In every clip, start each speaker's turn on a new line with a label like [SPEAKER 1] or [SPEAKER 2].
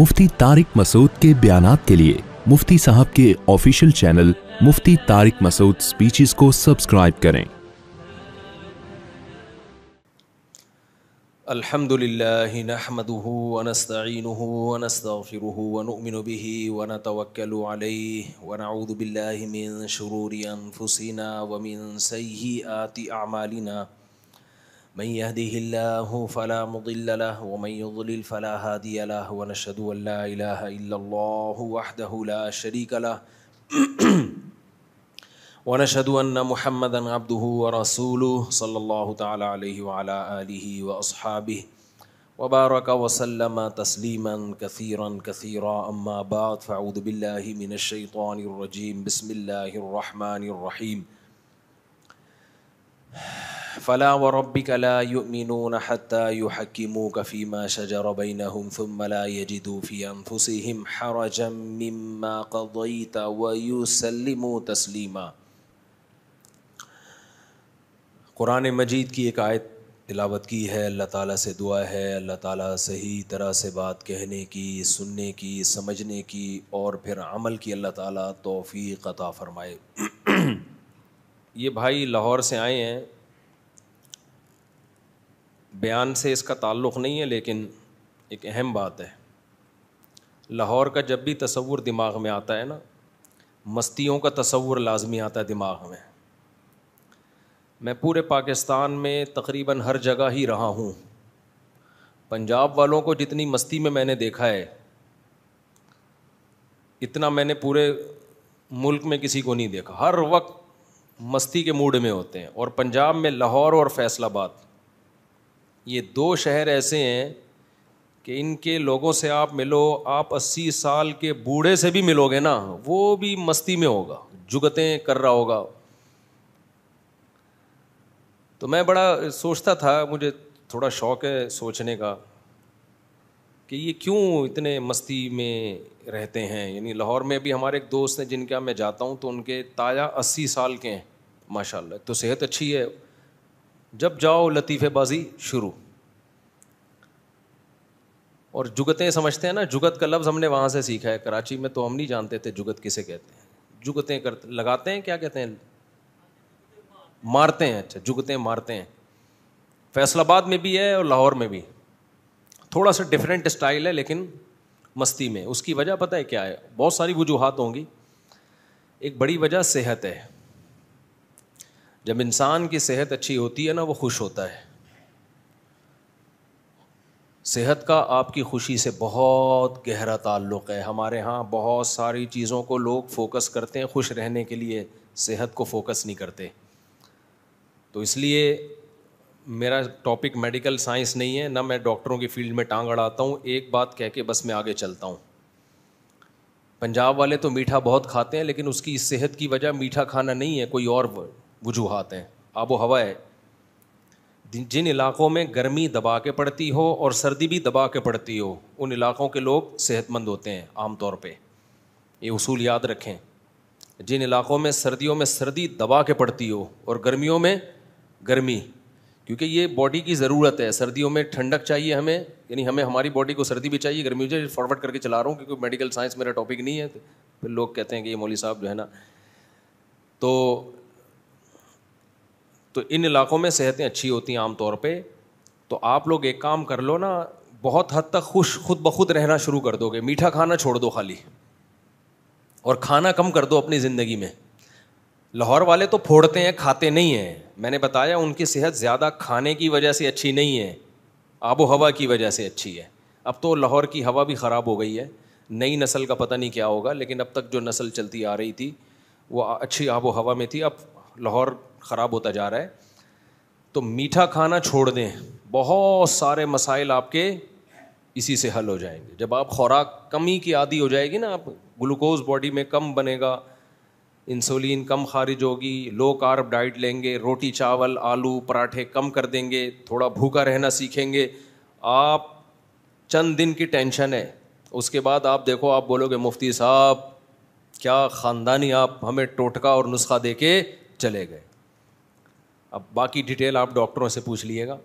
[SPEAKER 1] मुफ्ती तारिक मसूद के बयान के लिए मुफ्ती साहब के official channel Mufti Tariq Masood speeches को सब्सक्राइब करें الحمد لله نحمده ونستعينه ونستغفره ونؤمن به ونتوكل عليه ونعوذ بالله من شرور انفسنا ومن سيئات اعمالنا من يهده الله فلا مضل له ومن يضلل فلا هادي له ونشهد أن لا إله إلا الله وحده لا شريك له ونشهد أن محمدا عبده ورسوله صلى الله تعالى عليه وعلى آله وأصحابه وبارك وسلم تسليما كثيرا كثيرا أما بعد فأعوذ بالله من الشيطان الرجيم بسم الله الرحمن الرحيم फ़ला व रबिकला युमिन हत्ता यु हकीमू कफ़ीमा शजर बैनहुम थुम्मला यजिदूफ़ी अनफुसिहिम हरजम्मा कदईता व युसलिमू तस्लीमा कुरान मजीद की एक आयत तिलावत की है अल्लाह ताला से दुआ है अल्लाह ताला सही तरह से बात कहने की सुनने की समझने की और फिर अमल की अल्लाह ताला तौफीक अता फ़रमाए ये भाई लाहौर से आए हैं बयान से इसका ताल्लुक़ नहीं है लेकिन एक अहम बात है लाहौर का जब भी तस्वुर दिमाग में आता है ना मस्तियों का तस्वूर लाजमी आता है दिमाग में मैं पूरे पाकिस्तान में तकरीबन हर जगह ही रहा हूँ पंजाब वालों को जितनी मस्ती में मैंने देखा है इतना मैंने पूरे मुल्क में किसी को नहीं देखा हर वक्त मस्ती के मूड में होते हैं और पंजाब में लाहौर और फैसलाबाद ये दो शहर ऐसे हैं कि इनके लोगों से आप मिलो आप 80 साल के बूढ़े से भी मिलोगे ना वो भी मस्ती में होगा जुगतें कर रहा होगा तो मैं बड़ा सोचता था मुझे थोड़ा शौक है सोचने का कि ये क्यों इतने मस्ती में रहते हैं यानी लाहौर में भी हमारे एक दोस्त हैं जिनका मैं जाता हूँ तो उनके ताया अस्सी साल के हैं माशाल्लाह तो सेहत अच्छी है जब जाओ लतीफ़ेबाजी शुरू और जुगतें समझते हैं ना जुगत का लफ्ज़ हमने वहाँ से सीखा है कराची में तो हम नहीं जानते थे जुगत किसे कहते हैं जुगतें करते लगाते हैं क्या कहते हैं मारते हैं अच्छा जुगतें मारते हैं फैसलाबाद में भी है और लाहौर में भी थोड़ा सा डिफरेंट स्टाइल है लेकिन मस्ती में उसकी वजह पता है क्या है बहुत सारी वजूहत होंगी एक बड़ी वजह सेहत है जब इंसान की सेहत अच्छी होती है ना वो खुश होता है सेहत का आपकी खुशी से बहुत गहरा ताल्लुक़ है हमारे यहाँ बहुत सारी चीज़ों को लोग फोकस करते हैं खुश रहने के लिए सेहत को फोकस नहीं करते तो इसलिए मेरा टॉपिक मेडिकल साइंस नहीं है ना मैं डॉक्टरों की फील्ड में टांग अड़ाता हूँ एक बात कह के बस मैं आगे चलता हूँ पंजाब वाले तो मीठा बहुत खाते हैं लेकिन उसकी सेहत की वजह मीठा खाना नहीं है कोई और वजूहत हैं आबो हवा है जिन इलाकों में गर्मी दबा के पड़ती हो और सर्दी भी दबा के पड़ती हो उन इलाकों के लोग सेहतमंद होते हैं आम तौर पर ये उसूल याद रखें जिन इलाकों में सर्दियों में सर्दी दबा के पड़ती हो और गर्मियों में गर्मी क्योंकि ये बॉडी की ज़रूरत है सर्दियों में ठंडक चाहिए हमें यानी हमें हमारी बॉडी को सर्दी भी चाहिए गर्मी मुझे फॉरवर्ड करके चला रहा हूँ क्योंकि मेडिकल साइंस मेरा टॉपिक नहीं है फिर लोग कहते हैं कि ये मौली साहब जो है ना तो तो इन इलाकों में सेहतें अच्छी होती हैं आमतौर पे तो आप लोग एक काम कर लो ना बहुत हद तक खुश खुद ब खुद रहना शुरू कर दोगे मीठा खाना छोड़ दो खाली और खाना कम कर दो अपनी ज़िंदगी में लाहौर वाले तो फोड़ते हैं खाते नहीं हैं मैंने बताया उनकी सेहत ज़्यादा खाने की वजह से अच्छी नहीं है आबो हवा की वजह से अच्छी है अब तो लाहौर की हवा भी ख़राब हो गई है नई नस्ल का पता नहीं क्या होगा लेकिन अब तक जो नस्ल चलती आ रही थी वो अच्छी आबो हवा में थी अब लाहौर ख़राब होता जा रहा है तो मीठा खाना छोड़ दें बहुत सारे मसाइल आपके इसी से हल हो जाएंगे जब आप खुराक कमी की आदि हो जाएगी ना आप ग्लूकोज बॉडी में कम बनेगा इंसुलिन कम खारिज होगी लो कार्ब डाइट लेंगे रोटी चावल आलू पराठे कम कर देंगे थोड़ा भूखा रहना सीखेंगे आप चंद दिन की टेंशन है उसके बाद आप देखो आप बोलोगे मुफ्ती साहब क्या ख़ानदानी आप हमें टोटका और नुस्खा दे के चले गए अब बाकी डिटेल आप डॉक्टरों से पूछ लीजिएगा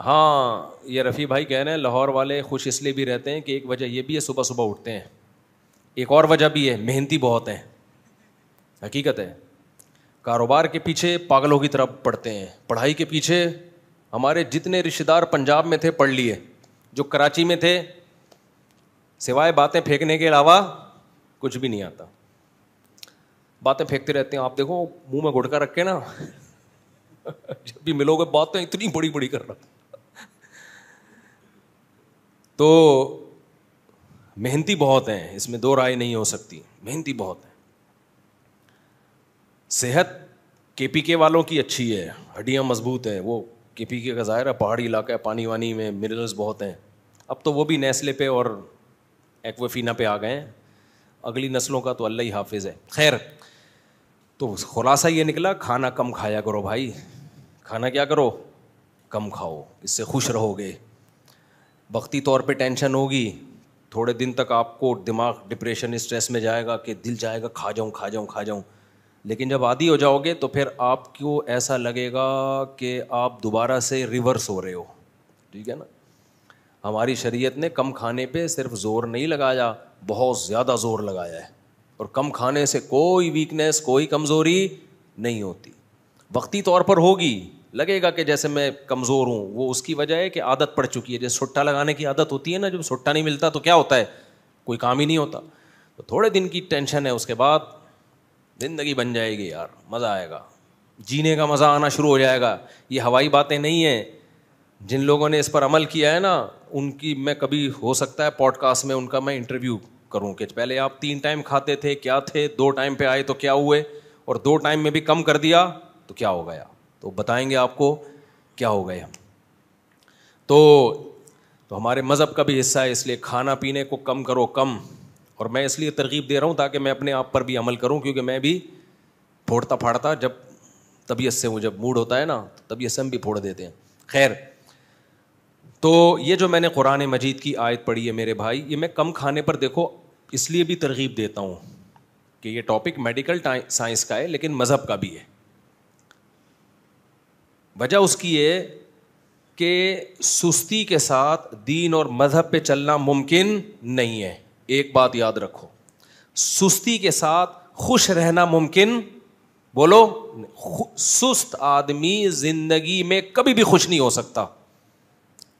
[SPEAKER 1] हाँ ये रफ़ी भाई कह रहे हैं लाहौर वाले खुश इसलिए भी रहते हैं कि एक वजह ये भी है सुबह सुबह उठते हैं एक और वजह भी है मेहनती बहुत है हकीकत है कारोबार के पीछे पागलों की तरफ पढ़ते हैं पढ़ाई के पीछे हमारे जितने रिश्तेदार पंजाब में थे पढ़ लिए जो कराची में थे सिवाय बातें फेंकने के अलावा कुछ भी नहीं आता बातें फेंकते रहते हैं आप देखो मुंह में गुटका रखे ना जब भी मिलोगे बात तो इतनी बड़ी बड़ी कर रहा तो मेहनती बहुत हैं इसमें दो राय नहीं हो सकती मेहनती बहुत है सेहत के पी के वालों की अच्छी है हड्डियाँ मजबूत हैं वो के पी के का ज़ाहिर है पहाड़ी इलाका है पानी वानी में मिनरल्स बहुत हैं अब तो वो भी नेस्ले पे और एक्वाफीना पे आ गए हैं अगली नस्लों का तो अल्लाह ही हाफिज़ है खैर तो खुलासा ये निकला खाना कम खाया करो भाई खाना क्या करो कम खाओ इससे खुश रहोगे वक्ती तौर पे टेंशन होगी थोड़े दिन तक आपको दिमाग डिप्रेशन स्ट्रेस में जाएगा कि दिल जाएगा खा जाऊँ खा जाऊँ खा जाऊँ लेकिन जब आदि हो जाओगे तो फिर आपको ऐसा लगेगा कि आप दोबारा से रिवर्स हो रहे हो ठीक है ना हमारी शरीयत ने कम खाने पे सिर्फ ज़ोर नहीं लगाया बहुत ज़्यादा ज़ोर लगाया है और कम खाने से कोई वीकनेस कोई कमज़ोरी नहीं होती वक्ती तौर पर होगी लगेगा कि जैसे मैं कमज़ोर हूँ वो उसकी वजह है कि आदत पड़ चुकी है जैसे सुट्टा लगाने की आदत होती है ना जब सुट्टा नहीं मिलता तो क्या होता है कोई काम ही नहीं होता तो थोड़े दिन की टेंशन है उसके बाद ज़िंदगी बन जाएगी यार मज़ा आएगा जीने का मज़ा आना शुरू हो जाएगा ये हवाई बातें नहीं हैं जिन लोगों ने इस पर अमल किया है ना उनकी मैं कभी हो सकता है पॉडकास्ट में उनका मैं इंटरव्यू करूं कि पहले आप तीन टाइम खाते थे क्या थे दो टाइम पे आए तो क्या हुए और दो टाइम में भी कम कर दिया तो क्या हो गया तो बताएंगे आपको क्या हो गया तो तो हमारे मज़हब का भी हिस्सा है इसलिए खाना पीने को कम करो कम और मैं इसलिए तरगीब दे रहा हूँ ताकि मैं अपने आप पर भी अमल करूँ क्योंकि मैं भी फोड़ता फाड़ता जब तबीयत से वो जब मूड होता है ना तो तबीयत से हम भी फोड़ देते हैं खैर तो ये जो मैंने कुरान मजीद की आयत पढ़ी है मेरे भाई ये मैं कम खाने पर देखो इसलिए भी तरगीब देता हूँ कि ये टॉपिक मेडिकल साइंस का है लेकिन मज़हब का भी है वजह उसकी है कि सुस्ती के साथ दीन और मज़हब पे चलना मुमकिन नहीं है एक बात याद रखो सुस्ती के साथ खुश रहना मुमकिन बोलो सुस्त आदमी ज़िंदगी में कभी भी खुश नहीं हो सकता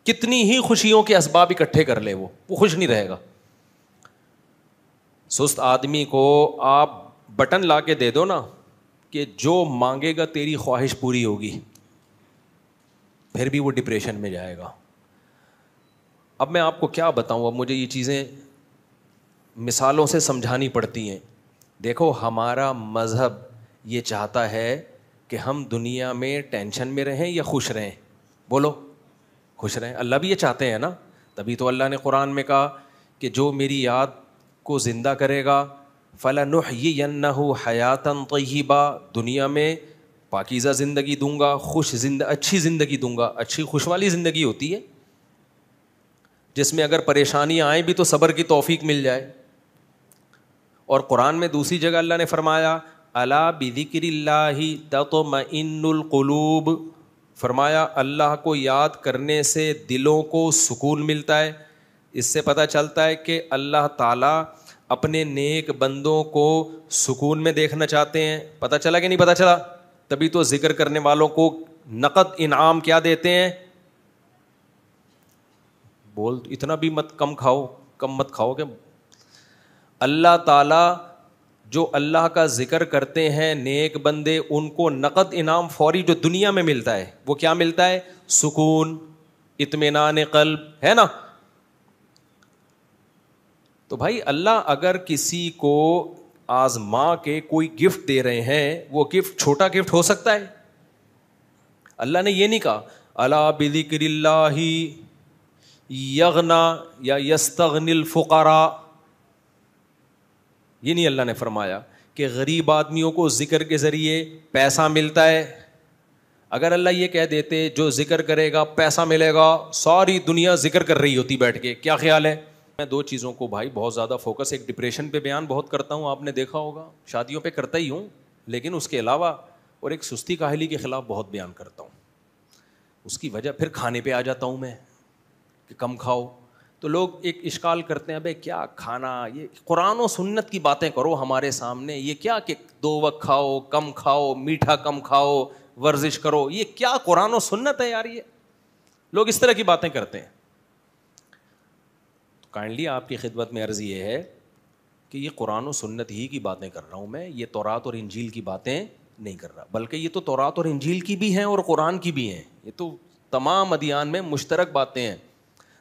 [SPEAKER 1] कितनी ही खुशियों के असबाब इकट्ठे कर ले वो वो खुश नहीं रहेगा सुस्त आदमी को आप बटन ला के दे दो ना कि जो मांगेगा तेरी ख्वाहिश पूरी होगी फिर भी वो डिप्रेशन में जाएगा अब मैं आपको क्या बताऊँ अब मुझे ये चीज़ें मिसालों से समझानी पड़ती हैं देखो हमारा मज़हब ये चाहता है कि हम दुनिया में टेंशन में रहें या खुश रहें बोलो खुश रहें अल्लाह भी ये चाहते हैं ना तभी तो अल्लाह ने कुरान में कहा कि जो मेरी याद को ज़िंदा करेगा फ़ला नुह यन्ना हयातन तय्यबा दुनिया में पाकिज़ा ज़िंदगी दूंगा खुश जिंद अच्छी ज़िंदगी दूंगा अच्छी खुश वाली ज़िंदगी होती है जिसमें अगर परेशानी आए भी तो सब्र की तोफ़ीक मिल जाए और कुरान में दूसरी जगह अल्लाह ने फरमाया अला तो ततमइनुलकलूब फरमाया अल्लाह को याद करने से दिलों को सुकून मिलता है इससे पता चलता है कि अल्लाह ताला अपने नेक बंदों को सुकून में देखना चाहते हैं पता चला कि नहीं पता चला तभी तो जिक्र करने वालों को नकद इनाम क्या देते हैं बोल इतना भी मत कम खाओ कम मत खाओ क्या अल्लाह ताला जो अल्लाह का जिक्र करते हैं नेक बंदे उनको नकद इनाम फौरी जो दुनिया में मिलता है वो क्या मिलता है सुकून इतमान कल्ब है ना तो भाई अल्लाह अगर किसी को आजमा के कोई गिफ्ट दे रहे हैं वो गिफ्ट छोटा गिफ्ट हो सकता है अल्लाह ने ये नहीं कहा अला बिदिक्रिल्लाही यगना या यस्तगनिल फ़ुकारा ये नहीं अल्लाह ने फरमाया कि गरीब आदमियों को ज़िक्र के ज़रिए पैसा मिलता है अगर अल्लाह ये कह देते जो ज़िक्र करेगा पैसा मिलेगा सारी दुनिया ज़िक्र कर रही होती बैठ के क्या ख्याल है मैं दो चीज़ों को भाई बहुत ज़्यादा फोकस एक डिप्रेशन पे बयान बहुत करता हूँ आपने देखा होगा शादियों पे करता ही हूँ लेकिन उसके अलावा और एक सुस्ती काहली के ख़िलाफ़ बहुत बयान करता हूँ उसकी वजह फिर खाने पे आ जाता हूँ मैं कि कम खाओ तो लोग एक इश्काल करते हैं अबे क्या खाना ये कुरान और सुन्नत की बातें करो हमारे सामने ये क्या कि दो वक्त खाओ कम खाओ मीठा कम खाओ वर्जिश करो ये क्या कुरान और सुन्नत है यार ये लोग इस तरह की बातें करते हैं काइंडली आपकी खिदमत में अर्ज़ ये है कि ये कुरान और सुन्नत ही की बातें कर रहा हूँ मैं ये तौरात और इंजील की बातें नहीं कर रहा बल्कि ये तो तौरात और इंजील की भी हैं और कुरान की भी हैं ये तो तमाम अदियान में मुश्तरक बातें हैं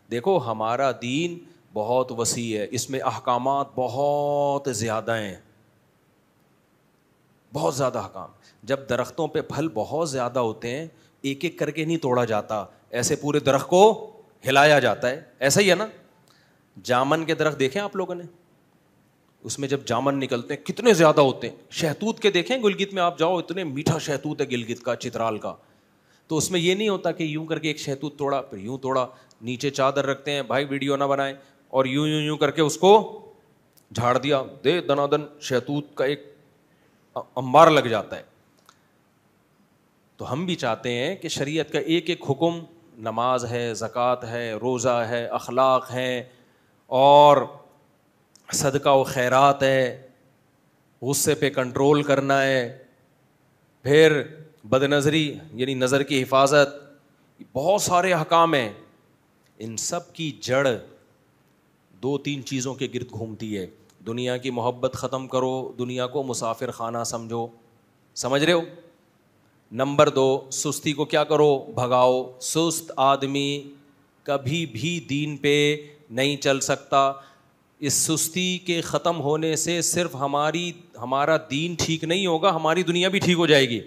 [SPEAKER 1] देखो हमारा दीन बहुत वसी है इसमें अहकाम बहुत ज़्यादा हैं बहुत ज़्यादा अहकाम जब दरख्तों पर फल बहुत ज़्यादा होते हैं एक एक करके नहीं तोड़ा जाता ऐसे पूरे दरख्त को हिलाया जाता है ऐसा ही है ना जामन के दरख्त देखे आप लोगों ने उसमें जब जामन निकलते हैं कितने ज्यादा होते हैं शहतूत के देखें गुलगित में आप जाओ इतने मीठा शहतूत है गिलगित का चित्राल का तो उसमें यह नहीं होता कि यूं करके एक शहतूत तोड़ा फिर यूं तोड़ा नीचे चादर रखते हैं भाई वीडियो ना बनाए और यूं यूं यूं करके उसको झाड़ दिया दे दनादन शहतूत का एक अंबार लग जाता है तो हम भी चाहते हैं कि शरीयत का एक एक हुक्म नमाज है ज़क़़त है रोज़ा है अखलाक है और सदका व खैरात है गुस्से पे कंट्रोल करना है फिर बदनज़री यानी नज़र की हिफाजत बहुत सारे हकाम हैं इन सब की जड़ दो तीन चीज़ों के गिरद घूमती है दुनिया की मोहब्बत ख़त्म करो दुनिया को मुसाफिर खाना समझो समझ रहे हो नंबर दो सुस्ती को क्या करो भगाओ सुस्त आदमी कभी भी दीन पे नहीं चल सकता इस सुस्ती के ख़त्म होने से सिर्फ हमारी हमारा दीन ठीक नहीं होगा हमारी दुनिया भी ठीक हो जाएगी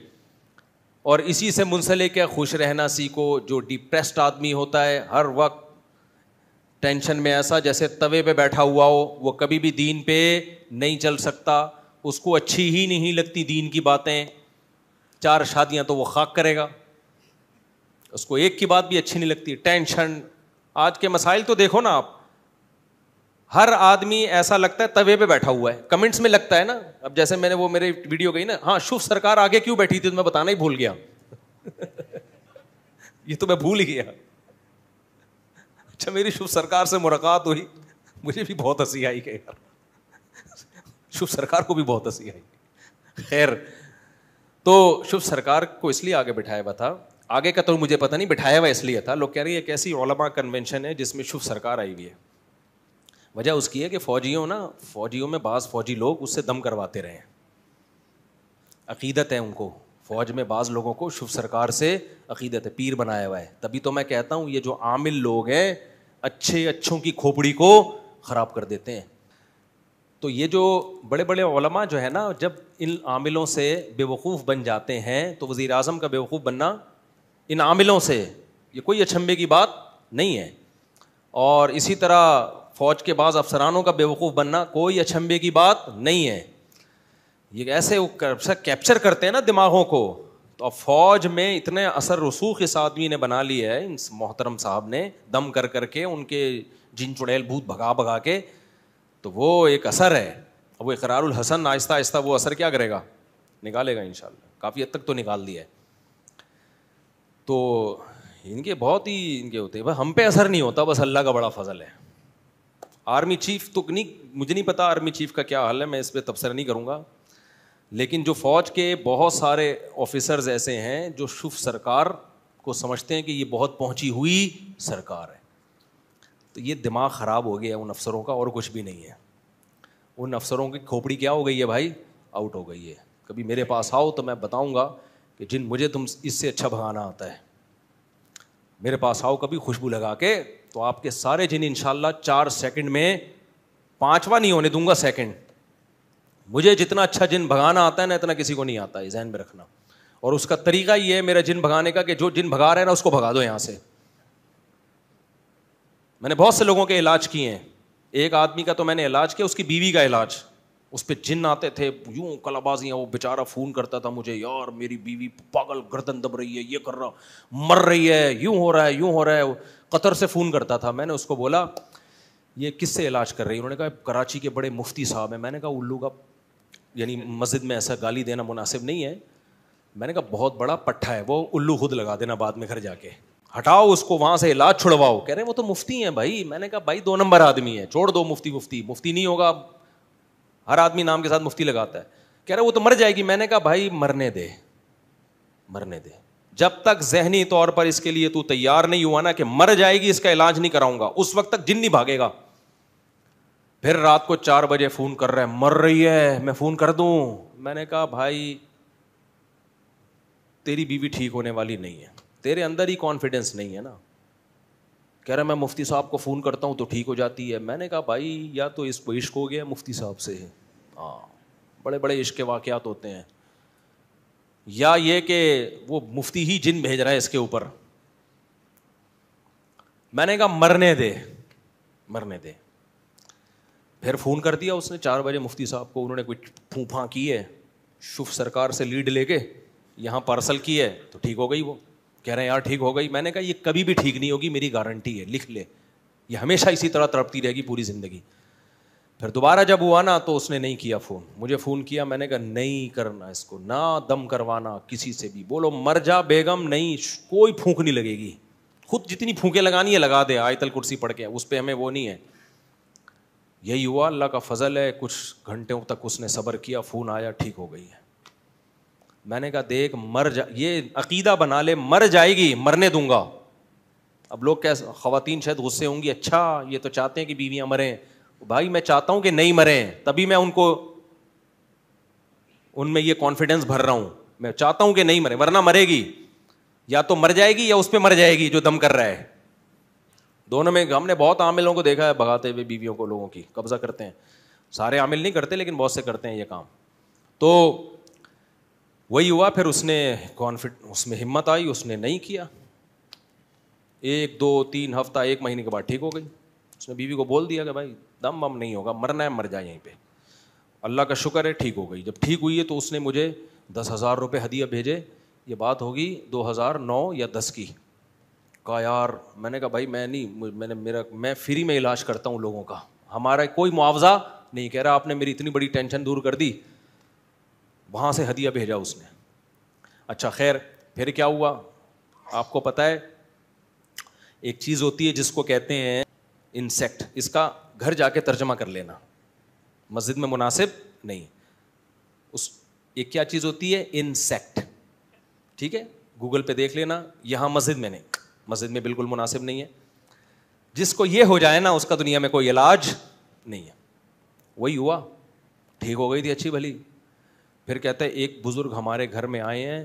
[SPEAKER 1] और इसी से मुंसलिक है खुश रहना सीखो जो डिप्रेस्ड आदमी होता है हर वक्त टेंशन में ऐसा जैसे तवे पे बैठा हुआ हो वो कभी भी दीन पे नहीं चल सकता उसको अच्छी ही नहीं लगती दीन की बातें चार शादियां तो वो खाक करेगा उसको एक की बात भी अच्छी नहीं लगती टेंशन आज के मसाइल तो देखो ना आप हर आदमी ऐसा लगता है तवे पे बैठा हुआ है कमेंट्स में लगता है ना अब जैसे मैंने वो मेरे वीडियो गई ना हाँ शुभ सरकार आगे क्यों बैठी थी तो मैं बताना ही भूल गया ये तो मैं भूल ही गया अच्छा मेरी शुभ सरकार से मुलाकात हुई मुझे भी बहुत हंसी आई है यार शुभ सरकार को भी बहुत हंसी आई खैर तो शुभ सरकार को इसलिए आगे बैठाया हुआ था आगे का तो मुझे पता नहीं बिठाया हुआ इसलिए था लोग कह रहे हैं एक ऐसी ओलमा कन्वेंशन है जिसमें शुभ सरकार आई हुई है वजह उसकी है कि फौजियों ना फौजियों में बाज़ फौजी लोग उससे दम करवाते रहे अकीदत है उनको फौज में बाज़ लोगों को शुभ सरकार से अकीदत है पीर बनाया हुआ है तभी तो मैं कहता हूँ ये जो आमिल लोग हैं अच्छे अच्छों की खोपड़ी को ख़राब कर देते हैं तो ये जो बड़े बड़े ओलमा जो है ना जब इन आमिलों से बेवकूफ़ बन जाते हैं तो वज़ी अजम का बेवकूफ़ बनना इन आमिलों से ये कोई अचंभे की बात नहीं है और इसी तरह फ़ौज के बाद अफसरानों का बेवकूफ़ बनना कोई अचंभे की बात नहीं है ये ऐसे कैप्चर करते हैं ना दिमागों को तो अब फौज में इतने असर रसूख इस आदमी ने बना लिया है इस मोहतरम साहब ने दम कर करके उनके जिन चुड़ैल भूत भगा भगा के तो वो एक असर है वो इकरारुल हसन आहिस्ता आहिस्ता वो असर क्या करेगा निकालेगा इन काफ़ी हद तक तो निकाल दिया है तो इनके बहुत ही इनके होते हैं हम पे असर नहीं होता बस अल्लाह का बड़ा फजल है आर्मी चीफ तो नहीं मुझे नहीं पता आर्मी चीफ का क्या हाल है मैं इस पर तबसर नहीं करूँगा लेकिन जो फ़ौज के बहुत सारे ऑफिसर्स ऐसे हैं जो शुभ सरकार को समझते हैं कि ये बहुत पहुंची हुई सरकार है तो ये दिमाग ख़राब हो गया है उन अफसरों का और कुछ भी नहीं है उन अफसरों की खोपड़ी क्या हो गई है भाई आउट हो गई है कभी मेरे पास आओ तो मैं बताऊँगा कि जिन मुझे तुम इससे अच्छा भगाना आता है मेरे पास आओ कभी खुशबू लगा के तो आपके सारे जिन इनशाला चार सेकेंड में पांचवा नहीं होने दूंगा सेकेंड मुझे जितना अच्छा जिन भगाना आता है ना इतना किसी को नहीं आता है जहन में रखना और उसका तरीका ये है मेरा जिन भगाने का कि जो जिन भगा रहे हैं ना उसको भगा दो यहाँ से मैंने बहुत से लोगों के इलाज किए हैं एक आदमी का तो मैंने इलाज किया उसकी बीवी का इलाज उस पर जिन आते थे यूं कलाबाजियाँ वो बेचारा फ़ोन करता था मुझे यार मेरी बीवी पागल गर्दन दब रही है ये कर रहा मर रही है यूं हो रहा है यूं हो रहा है कतर से फ़ोन करता था मैंने उसको बोला ये किससे इलाज कर रही है उन्होंने कहा कराची के बड़े मुफ्ती साहब हैं मैंने कहा उल्लू का यानी मस्जिद में ऐसा गाली देना मुनासिब नहीं है मैंने कहा बहुत बड़ा पट्टा है वो उल्लू खुद लगा देना बाद में घर जाके हटाओ उसको वहाँ से इलाज छुड़वाओ कह रहे हैं वो तो मुफ्ती हैं भाई मैंने कहा भाई दो नंबर आदमी है छोड़ दो मुफ्ती मुफ्ती मुफ्ती नहीं होगा हर आदमी नाम के साथ मुफ्ती लगाता है कह रहा वो तो मर जाएगी मैंने कहा भाई मरने दे मरने दे जब तक जहनी तौर पर इसके लिए तू तैयार नहीं हुआ ना कि मर जाएगी इसका इलाज नहीं कराऊंगा उस वक्त तक जिन नहीं भागेगा फिर रात को चार बजे फोन कर रहा है मर रही है मैं फोन कर दू मैंने कहा भाई तेरी बीवी ठीक होने वाली नहीं है तेरे अंदर ही कॉन्फिडेंस नहीं है ना कह रहा मैं मुफ्ती साहब को फ़ोन करता हूँ तो ठीक हो जाती है मैंने कहा भाई या तो इस इश्क हो गया मुफ्ती साहब से हाँ बड़े बड़े इश्क वाक़ात होते हैं या ये कि वो मुफ्ती ही जिन भेज रहा है इसके ऊपर मैंने कहा मरने दे मरने दे फिर फ़ोन कर दिया उसने चार बजे मुफ्ती साहब को उन्होंने कुछ फूफा की है शुभ सरकार से लीड लेके यहाँ पार्सल की है तो ठीक हो गई वो कह रहे हैं यार ठीक हो गई मैंने कहा ये कभी भी ठीक नहीं होगी मेरी गारंटी है लिख ले ये हमेशा इसी तरह तड़पती रहेगी पूरी ज़िंदगी फिर दोबारा जब हुआ ना तो उसने नहीं किया फ़ोन मुझे फ़ोन किया मैंने कहा नहीं करना इसको ना दम करवाना किसी से भी बोलो मर जा बेगम नहीं कोई फूंक नहीं लगेगी खुद जितनी फूंके लगानी है लगा दे आयतल कुर्सी पड़ के उस पर हमें वो नहीं है यही हुआ अल्लाह का फजल है कुछ घंटों तक उसने सब्र किया फ़ोन आया ठीक हो गई है मैंने कहा देख मर जा ये अकीदा बना ले मर जाएगी मरने दूंगा अब लोग क्या ख़वान शायद गुस्से होंगी अच्छा ये तो चाहते हैं कि बीवियां मरें भाई मैं चाहता हूं कि नहीं मरे तभी मैं उनको उनमें ये कॉन्फिडेंस भर रहा हूं मैं चाहता हूं कि नहीं मरे वरना मरेगी या तो मर जाएगी या उस पर मर जाएगी जो दम कर रहा है दोनों में हमने बहुत आमिलों को देखा है भगाते हुए बीवियों को लोगों की कब्जा करते हैं सारे आमिल नहीं करते लेकिन बहुत से करते हैं ये काम तो वही हुआ फिर उसने कॉन्फिड उसमें हिम्मत आई उसने नहीं किया एक दो तीन हफ्ता एक महीने के बाद ठीक हो गई उसने बीवी को बोल दिया कि भाई दम बम नहीं होगा मरना है मर जाए यहीं पर अल्लाह का शुक्र है ठीक हो गई जब ठीक हुई है तो उसने मुझे दस हज़ार रुपये हदिया भेजे ये बात होगी दो हज़ार नौ या दस की कहा यार मैंने कहा भाई मैं नहीं मैंने मेरा मैं फ्री में इलाज करता हूँ लोगों का हमारा कोई मुआवजा नहीं कह रहा आपने मेरी इतनी बड़ी टेंशन दूर कर दी वहाँ से हदिया भेजा उसने अच्छा खैर फिर क्या हुआ आपको पता है एक चीज़ होती है जिसको कहते हैं इंसेक्ट इसका घर जाके तर्जमा कर लेना मस्जिद में मुनासिब नहीं उस ये क्या चीज़ होती है इनसेक्ट ठीक है गूगल पे देख लेना यहाँ मस्जिद में नहीं मस्जिद में बिल्कुल मुनासिब नहीं है जिसको ये हो जाए ना उसका दुनिया में कोई इलाज नहीं है वही हुआ ठीक हो गई थी अच्छी भली फिर कहते हैं एक बुज़ुर्ग हमारे घर में आए हैं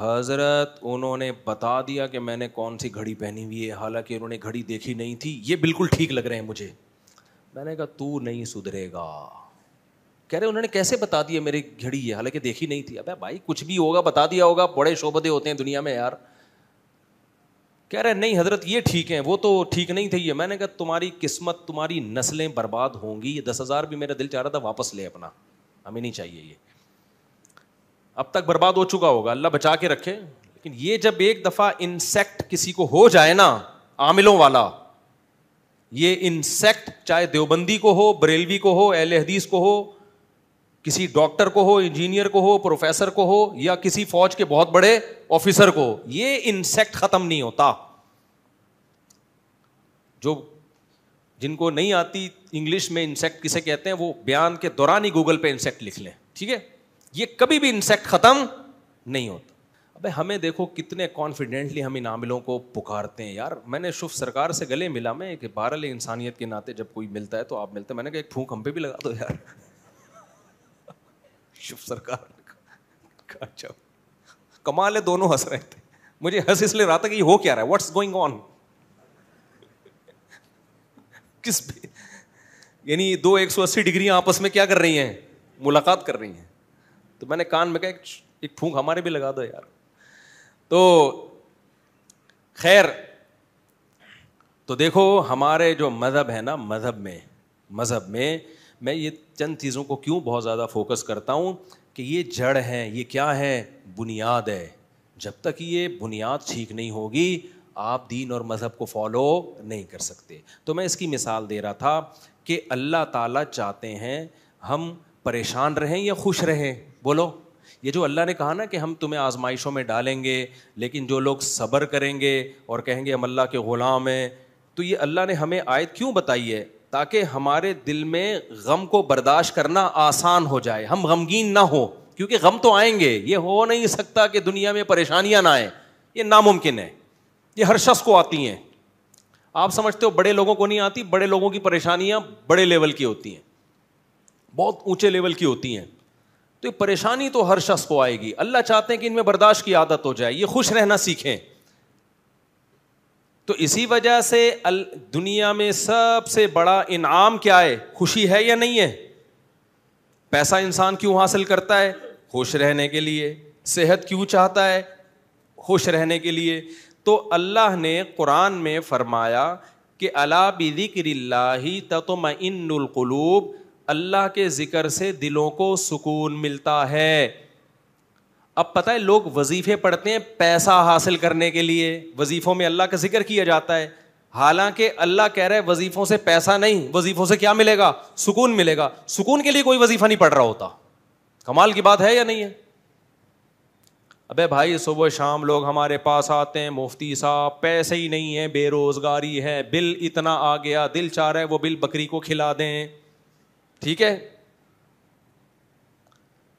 [SPEAKER 1] हज़रत उन्होंने बता दिया कि मैंने कौन सी घड़ी पहनी हुई है हालांकि उन्होंने घड़ी देखी नहीं थी ये बिल्कुल ठीक लग रहे हैं मुझे मैंने कहा तू नहीं सुधरेगा कह रहे उन्होंने कैसे बता दिया मेरी घड़ी है हालांकि देखी नहीं थी अबे भाई कुछ भी होगा बता दिया होगा बड़े शोबदे होते हैं दुनिया में यार कह रहे नहीं हजरत ये ठीक है वो तो ठीक नहीं थे ये मैंने कहा तुम्हारी किस्मत तुम्हारी नस्लें बर्बाद होंगी ये दस हज़ार भी मेरा दिल चाह रहा था वापस ले अपना हमें नहीं चाहिए ये अब तक बर्बाद हो चुका होगा अल्लाह बचा के रखे लेकिन ये जब एक दफ़ा इंसेक्ट किसी को हो जाए ना आमिलों वाला ये इंसेक्ट चाहे देवबंदी को हो बरेलवी को हो एल हदीस को हो किसी डॉक्टर को हो इंजीनियर को हो प्रोफेसर को हो या किसी फौज के बहुत बड़े ऑफिसर को हो ये इंसेक्ट खत्म नहीं होता जो जिनको नहीं आती इंग्लिश में इंसेक्ट किसे कहते हैं वो बयान के दौरान ही गूगल पे इंसेक्ट लिख लें ठीक है ये कभी भी इंसेक्ट खत्म नहीं होता अबे हमें देखो कितने कॉन्फिडेंटली हम इन आमिलों को पुकारते हैं यार मैंने शुभ सरकार से गले मिला मैं कि बहरल इंसानियत के नाते जब कोई मिलता है तो आप मिलते मैंने कहा एक फूक हम पे भी लगा दो यार शुभ सरकार अच्छा कमाल है दोनों हंस रहे थे मुझे हंस इसलिए रहा था कि हो क्या रहा है व्हाट्स गोइंग ऑन किस यानी दो एक सौ अस्सी डिग्री आपस में क्या कर रही हैं मुलाकात कर रही हैं तो मैंने कान में कहा एक फूंक हमारे भी लगा दो यार तो खैर तो देखो हमारे जो मज़हब है ना मज़हब में मज़हब में मैं ये चंद चीज़ों को क्यों बहुत ज़्यादा फोकस करता हूँ कि ये जड़ है ये क्या है बुनियाद है जब तक ये बुनियाद ठीक नहीं होगी आप दीन और मज़हब को फॉलो नहीं कर सकते तो मैं इसकी मिसाल दे रहा था कि अल्लाह ताला चाहते हैं हम परेशान रहें या खुश रहें बोलो ये जो अल्लाह ने कहा ना कि हम तुम्हें आजमाइशों में डालेंगे लेकिन जो लोग सब्र करेंगे और कहेंगे हम अल्लाह के ग़ुलाम हैं तो ये अल्लाह ने हमें आयत क्यों बताई है ताकि हमारे दिल में गम को बर्दाश्त करना आसान हो जाए हम गमगीन ना हो क्योंकि गम तो आएंगे ये हो नहीं सकता कि दुनिया में परेशानियां ना आए ये नामुमकिन है ये हर शख्स को आती हैं आप समझते हो बड़े लोगों को नहीं आती बड़े लोगों की परेशानियां बड़े लेवल की होती हैं बहुत ऊंचे लेवल की होती हैं तो ये परेशानी तो हर शख्स को आएगी अल्लाह चाहते हैं कि इनमें बर्दाश्त की आदत हो जाए ये खुश रहना सीखें तो इसी वजह से दुनिया में सबसे बड़ा इनाम क्या है खुशी है या नहीं है पैसा इंसान क्यों हासिल करता है खुश रहने के लिए सेहत क्यों चाहता है खुश रहने के लिए तो अल्लाह ने कुरान में फरमाया कि अला बिदिक्रिल्लाही तत्म इनकलूब अल्लाह के ज़िक्र से दिलों को सुकून मिलता है अब पता है लोग वजीफ़े पढ़ते हैं पैसा हासिल करने के लिए वजीफ़ों में अल्लाह का जिक्र किया जाता है हालांकि अल्लाह कह रहे है वजीफ़ों से पैसा नहीं वजीफ़ों से क्या मिलेगा सुकून मिलेगा सुकून के लिए कोई वजीफ़ा नहीं पढ़ रहा होता कमाल की बात है या नहीं है अबे भाई सुबह शाम लोग हमारे पास आते हैं मुफ्ती साहब पैसे ही नहीं है बेरोज़गारी है बिल इतना आ गया दिल चाह रहा है वो बिल बकरी को खिला दें ठीक है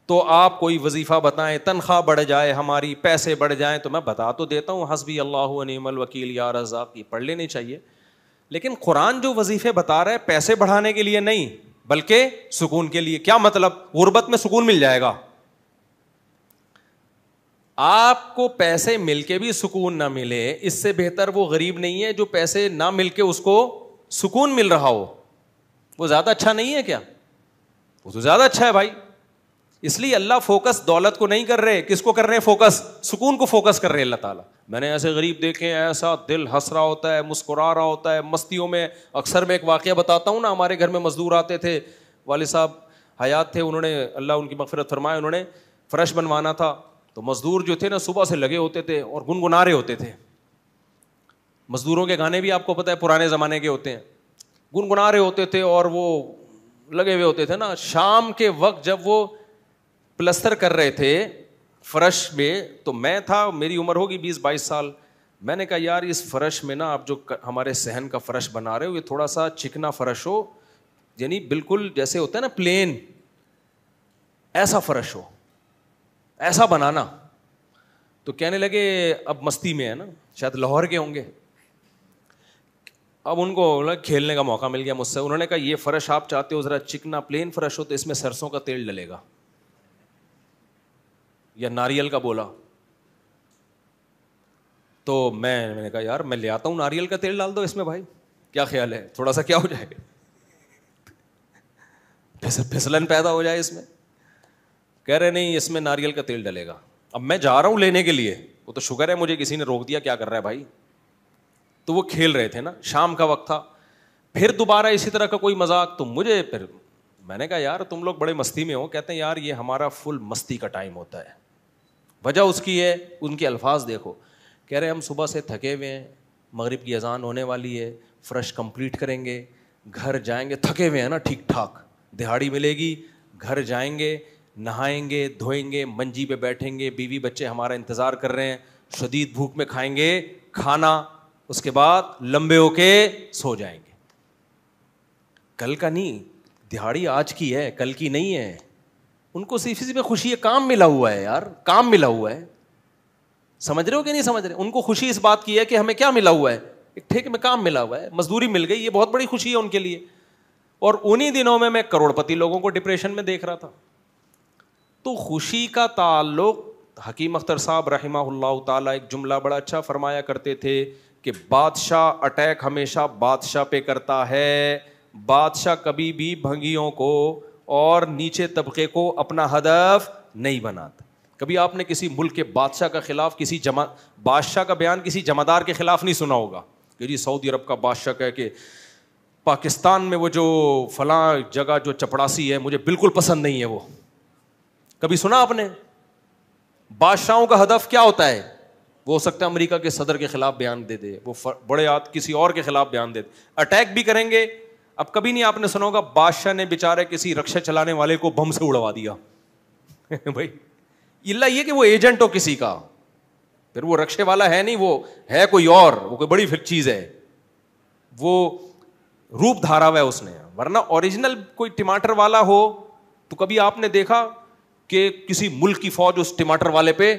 [SPEAKER 1] तो आप कोई वजीफ़ा बताएं तनख्वाह बढ़ जाए हमारी पैसे बढ़ जाएं तो मैं बता तो देता हूँ हसबी अल्लाह नमल वकील या रज़ाक ये पढ़ लेनी चाहिए लेकिन कुरान जो वजीफ़े बता रहा है पैसे बढ़ाने के लिए नहीं बल्कि सुकून के लिए क्या मतलब गुर्बत में सुकून मिल जाएगा आपको पैसे मिलके भी सुकून ना मिले इससे बेहतर वो गरीब नहीं है जो पैसे ना मिलके उसको सुकून मिल रहा हो वो ज़्यादा अच्छा नहीं है क्या वो तो ज़्यादा अच्छा है भाई इसलिए अल्लाह फोकस दौलत को नहीं कर रहे किसको कर रहे हैं फोकस सुकून को फोकस कर रहे हैं अल्लाह ताला मैंने ऐसे गरीब देखे हैं ऐसा दिल हंस रहा होता है मुस्कुरा रहा होता है मस्तियों में अक्सर मैं एक वाक्य बताता हूँ ना हमारे घर में मजदूर आते थे वाले साहब हयात थे उन्होंने अल्लाह उनकी मफफरत फरमाए उन्होंने फ्रेश बनवाना था तो मजदूर जो थे ना सुबह से लगे होते थे और गुनगुना रहे होते थे मजदूरों के गाने भी आपको पता है पुराने ज़माने के होते हैं गुनगुना रहे होते थे और वो लगे हुए होते थे ना शाम के वक्त जब वो प्लस्तर कर रहे थे फर्श में तो मैं था मेरी उम्र होगी बीस बाईस साल मैंने कहा यार इस फर्श में ना आप जो हमारे सहन का फर्श बना रहे हो ये थोड़ा सा चिकना फर्श हो यानी बिल्कुल जैसे होता है ना प्लेन ऐसा फर्श हो ऐसा बनाना तो कहने लगे अब मस्ती में है ना शायद लाहौर के होंगे अब उनको बोला मतलब खेलने का मौका मिल गया मुझसे उन्होंने कहा ये फ्रेश आप चाहते हो ज़रा चिकना प्लेन फ्रेश हो तो इसमें सरसों का तेल डलेगा या नारियल का बोला तो मैं मैंने कहा यार मैं ले आता हूँ नारियल का तेल डाल दो इसमें भाई क्या ख्याल है थोड़ा सा क्या हो जाएगा फिसलन पैदा हो जाए इसमें कह रहे नहीं इसमें नारियल का तेल डलेगा अब मैं जा रहा हूँ लेने के लिए वो तो शुक्र है मुझे किसी ने रोक दिया क्या कर रहा है भाई तो वो खेल रहे थे ना शाम का वक्त था फिर दोबारा इसी तरह का कोई मजाक तो मुझे फिर मैंने कहा यार तुम लोग बड़े मस्ती में हो कहते हैं यार ये हमारा फुल मस्ती का टाइम होता है वजह उसकी है उनके अल्फाज देखो कह रहे हम सुबह से थके हुए हैं मगरब की अजान होने वाली है फ्रेश कंप्लीट करेंगे घर जाएंगे थके हुए हैं ना ठीक ठाक दिहाड़ी मिलेगी घर जाएंगे नहाएंगे धोएंगे मंजी पे बैठेंगे बीवी बच्चे हमारा इंतज़ार कर रहे हैं शदीद भूख में खाएंगे खाना उसके बाद लंबे होके सो जाएंगे कल का नहीं दिहाड़ी आज की है कल की नहीं है उनको सिर्फ इसी में खुशी है काम मिला हुआ है यार काम मिला हुआ है समझ रहे हो कि नहीं समझ रहे उनको खुशी इस बात की है कि हमें क्या मिला हुआ है एक ठेके में काम मिला हुआ है मजदूरी मिल गई ये बहुत बड़ी खुशी है उनके लिए और उन्हीं दिनों में मैं करोड़पति लोगों को डिप्रेशन में देख रहा था तो खुशी का ताल्लुक हकीम अख्तर साहब रहीमा एक जुमला बड़ा अच्छा फरमाया करते थे कि बादशाह अटैक हमेशा बादशाह पे करता है बादशाह कभी भी भंगियों को और नीचे तबके को अपना हदफ नहीं बनाता कभी आपने किसी मुल्क के बादशाह के खिलाफ किसी जमा बादशाह का बयान किसी जमादार के खिलाफ नहीं सुना होगा कि जी सऊदी अरब का बादशाह कह के पाकिस्तान में वो जो फला जगह जो चपड़ासी है मुझे बिल्कुल पसंद नहीं है वो कभी सुना आपने बादशाहों का हदफ क्या होता है वो हो सकता है अमेरिका के सदर के खिलाफ बयान दे दे वो बड़े हाथ किसी और के खिलाफ बयान दे दे अटैक भी करेंगे अब कभी नहीं आपने सुना होगा बादशाह ने बेचारे किसी रक्षा चलाने वाले को बम से उड़वा दिया भाई इला ये कि वो एजेंट हो किसी का फिर वो रक्षे वाला है नहीं वो है कोई और वो कोई बड़ी चीज है वो रूप धारा हुआ है उसने वरना ओरिजिनल कोई टमाटर वाला हो तो कभी आपने देखा कि किसी मुल्क की फौज उस टमाटर वाले पे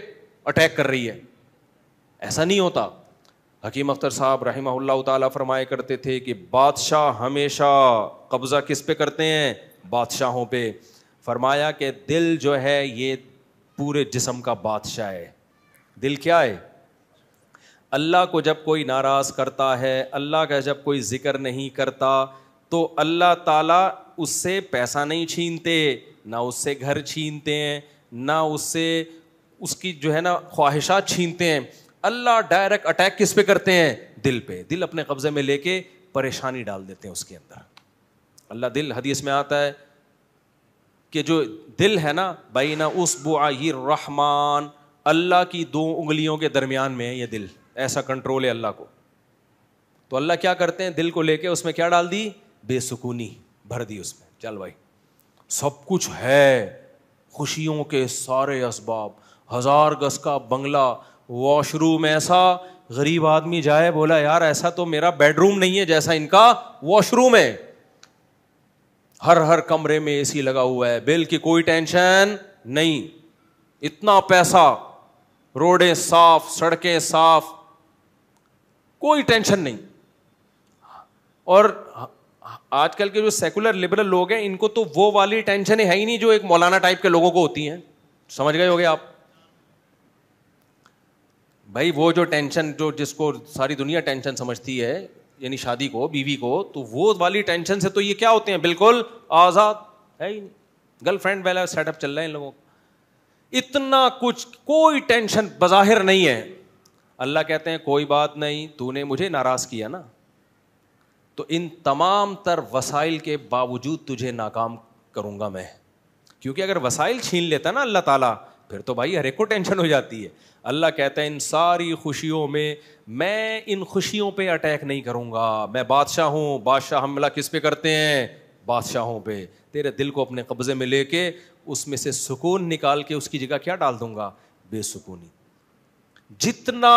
[SPEAKER 1] अटैक कर रही है ऐसा नहीं होता हकीम अख्तर साहब रही ताली करते थे कि बादशाह हमेशा कब्ज़ा किस पे करते हैं बादशाहों पे फरमाया कि दिल जो है ये पूरे जिसम का बादशाह है दिल क्या है अल्लाह को जब कोई नाराज़ करता है अल्लाह का जब कोई ज़िक्र नहीं करता तो अल्लाह ताला उससे पैसा नहीं छीनते ना उससे घर छीनते हैं ना उससे उसकी जो है ना ख्वाहिशात छीनते हैं अल्लाह डायरेक्ट अटैक किस पे करते हैं दिल पे दिल अपने कब्जे में लेके परेशानी डाल देते हैं उसके अंदर अल्लाह दिल हदीस में आता है कि जो दिल है ना बाई ना उस बुआर रहमान अल्लाह की दो उंगलियों के दरमियान में है ये दिल ऐसा कंट्रोल है अल्लाह को तो अल्लाह क्या करते हैं दिल को लेके उसमें क्या डाल दी बेसुकूनी भर दी उसमें चल भाई सब कुछ है खुशियों के सारे इसबाब हज़ार गज का बंगला वॉशरूम ऐसा गरीब आदमी जाए बोला यार ऐसा तो मेरा बेडरूम नहीं है जैसा इनका वॉशरूम है हर हर कमरे में ए सी लगा हुआ है बिल की कोई टेंशन नहीं इतना पैसा रोडें साफ सड़कें साफ कोई टेंशन नहीं और आजकल के जो सेकुलर लिबरल लोग हैं इनको तो वो वाली टेंशन है ही नहीं जो एक मौलाना टाइप के लोगों को होती हैं समझ गए होगे आप भाई वो जो टेंशन जो जिसको सारी दुनिया टेंशन समझती है यानी शादी को बीवी को तो वो वाली टेंशन से तो ये क्या होते हैं बिल्कुल आज़ाद है ही नहीं गर्लफ्रेंड वाला सेटअप चल रहा है इन लोगों का इतना कुछ कोई टेंशन बज़ाहिर नहीं है अल्लाह कहते हैं कोई बात नहीं तूने मुझे नाराज़ किया ना तो इन तमाम तर वसाइल के बावजूद तुझे नाकाम करूंगा मैं क्योंकि अगर वसाइल छीन लेता ना अल्लाह ताला फिर तो भाई हर एक को टेंशन हो जाती है अल्लाह कहता है इन सारी खुशियों में मैं इन खुशियों पे अटैक नहीं करूंगा मैं बादशाह हूं बादशाह हमला किस पे करते हैं बादशाहों पे तेरे दिल को अपने कब्ज़े में लेके उसमें से सुकून निकाल के उसकी जगह क्या डाल दूंगा बेसुकूनी जितना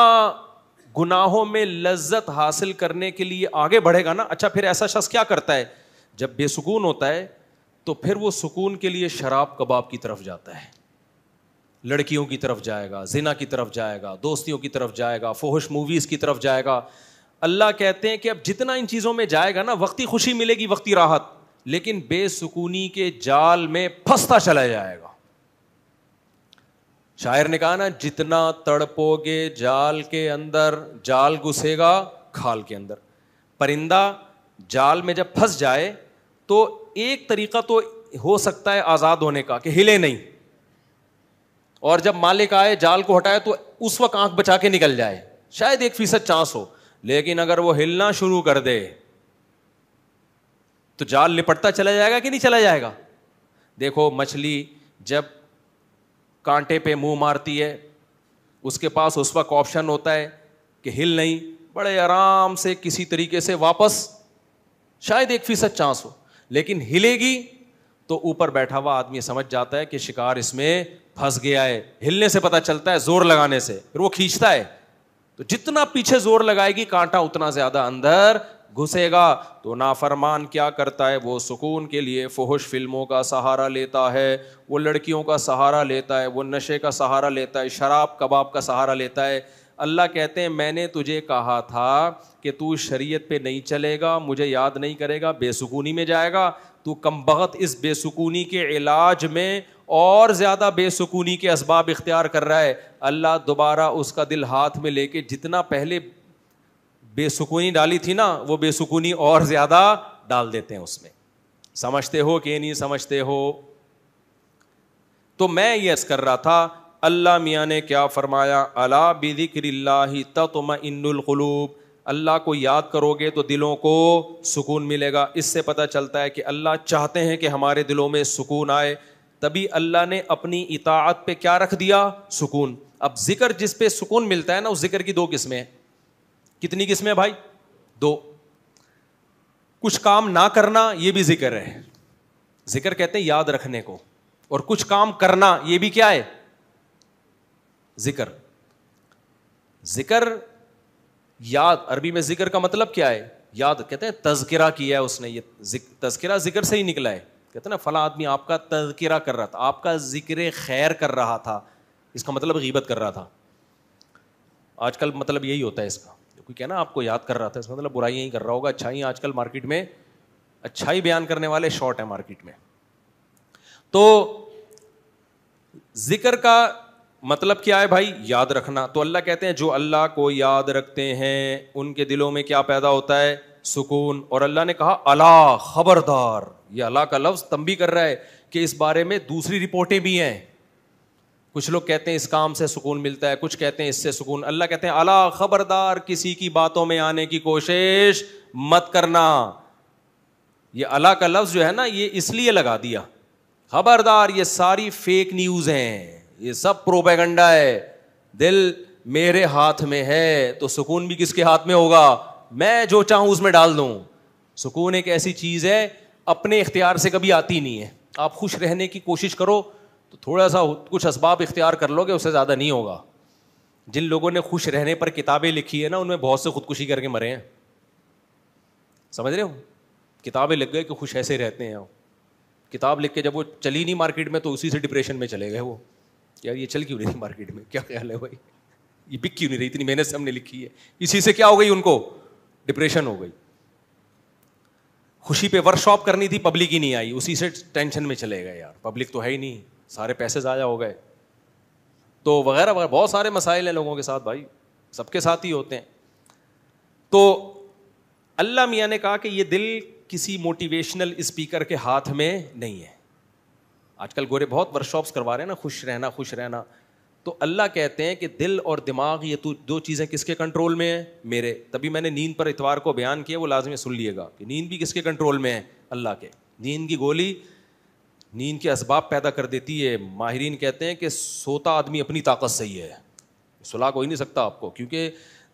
[SPEAKER 1] गुनाहों में लज्जत हासिल करने के लिए आगे बढ़ेगा ना अच्छा फिर ऐसा शख्स क्या करता है जब बेसुकून होता है तो फिर वो सुकून के लिए शराब कबाब की तरफ जाता है लड़कियों की तरफ जाएगा जिना की तरफ जाएगा दोस्तियों की तरफ जाएगा फोहश मूवीज़ की तरफ जाएगा अल्लाह कहते हैं कि अब जितना इन चीज़ों में जाएगा ना वक्ती खुशी मिलेगी वक्ती राहत लेकिन बेसुकूनी के जाल में फंसता चला जाएगा शायर ने कहा ना जितना तड़पोगे जाल के अंदर जाल घुसेगा खाल के अंदर परिंदा जाल में जब फंस जाए तो एक तरीका तो हो सकता है आज़ाद होने का कि हिले नहीं और जब मालिक आए जाल को हटाए तो उस वक्त आंख बचा के निकल जाए शायद एक फीसद चांस हो लेकिन अगर वो हिलना शुरू कर दे तो जाल लिपटता चला जाएगा कि नहीं चला जाएगा देखो मछली जब कांटे पे मुंह मारती है उसके पास उस वक्त ऑप्शन होता है कि हिल नहीं बड़े आराम से किसी तरीके से वापस शायद एक फीसद चांस हो लेकिन हिलेगी तो ऊपर बैठा हुआ आदमी समझ जाता है कि शिकार इसमें फंस गया है हिलने से पता चलता है जोर लगाने से फिर वो खींचता है तो जितना पीछे जोर लगाएगी कांटा उतना ज्यादा अंदर घुसेगा तो नाफरमान क्या करता है वो सुकून के लिए फोहश फिल्मों का सहारा लेता है वो लड़कियों का सहारा लेता है वो नशे का सहारा लेता है शराब कबाब का सहारा लेता है अल्लाह कहते हैं मैंने तुझे कहा था कि तू शरीयत पे नहीं चलेगा मुझे याद नहीं करेगा बेसुकूनी में जाएगा तो बहत इस बेसुकूनी के इलाज में और ज़्यादा बेसुकूनी के इसबाब इख्तियार कर रहा है अल्लाह दोबारा उसका दिल हाथ में लेके जितना पहले बेसुकूनी डाली थी ना वो बेसुकूनी और ज़्यादा डाल देते हैं उसमें समझते हो कि नहीं समझते हो तो मैं यस कर रहा था अल्लाह मियाँ ने क्या फरमाया अला तुम इनकलूब इन्नुलकलूब अल्लाह को याद करोगे तो दिलों को सुकून मिलेगा इससे पता चलता है कि अल्लाह चाहते हैं कि हमारे दिलों में सुकून आए तभी अल्लाह ने अपनी इतात पे क्या रख दिया सुकून अब जिक्र जिस पे सुकून मिलता है ना उस जिक्र की दो किस्में हैं कितनी किस्में है भाई दो कुछ काम ना करना ये भी जिक्र है जिक्र कहते हैं याद रखने को और कुछ काम करना ये भी क्या है जिक्र जिक्र याद अरबी में जिक्र का मतलब क्या है याद कहते हैं तस्करा किया है उसने ये तस्करा जिक्र से ही निकला है कहते ना फला आदमी आपका तस्करा कर रहा था आपका जिक्र खैर कर रहा था इसका मतलब गीबत कर रहा था आजकल मतलब यही होता है इसका कोई कहना आपको याद कर रहा था इसका मतलब बुराई यही कर रहा होगा अच्छाई आजकल मार्केट में अच्छाई बयान करने वाले शॉर्ट है मार्केट में तो जिक्र का मतलब क्या है भाई याद रखना तो अल्लाह कहते हैं जो अल्लाह को याद रखते हैं उनके दिलों में क्या पैदा होता है सुकून और अल्लाह ने कहा अला खबरदार ये अला का लफ्ज तंबी कर रहा है कि इस बारे में दूसरी रिपोर्टें भी हैं कुछ लोग कहते हैं इस काम से सुकून मिलता है कुछ कहते हैं इससे सुकून अल्लाह कहते हैं अला खबरदार किसी की बातों में आने की कोशिश मत करना ये अला का लफ्ज जो है ना ये इसलिए लगा दिया खबरदार ये सारी फेक न्यूज हैं ये सब प्रोपेगंडा है दिल मेरे हाथ में है तो सुकून भी किसके हाथ में होगा मैं जो चाहूँ उसमें डाल दू सुकून एक ऐसी चीज़ है अपने इख्तियार से कभी आती नहीं है आप खुश रहने की कोशिश करो तो थोड़ा सा कुछ असबाब इख्तियार कर लोगे उससे ज़्यादा नहीं होगा जिन लोगों ने खुश रहने पर किताबें लिखी है ना उनमें बहुत से खुदकुशी करके मरे हैं समझ रहे हो किताबें लिख गए कि खुश ऐसे रहते हैं किताब लिख के जब वो चली नहीं मार्केट में तो उसी से डिप्रेशन में चले गए वो यार ये चल क्यों रही मार्केट में क्या ख्याल है भाई ये बिक क्यों नहीं रही इतनी मेहनत से हमने लिखी है इसी से क्या हो गई उनको डिप्रेशन हो गई खुशी पे वर्कशॉप करनी थी पब्लिक ही नहीं आई उसी से टेंशन में चले गए यार पब्लिक तो है ही नहीं सारे पैसे ज़ाया हो गए तो वगैरह वगैरह बहुत सारे मसाइल हैं लोगों के साथ भाई सबके साथ ही होते हैं तो अल्लाह मियाँ ने कहा कि ये दिल किसी मोटिवेशनल स्पीकर के हाथ में नहीं है आजकल गोरे बहुत वर्कशॉप्स करवा रहे हैं ना खुश रहना खुश रहना तो अल्लाह कहते हैं कि दिल और दिमाग ये तो दो चीज़ें किसके कंट्रोल में है मेरे तभी मैंने नींद पर इतवार को बयान किया वो लाजमी सुन लिएगा कि नींद भी किसके कंट्रोल में है अल्लाह के नींद की गोली नींद के इसबाब पैदा कर देती है माहरीन कहते हैं कि सोता आदमी अपनी ताकत से ही है सुलह को ही नहीं सकता आपको क्योंकि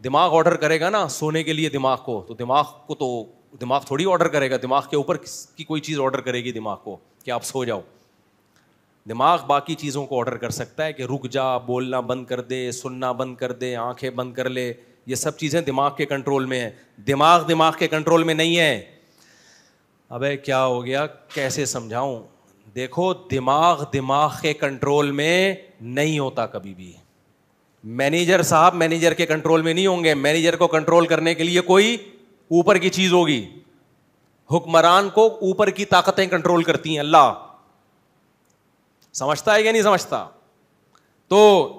[SPEAKER 1] दिमाग ऑर्डर करेगा ना सोने के लिए दिमाग को तो दिमाग को तो दिमाग थोड़ी ऑर्डर करेगा दिमाग के ऊपर की कोई चीज़ ऑर्डर करेगी दिमाग को कि आप सो जाओ दिमाग बाकी चीज़ों को ऑर्डर कर सकता है कि रुक जा बोलना बंद कर दे सुनना बंद कर दे आंखें बंद कर ले ये सब चीज़ें दिमाग के कंट्रोल में है दिमाग दिमाग के कंट्रोल में नहीं है अबे क्या हो गया कैसे समझाऊं देखो दिमाग दिमाग के कंट्रोल में नहीं होता कभी भी मैनेजर साहब मैनेजर के कंट्रोल में नहीं होंगे मैनेजर को कंट्रोल करने के लिए कोई ऊपर की चीज़ होगी हुक्मरान को ऊपर की ताकतें कंट्रोल करती हैं अल्लाह समझता है कि नहीं समझता तो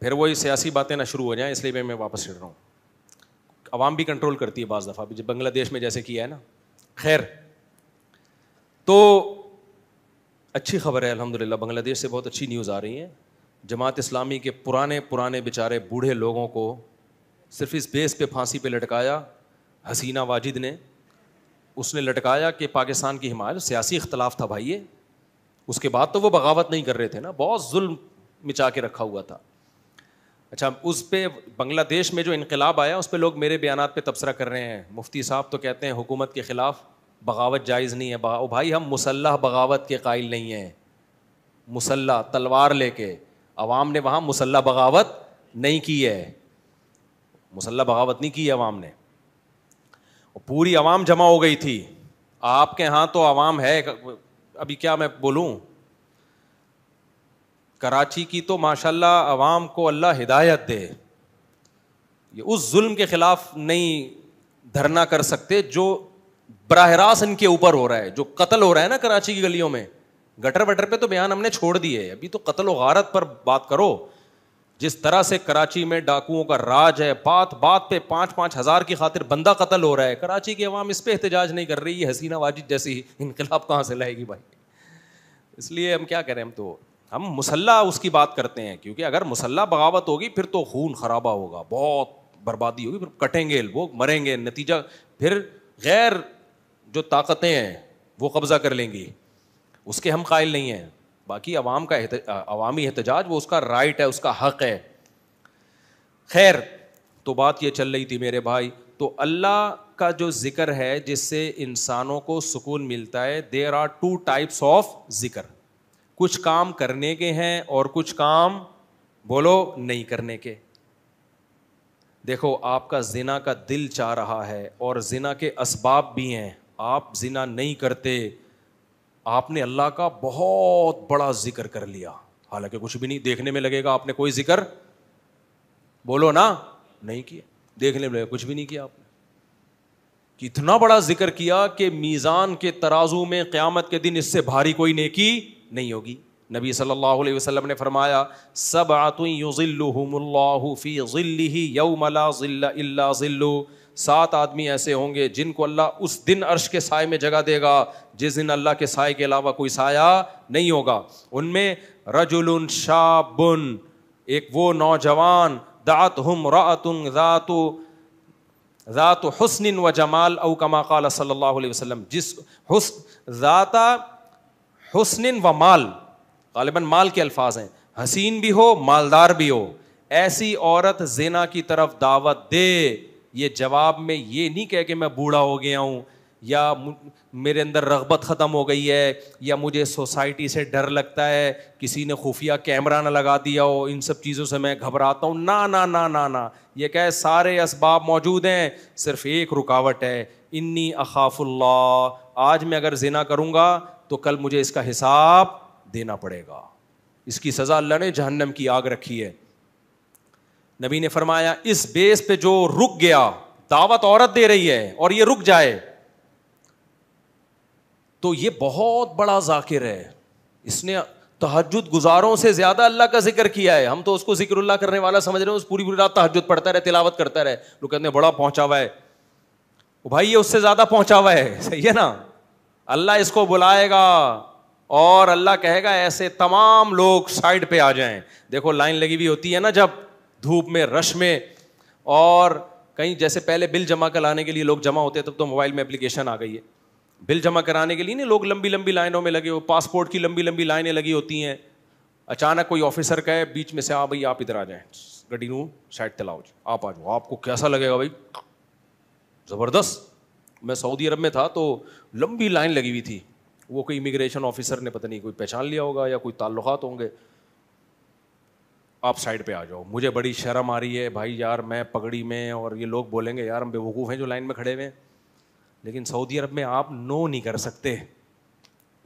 [SPEAKER 1] फिर वही सियासी बातें ना शुरू हो जाएं इसलिए मैं मैं वापस चल रहा हूँ आवाम भी कंट्रोल करती है बाज़ दफ़ा भी बांग्लादेश में जैसे किया है ना खैर तो अच्छी खबर है अलहमदिल्ला बांग्लादेश से बहुत अच्छी न्यूज़ आ रही है जमात इस्लामी के पुराने पुराने बेचारे बूढ़े लोगों को सिर्फ इस बेस पे फांसी पर लटकाया हसीना वाजिद ने उसने लटकाया कि पाकिस्तान की हिमाचल सियासी इख्तलाफ था भाई ये उसके बाद तो वो बगावत नहीं कर रहे थे ना बहुत जुल्म मिचा के रखा हुआ था अच्छा उस पर बंग्लादेश में जो इनकलाब आया उस पर लोग मेरे बयान पर तबसरा कर रहे हैं मुफ्ती साहब तो कहते हैं हुकूमत के ख़िलाफ़ बगावत जायज़ नहीं है बगा भाई हम मुसल्ह बगावत के कायल नहीं हैं मुसल्ह तलवार ले के अवाम ने वहाँ मुसल्ह बगावत नहीं की है मुसल्ह बगावत नहीं की है अवाम ने पूरी आवाम जमा हो गई थी आपके यहाँ तो आवाम है अभी क्या मैं बोलूँ कराची की तो माशाल्लाह आवाम को अल्लाह हिदायत दे ये उस जुल्म के ख़िलाफ़ नहीं धरना कर सकते जो बरह रास्त इनके ऊपर हो रहा है जो कत्ल हो रहा है ना कराची की गलियों में गटर वटर पे तो बयान हमने छोड़ दिए अभी तो कत्ल वारत पर बात करो जिस तरह से कराची में डाकुओं का राज है बात बात पे पाँच पाँच हज़ार की खातिर बंदा कतल हो रहा है कराची की अवाम इस पर एहतजाज नहीं कर रही हसीना वाजिद जैसी इनकलाब कहाँ से लाएगी भाई इसलिए हम क्या करें हम तो हम मुसल्ला उसकी बात करते हैं क्योंकि अगर मुसल्ला बगावत होगी फिर तो खून खराबा होगा बहुत बर्बादी होगी फिर कटेंगे वो मरेंगे नतीजा फिर गैर जो ताकतें हैं वो कब्ज़ा कर लेंगी उसके हम कायल नहीं हैं बाकी अवाम का अवामी एहतजाज वो उसका राइट है उसका हक है खैर तो बात ये चल रही थी मेरे भाई तो अल्लाह का जो जिक्र है जिससे इंसानों को सुकून मिलता है there are two types of जिक्र कुछ काम करने के हैं और कुछ काम बोलो नहीं करने के देखो आपका जिना का दिल चाह रहा है और जिना के असबाब भी हैं आप जिना नहीं करते आपने अल्लाह का बहुत बड़ा जिक्र कर लिया हालांकि कुछ भी नहीं देखने में लगेगा आपने कोई जिक्र बोलो ना नहीं किया देखने में लगेगा कुछ भी नहीं किया आपने कि बड़ा जिक्र किया कि मीज़ान के तराजू में क़्यामत के दिन इससे भारी कोई नेकी नहीं होगी नबी सल्लल्लाहु अलैहि वसल्लम ने फरमाया सब आतुल्लाफ़ी यौमला सात आदमी ऐसे होंगे जिनको अल्लाह उस दिन अर्श के साय में जगह देगा जिस दिन अल्लाह के साय के अलावा कोई साया नहीं होगा उनमें रजुल शाबुन एक वो नौजवान दात हम रातुन रातु ज़ात हसन व जमाल औ कमा काल सल्ला वसलम जिस हुस ज़ाता हसन व माल तालिबा माल के अल्फाज हैं हसीन भी हो मालदार भी हो ऐसी औरत जेना की तरफ दावत दे ये जवाब में ये नहीं कह के मैं बूढ़ा हो गया हूँ या मेरे अंदर रगबत ख़त्म हो गई है या मुझे सोसाइटी से डर लगता है किसी ने खुफिया कैमरा ना लगा दिया हो इन सब चीज़ों से मैं घबराता हूँ ना ना ना ना ना ये कहे सारे इसबाब मौजूद हैं सिर्फ एक रुकावट है इन्नी अखाफुल्ला आज मैं अगर जिना करूँगा तो कल मुझे इसका हिसाब देना पड़ेगा इसकी सज़ा अल्लाह ने जहन्नम की आग रखी है नबी ने फरमाया इस बेस पे जो रुक गया दावत औरत दे रही है और ये रुक जाए तो ये बहुत बड़ा जाकिर है इसने तहजद गुजारों से ज्यादा अल्लाह का जिक्र किया है हम तो उसको जिक्रल्ला करने वाला समझ रहे हैं उस पूरी पूरी रात तहजद पढ़ता रहे तिलावत करता रहे लोग कहते हैं बड़ा पहुंचा हुआ है वो भाई ये उससे ज्यादा पहुंचा हुआ है सही है ना अल्लाह इसको बुलाएगा और अल्लाह कहेगा ऐसे तमाम लोग साइड पे आ जाएं देखो लाइन लगी हुई होती है ना जब धूप में रश में और कहीं जैसे पहले बिल जमा कराने के लिए लोग जमा होते तब तो मोबाइल में एप्लीकेशन आ गई है बिल जमा कराने के लिए नहीं लोग लंबी लंबी लाइनों में लगे हो पासपोर्ट की लंबी लंबी लाइनें लगी होती हैं अचानक कोई ऑफिसर कहे बीच में से आ भाई आप इधर आ जाए गड्डी नू साइड तलाओ आप आ जाओ आपको कैसा लगेगा भाई ज़बरदस्त मैं सऊदी अरब में था तो लंबी लाइन लगी हुई थी वो कोई इमिग्रेशन ऑफिसर ने पता नहीं कोई पहचान लिया होगा या कोई ताल्लुकात होंगे आप साइड पे आ जाओ मुझे बड़ी शर्म आ रही है भाई यार मैं पगड़ी में और ये लोग बोलेंगे यार हम बेवकूफ़ हैं जो लाइन में खड़े हुए हैं लेकिन सऊदी अरब में आप नो नहीं कर सकते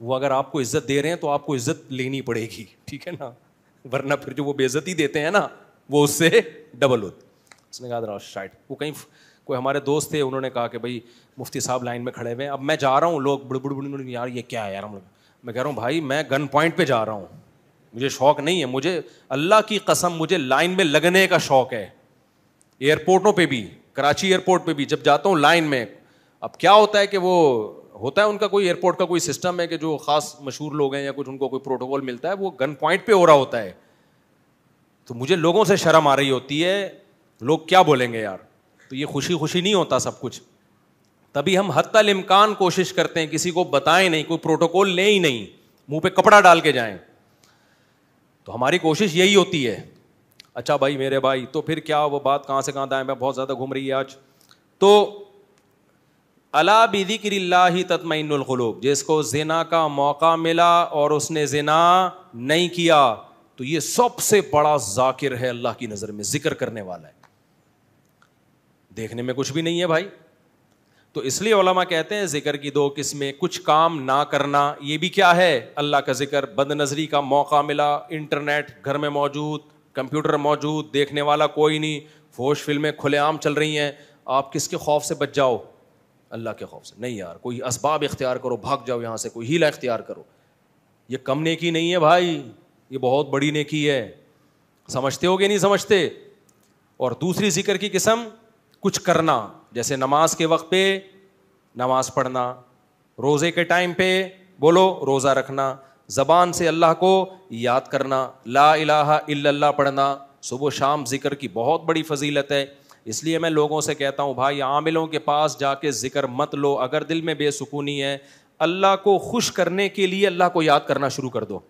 [SPEAKER 1] वो अगर आपको इज्जत दे रहे हैं तो आपको इज्जत लेनी पड़ेगी ठीक है ना वरना फिर जो वो बेजती देते हैं ना वो उससे डबल होती उसने कहा शाइट वो कहीं कोई हमारे दोस्त थे उन्होंने कहा कि भाई मुफ्ती साहब लाइन में खड़े हुए हैं अब मैं जा रहा हूँ लोग बुड़ बुड़ बुड़ यार ये क्या है यार हम लोग मैं कह रहा हूँ भाई मैं गन पॉइंट पे जा रहा हूँ मुझे शौक नहीं है मुझे अल्लाह की कसम मुझे लाइन में लगने का शौक है एयरपोर्टों पे भी कराची एयरपोर्ट पे भी जब जाता हूँ लाइन में अब क्या होता है कि वो होता है उनका कोई एयरपोर्ट का कोई सिस्टम है कि जो खास मशहूर लोग हैं या कुछ उनको कोई प्रोटोकॉल मिलता है वो गन पॉइंट पे हो रहा होता है तो मुझे लोगों से शर्म आ रही होती है लोग क्या बोलेंगे यार तो ये खुशी खुशी नहीं होता सब कुछ तभी हम हत्तल इम्कान कोशिश करते हैं किसी को बताएं नहीं कोई प्रोटोकॉल लें ही नहीं मुँह पे कपड़ा डाल के जाएं तो हमारी कोशिश यही होती है अच्छा भाई मेरे भाई तो फिर क्या वो बात कहाँ से कहाँ दाएँ मैं बहुत ज़्यादा घूम रही है आज तो अला बिदिक्ला ही तत्मिनगलूब जिसको जिना का मौका मिला और उसने जिना नहीं किया तो ये सबसे बड़ा जाकिर है अल्लाह की नज़र में जिक्र करने वाला है देखने में कुछ भी नहीं है भाई तो इसलिए ओलमा कहते हैं जिक्र की दो किस्में कुछ काम ना करना ये भी क्या है अल्लाह का जिक्र बद नजरी का मौका मिला इंटरनेट घर में मौजूद कंप्यूटर मौजूद देखने वाला कोई नहीं फोश फिल्में खुलेआम चल रही हैं आप किसके खौफ से बच जाओ अल्लाह के खौफ से नहीं यार कोई इसबाब इख्तियार करो भाग जाओ यहाँ से कोई हीला इख्तियार करो ये कम नेकी नहीं है भाई ये बहुत बड़ी नेकी है समझते हो गए नहीं समझते और दूसरी जिक्र की किस्म कुछ करना जैसे नमाज के वक्त पे नमाज पढ़ना रोज़े के टाइम पे बोलो रोज़ा रखना ज़बान से अल्लाह को याद करना ला इलाहा इल्लल्लाह पढ़ना सुबह शाम ज़िक्र की बहुत बड़ी फजीलत है इसलिए मैं लोगों से कहता हूँ भाई आमिलों के पास जाके ज़िक्र मत लो अगर दिल में बेसुकूनी है अल्लाह को खुश करने के लिए अल्लाह को याद करना शुरू कर दो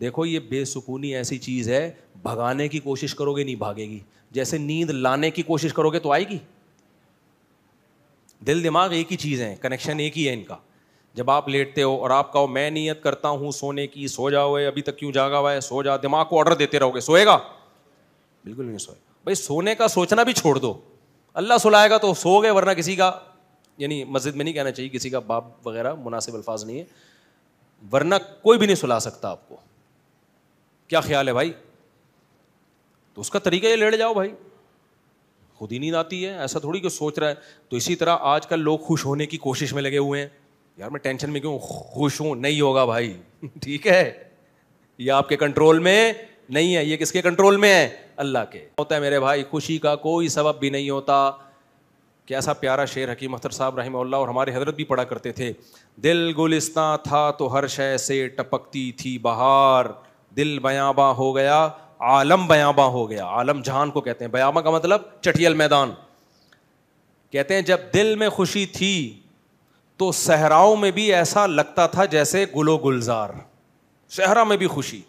[SPEAKER 1] देखो ये बेसुकूनी ऐसी चीज़ है भगाने की कोशिश करोगे नहीं भागेगी जैसे नींद लाने की कोशिश करोगे तो आएगी दिल दिमाग एक ही चीज़ है कनेक्शन एक ही है इनका जब आप लेटते हो और आप कहो मैं नीयत करता हूँ सोने की सो जाओ है अभी तक क्यों जागा हुआ है सो जा दिमाग को ऑर्डर देते रहोगे सोएगा बिल्कुल नहीं सोएगा भाई सोने का सोचना भी छोड़ दो अल्लाह सुलाएगा तो सो गए वरना किसी का यानी मस्जिद में नहीं कहना चाहिए किसी का बाप वगैरह मुनासिब अल्फाज नहीं है वरना कोई भी नहीं सुला सकता आपको क्या ख्याल है भाई तो उसका तरीका ये लेट जाओ भाई खुद ही नींद आती है ऐसा थोड़ी कि सोच रहा है तो इसी तरह आज कल लोग खुश होने की कोशिश में लगे हुए हैं यार मैं टेंशन में क्यों खुश हूं नहीं होगा भाई ठीक है ये आपके कंट्रोल में नहीं है ये किसके कंट्रोल में है अल्लाह के होता है मेरे भाई खुशी का कोई सबब भी नहीं होता कैसा प्यारा शेर हकीम अख्तर साहब रही और हमारे हजरत भी पढ़ा करते थे दिल गुलिस्तां था तो हर शय से टपकती थी बहार दिल बयाबा हो गया आलम बयाबा हो गया आलम जहान को कहते हैं बयाबा का मतलब चटियल मैदान कहते हैं जब दिल में खुशी थी तो सहराओं में भी ऐसा लगता था जैसे गुलो गुलजार शहरा में भी खुशी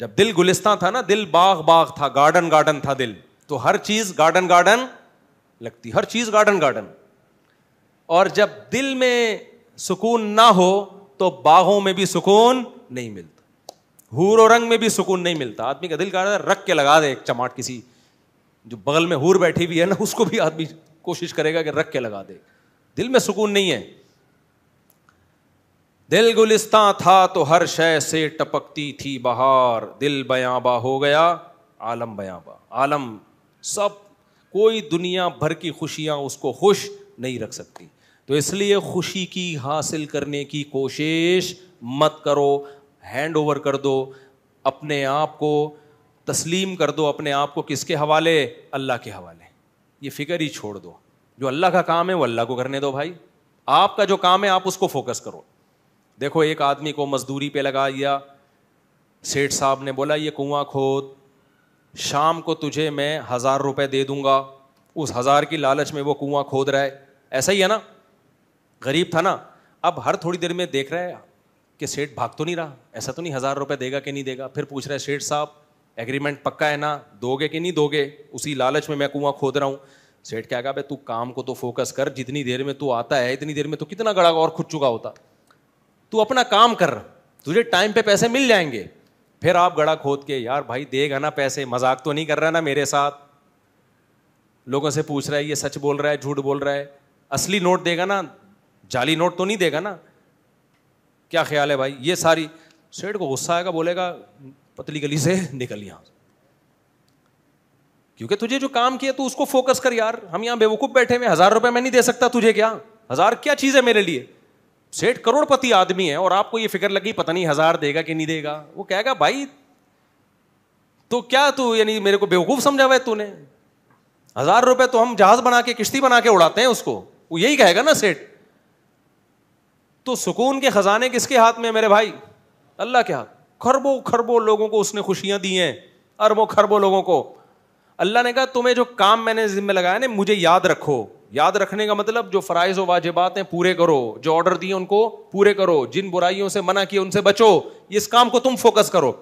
[SPEAKER 1] जब दिल गुलिस्तान था ना दिल बाग बाग था गार्डन गार्डन था दिल तो हर चीज गार्डन गार्डन लगती हर चीज गार्डन गार्डन और जब दिल में सुकून ना हो तो बागों में भी सुकून नहीं मिलता हूर और रंग में भी सुकून नहीं मिलता आदमी का दिल कर रख के लगा दे एक चमाट किसी जो बगल में हूर बैठी हुई है ना उसको भी आदमी कोशिश करेगा कि रख के लगा दे दिल में सुकून नहीं है दिल गुलिस्ता था तो हर शय से टपकती थी बहार दिल बयाबा हो गया आलम बयाबा आलम सब कोई दुनिया भर की खुशियां उसको खुश नहीं रख सकती तो इसलिए खुशी की हासिल करने की कोशिश मत करो हैंड ओवर कर दो अपने आप को तस्लीम कर दो अपने आप को किसके हवाले अल्लाह के हवाले ये फिक्र ही छोड़ दो जो अल्लाह का काम है वो अल्लाह को करने दो भाई आपका जो काम है आप उसको फोकस करो देखो एक आदमी को मजदूरी पे लगा दिया सेठ साहब ने बोला ये कुआं खोद शाम को तुझे मैं हज़ार रुपए दे दूंगा उस हज़ार की लालच में वो कुआं खोद रहा है ऐसा ही है ना गरीब था ना अब हर थोड़ी देर में देख रहा है कि सेठ भाग तो नहीं रहा ऐसा तो नहीं हज़ार रुपए देगा कि नहीं देगा फिर पूछ रहा है सेठ साहब एग्रीमेंट पक्का है ना दोगे कि नहीं दोगे उसी लालच में मैं कुआं खोद रहा हूँ सेठ क्या कहा तू काम को तो फोकस कर जितनी देर में तू आता है इतनी देर में तो कितना गड़ा और खुद चुका होता तू अपना काम कर तुझे टाइम पे पैसे मिल जाएंगे फिर आप गड़ा खोद के यार भाई देगा ना पैसे मजाक तो नहीं कर रहा ना मेरे साथ लोगों से पूछ रहा है ये सच बोल रहा है झूठ बोल रहा है असली नोट देगा ना जाली नोट तो नहीं देगा ना क्या ख्याल है भाई ये सारी सेठ को गुस्सा आएगा बोलेगा पतली गली से निकल यहाँ क्योंकि तुझे जो काम किया तू उसको फोकस कर यार हम यहां बेवकूफ़ बैठे हुए हजार रुपए में नहीं दे सकता तुझे क्या हजार क्या चीज़ है मेरे लिए सेठ करोड़पति आदमी है और आपको ये फिक्र लगी पता नहीं हजार देगा कि नहीं देगा वो कहेगा भाई तो क्या तू यानी मेरे को बेवकूफ़ समझा हुआ है तूने हजार रुपए तो हम जहाज बना के किश्ती बना के उड़ाते हैं उसको वो यही कहेगा ना सेठ तो सुकून के ख़जाने किसके हाथ में है मेरे भाई अल्लाह के हाथ खरबो खरबों लोगों को उसने खुशियां दी हैं अरबों खरबो लोगों को अल्लाह ने कहा तुम्हें जो काम मैंने जिम्मे लगाया ना मुझे याद रखो याद रखने का मतलब जो फ़राइज़ व वाजिबात हैं पूरे करो जो ऑर्डर दिए उनको पूरे करो जिन बुराइयों से मना किए उनसे बचो इस काम को तुम फोकस करो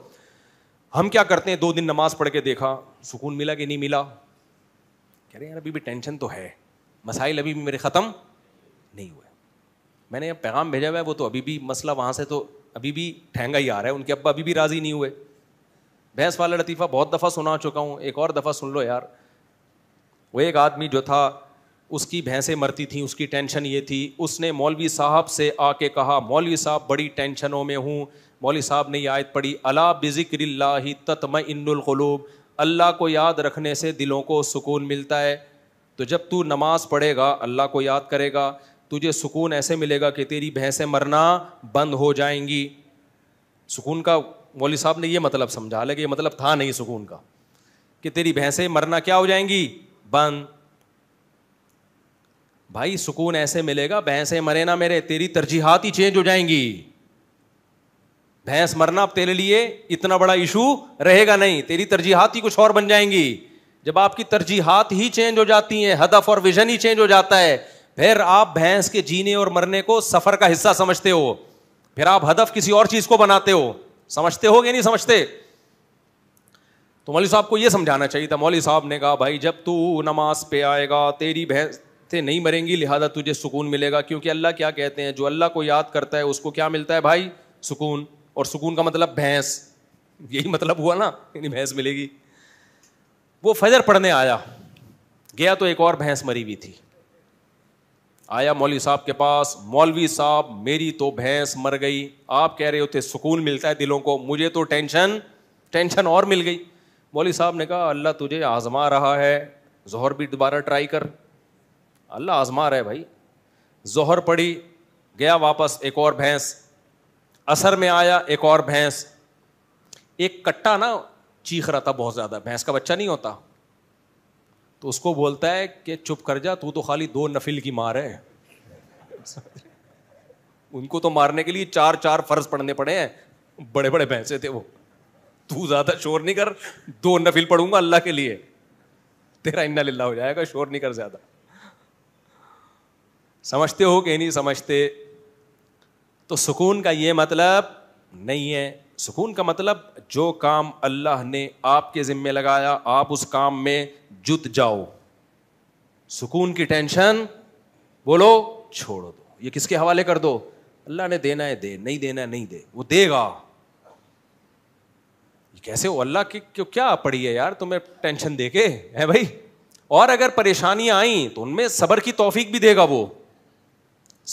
[SPEAKER 1] हम क्या करते हैं दो दिन नमाज पढ़ के देखा सुकून मिला कि नहीं मिला कह रहे यार अभी भी टेंशन तो है मसाइल अभी भी मेरे ख़त्म नहीं हुए मैंने पैगाम भेजा हुआ है वो तो अभी भी मसला वहाँ से तो अभी भी ठहंगा ही आ रहा है उनके अब्बा अभी भी राज़ी नहीं हुए भैंस वाला लतीफ़ा बहुत दफ़ा सुना चुका हूँ एक और दफ़ा सुन लो यार वो एक आदमी जो था उसकी भैंसें मरती थी उसकी टेंशन ये थी उसने मौलवी साहब से आके कहा मौलवी साहब बड़ी टेंशनों में हूँ मौलवी साहब ने आयत पढ़ी अला ही तत्म इनकलूब अल्लाह को याद रखने से दिलों को सुकून मिलता है तो जब तू नमाज़ पढ़ेगा अल्लाह को याद करेगा तुझे सुकून ऐसे मिलेगा कि तेरी भैंसें मरना बंद हो जाएंगी सुकून का मौली साहब ने ये मतलब समझा लेकिन ये मतलब था नहीं सुकून का कि तेरी भैंसें मरना क्या हो जाएंगी बंद भाई सुकून ऐसे मिलेगा भैंसें मरे ना मेरे तेरी तरजीहत ही चेंज हो जाएंगी भैंस मरना अब तेरे लिए इतना बड़ा इशू रहेगा नहीं तेरी तरजीहत ही कुछ और बन जाएंगी जब आपकी तरजीहत ही चेंज हो जाती हैं हदफ और विजन ही चेंज हो जाता है फिर आप भैंस के जीने और मरने को सफर का हिस्सा समझते हो फिर आप हदफ किसी और चीज को बनाते हो समझते हो या नहीं समझते तो मौली साहब को यह समझाना चाहिए था मौली साहब ने कहा भाई जब तू नमाज पे आएगा तेरी भैंस से नहीं मरेंगी लिहाजा तुझे सुकून मिलेगा क्योंकि अल्लाह क्या कहते हैं जो अल्लाह को याद करता है उसको क्या मिलता है भाई सुकून और सुकून का मतलब भैंस यही मतलब हुआ ना यानी भैंस मिलेगी वो फजर पढ़ने आया गया तो एक और भैंस मरी हुई थी आया मौलवी साहब के पास मौलवी साहब मेरी तो भैंस मर गई आप कह रहे होते सुकून मिलता है दिलों को मुझे तो टेंशन टेंशन और मिल गई मौलवी साहब ने कहा अल्लाह तुझे आजमा रहा है जहर भी दोबारा ट्राई कर अल्लाह आजमा रहा है भाई जहर पड़ी गया वापस एक और भैंस असर में आया एक और भैंस एक कट्टा ना चीख रहा था बहुत ज़्यादा भैंस का बच्चा नहीं होता तो उसको बोलता है कि चुप कर जा तू तो खाली दो नफिल की मार है उनको तो मारने के लिए चार चार फर्ज पढ़ने पड़े हैं बड़े बड़े भैंसे थे वो तू ज्यादा शोर नहीं कर दो नफिल पढ़ूंगा अल्लाह के लिए तेरा इन्ना लिल्ला हो जाएगा शोर नहीं कर ज्यादा समझते हो कि नहीं समझते तो सुकून का ये मतलब नहीं है सुकून का मतलब जो काम अल्लाह ने आपके ज़िम्मे लगाया आप उस काम में जुत जाओ सुकून की टेंशन बोलो छोड़ो दो ये किसके हवाले कर दो अल्लाह ने देना है दे नहीं देना है नहीं दे वो देगा ये कैसे हो अल्लाह की क्यों क्या पड़ी है यार तुम्हें टेंशन दे के है भाई और अगर परेशानियां आई तो उनमें सबर की तोफीक भी देगा वो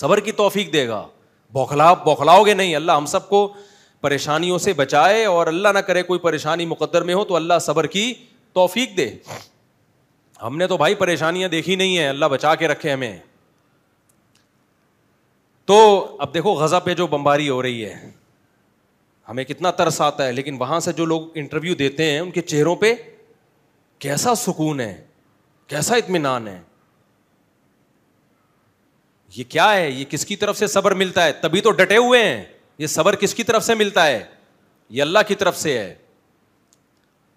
[SPEAKER 1] सबर की तोफीक देगा बौखला बौखलाओगे नहीं अल्लाह हम सबको परेशानियों से बचाए और अल्लाह ना करे कोई परेशानी मुकद्दर में हो तो अल्लाह सबर की तोफीक दे हमने तो भाई परेशानियां देखी नहीं है अल्लाह बचा के रखे हमें तो अब देखो गजा पे जो बमबारी हो रही है हमें कितना तरस आता है लेकिन वहां से जो लोग इंटरव्यू देते हैं उनके चेहरों पे कैसा सुकून है कैसा इतमान है ये क्या है ये किसकी तरफ से सब्र मिलता है तभी तो डटे हुए हैं ये सब्र किसकी तरफ से मिलता है ये अल्लाह की तरफ से है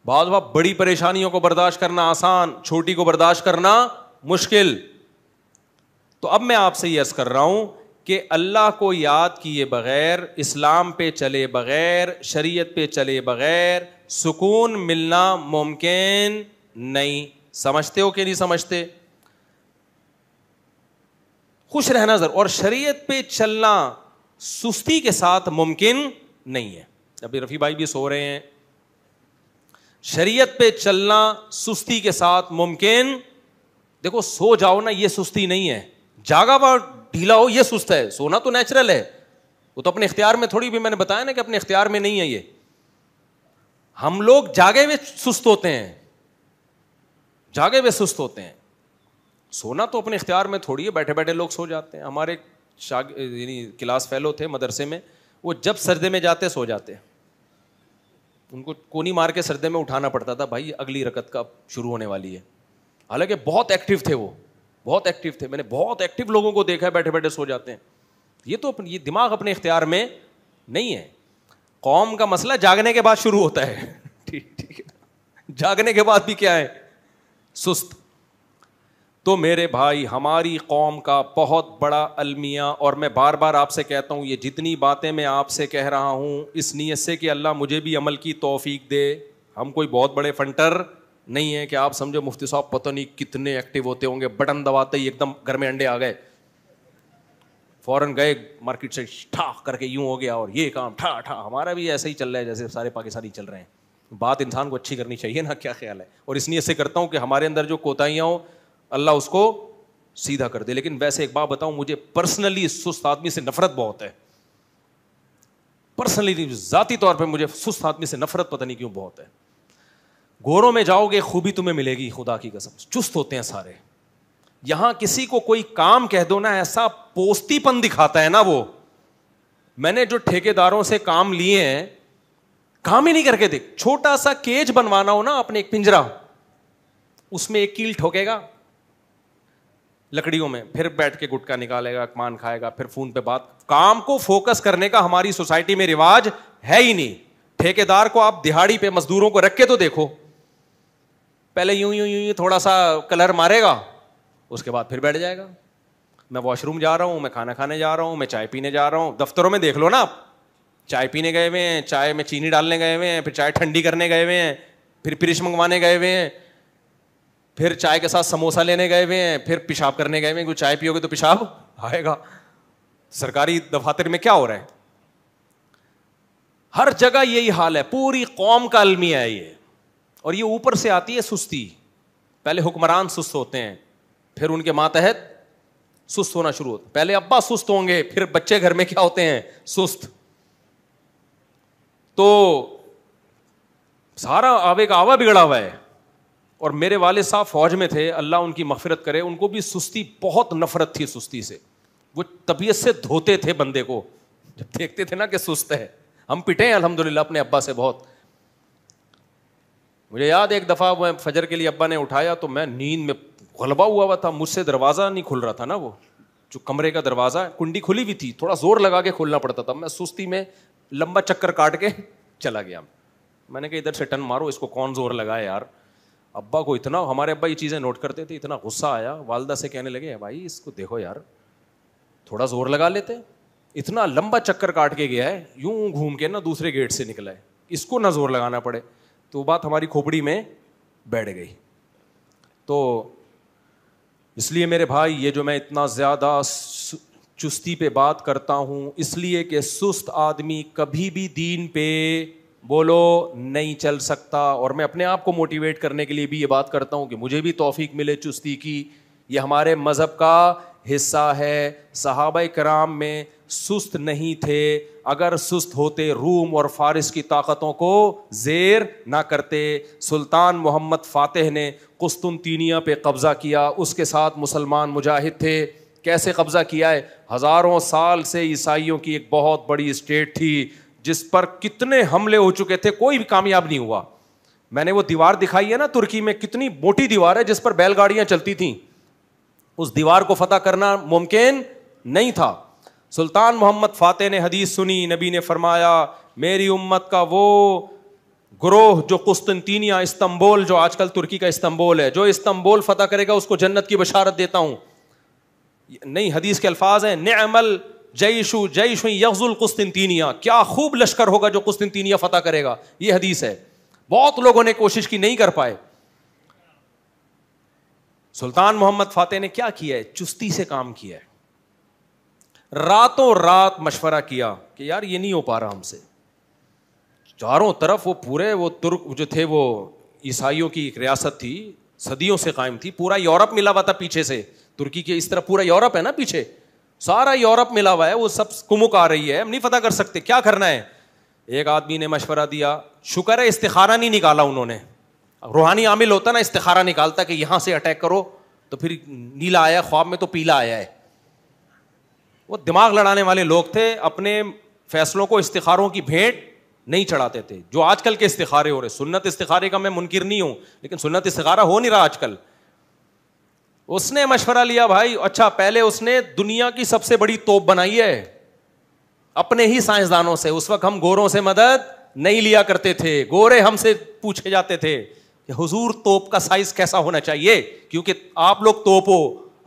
[SPEAKER 1] बाद बड़ी परेशानियों को बर्दाश्त करना आसान छोटी को बर्दाश्त करना मुश्किल तो अब मैं आपसे यस कर रहा हूं कि अल्लाह को याद किए बगैर इस्लाम पे चले बगैर शरीयत पे चले बगैर सुकून मिलना मुमकिन नहीं समझते हो कि नहीं समझते खुश रहना जरूर और शरीयत पे चलना सुस्ती के साथ मुमकिन नहीं है अभी रफ़ी भाई भी सो रहे हैं शरीयत पे चलना सुस्ती के साथ मुमकिन देखो सो जाओ ना ये सुस्ती नहीं है जागा पर ढीला हो ये सुस्त है सोना तो नेचुरल है वो तो अपने इख्तियार में थोड़ी भी मैंने बताया ना कि अपने इख्तियार में नहीं है ये हम लोग जागे हुए सुस्त होते हैं जागे हुए सुस्त होते हैं सोना तो अपने इख्तियार में थोड़ी है बैठे बैठे लोग सो जाते हैं हमारे क्लास फेलो थे मदरसे में वो जब सर्दे में जाते सो जाते हैं उनको कोनी मार के सर्दे में उठाना पड़ता था भाई अगली रकत का शुरू होने वाली है हालांकि बहुत एक्टिव थे वो बहुत एक्टिव थे मैंने बहुत एक्टिव लोगों को देखा है बैठे बैठे सो जाते हैं ये तो अपने ये दिमाग अपने इख्तियार में नहीं है कौम का मसला जागने के बाद शुरू होता है ठीक ठीक है जागने के बाद भी क्या है सुस्त तो मेरे भाई हमारी कौम का बहुत बड़ा अलमिया और मैं बार बार आपसे कहता हूँ ये जितनी बातें मैं आपसे कह रहा हूँ इस नीयत से कि अल्लाह मुझे भी अमल की तोफ़ी दे हम कोई बहुत बड़े फंटर नहीं है कि आप समझो मुफ्ती साहब पता नहीं कितने एक्टिव होते होंगे बटन दबाते ही एकदम घर में अंडे आ गए फौरन गए मार्केट से ठा करके यूं हो गया और ये काम ठा ठा हमारा भी ऐसे ही चल रहा है जैसे सारे पाकिस्तानी चल रहे हैं बात इंसान को अच्छी करनी चाहिए ना क्या ख्याल है और इसलिए से करता हूँ कि हमारे अंदर जो कोताहियाँ हों अल्लाह उसको सीधा कर दे लेकिन वैसे एक बात बताऊं मुझे पर्सनली सुस्त आदमी से नफरत बहुत है पर्सनली ज़ाती तौर पे मुझे सुस्त आदमी से नफरत पता नहीं क्यों बहुत है घोरों में जाओगे खूबी तुम्हें मिलेगी खुदा की कसम चुस्त होते हैं सारे यहां किसी को कोई काम कह दो ना ऐसा पोस्तीपन दिखाता है ना वो मैंने जो ठेकेदारों से काम लिए हैं काम ही नहीं करके देख छोटा सा केज बनवाना हो ना अपने एक पिंजरा उसमें एक कील ठोकेगा लकड़ियों में फिर बैठ के गुटका निकालेगा कमान खाएगा फिर फोन पे बात काम को फोकस करने का हमारी सोसाइटी में रिवाज है ही नहीं ठेकेदार को आप दिहाड़ी पे मजदूरों को रख के तो देखो पहले यूं यूं यूं थोड़ा सा कलर मारेगा उसके बाद फिर बैठ जाएगा मैं वॉशरूम जा रहा हूँ मैं खाना खाने जा रहा हूँ मैं चाय पीने जा रहा हूँ दफ्तरों में देख लो ना आप चाय पीने गए हुए हैं चाय में चीनी डालने गए हुए हैं फिर चाय ठंडी करने गए हुए हैं फिर फ्रिज मंगवाने गए हुए हैं फिर चाय के साथ समोसा लेने गए हुए हैं फिर पेशाब करने गए हुए हैं चाय पियोगे तो पेशाब आएगा सरकारी दफातर में क्या हो रहा है हर जगह यही हाल है पूरी कौम का अलमिया है ये और ये ऊपर से आती है सुस्ती पहले हुक्मरान सुस्त होते हैं फिर उनके मातहत सुस्त होना शुरू होता पहले अब्बा सुस्त होंगे फिर बच्चे घर में क्या होते हैं सुस्त तो सारा आवे का आवा बिगड़ा हुआ है और मेरे वाले साहब फौज में थे अल्लाह उनकी मफफरत करे उनको भी सुस्ती बहुत नफरत थी सुस्ती से वो तबीयत से धोते थे बंदे को जब देखते थे ना कि सुस्त है हम पिटे हैं अल्हम्दुलिल्लाह अपने अब्बा से बहुत मुझे याद एक दफ़ा वह फजर के लिए अब्बा ने उठाया तो मैं नींद में गलबा हुआ हुआ था मुझसे दरवाज़ा नहीं खुल रहा था ना वो जो कमरे का दरवाज़ा है कुंडी खुली हुई थी थोड़ा ज़ोर लगा के खोलना पड़ता था मैं सुस्ती में लंबा चक्कर काट के चला गया मैंने कहा इधर से टन मारो इसको कौन ज़ोर लगा यार अब्बा को इतना हमारे अब्बा ये चीज़ें नोट करते थे इतना गुस्सा आया वालदा से कहने लगे भाई इसको देखो यार थोड़ा जोर लगा लेते इतना लंबा चक्कर काट के गया है यूं घूम के ना दूसरे गेट से निकला है इसको ना जोर लगाना पड़े तो बात हमारी खोपड़ी में बैठ गई तो इसलिए मेरे भाई ये जो मैं इतना ज़्यादा चुस्ती पे बात करता हूँ इसलिए कि सुस्त आदमी कभी भी दीन पे बोलो नहीं चल सकता और मैं अपने आप को मोटिवेट करने के लिए भी ये बात करता हूँ कि मुझे भी तोफ़ी मिले चुस्ती की ये हमारे मज़हब का हिस्सा है साहब कराम में सुस्त नहीं थे अगर सुस्त होते रूम और फारिस की ताकतों को जेर ना करते सुल्तान मोहम्मद फ़ातह ने कुस्तुनतीनिया पर कब्ज़ा किया उसके साथ मुसलमान मुजाहिद थे कैसे कब्ज़ा किया है हज़ारों साल से ईसाइयों की एक बहुत बड़ी स्टेट थी जिस पर कितने हमले हो चुके थे कोई भी कामयाब नहीं हुआ मैंने वो दीवार दिखाई है ना तुर्की में कितनी मोटी दीवार है जिस पर बैलगाड़ियां चलती थी उस दीवार को फतेह करना मुमकिन नहीं था सुल्तान मोहम्मद फाते ने हदीस सुनी नबी ने फरमाया मेरी उम्मत का वो ग्रोह जो कुस्तनतीनिया इस्तंबोल जो आजकल तुर्की का इस्तंबोल है जो इस्तंबोल फतेह करेगा उसको जन्नत की बशारत देता हूं नहीं हदीस के अल्फाज हैं नमल जईशु जईशु यजुल कुस्तिनतीनिया क्या खूब लश्कर होगा जो कुस्तिन तीनिया फतेह करेगा यह हदीस है बहुत लोगों ने कोशिश की नहीं कर पाए सुल्तान मोहम्मद फाते ने क्या किया है चुस्ती से काम किया है रातों रात मशवरा किया कि यार ये नहीं हो पा रहा हमसे चारों तरफ वो पूरे वो तुर्क जो थे वो ईसाइयों की एक रियासत थी सदियों से कायम थी पूरा यूरोप मिला हुआ था पीछे से तुर्की के इस तरफ पूरा यूरोप है ना पीछे सारा यूरोप मिला हुआ है वो सब कुमुक आ रही है हम नहीं पता कर सकते क्या करना है एक आदमी ने मशवरा दिया शुक्र है इस्तारा नहीं निकाला उन्होंने रूहानी आमिल होता ना इस्तारा निकालता कि यहाँ से अटैक करो तो फिर नीला आया ख्वाब में तो पीला आया है वो दिमाग लड़ाने वाले लोग थे अपने फैसलों को इस्तारों की भेंट नहीं चढ़ाते थे जो आजकल के इस्तारे हो रहे सुन्नत इस्तारे का मैं मुनकर नहीं हूँ लेकिन सुन्नत इस्तारा हो नहीं रहा आजकल उसने मशवरा लिया भाई अच्छा पहले उसने दुनिया की सबसे बड़ी तोप बनाई है अपने ही साइंसदानों से उस वक्त हम गोरों से मदद नहीं लिया करते थे गोरे हमसे पूछे जाते थे कि हुजूर तोप का साइज कैसा होना चाहिए क्योंकि आप लोग तोप हो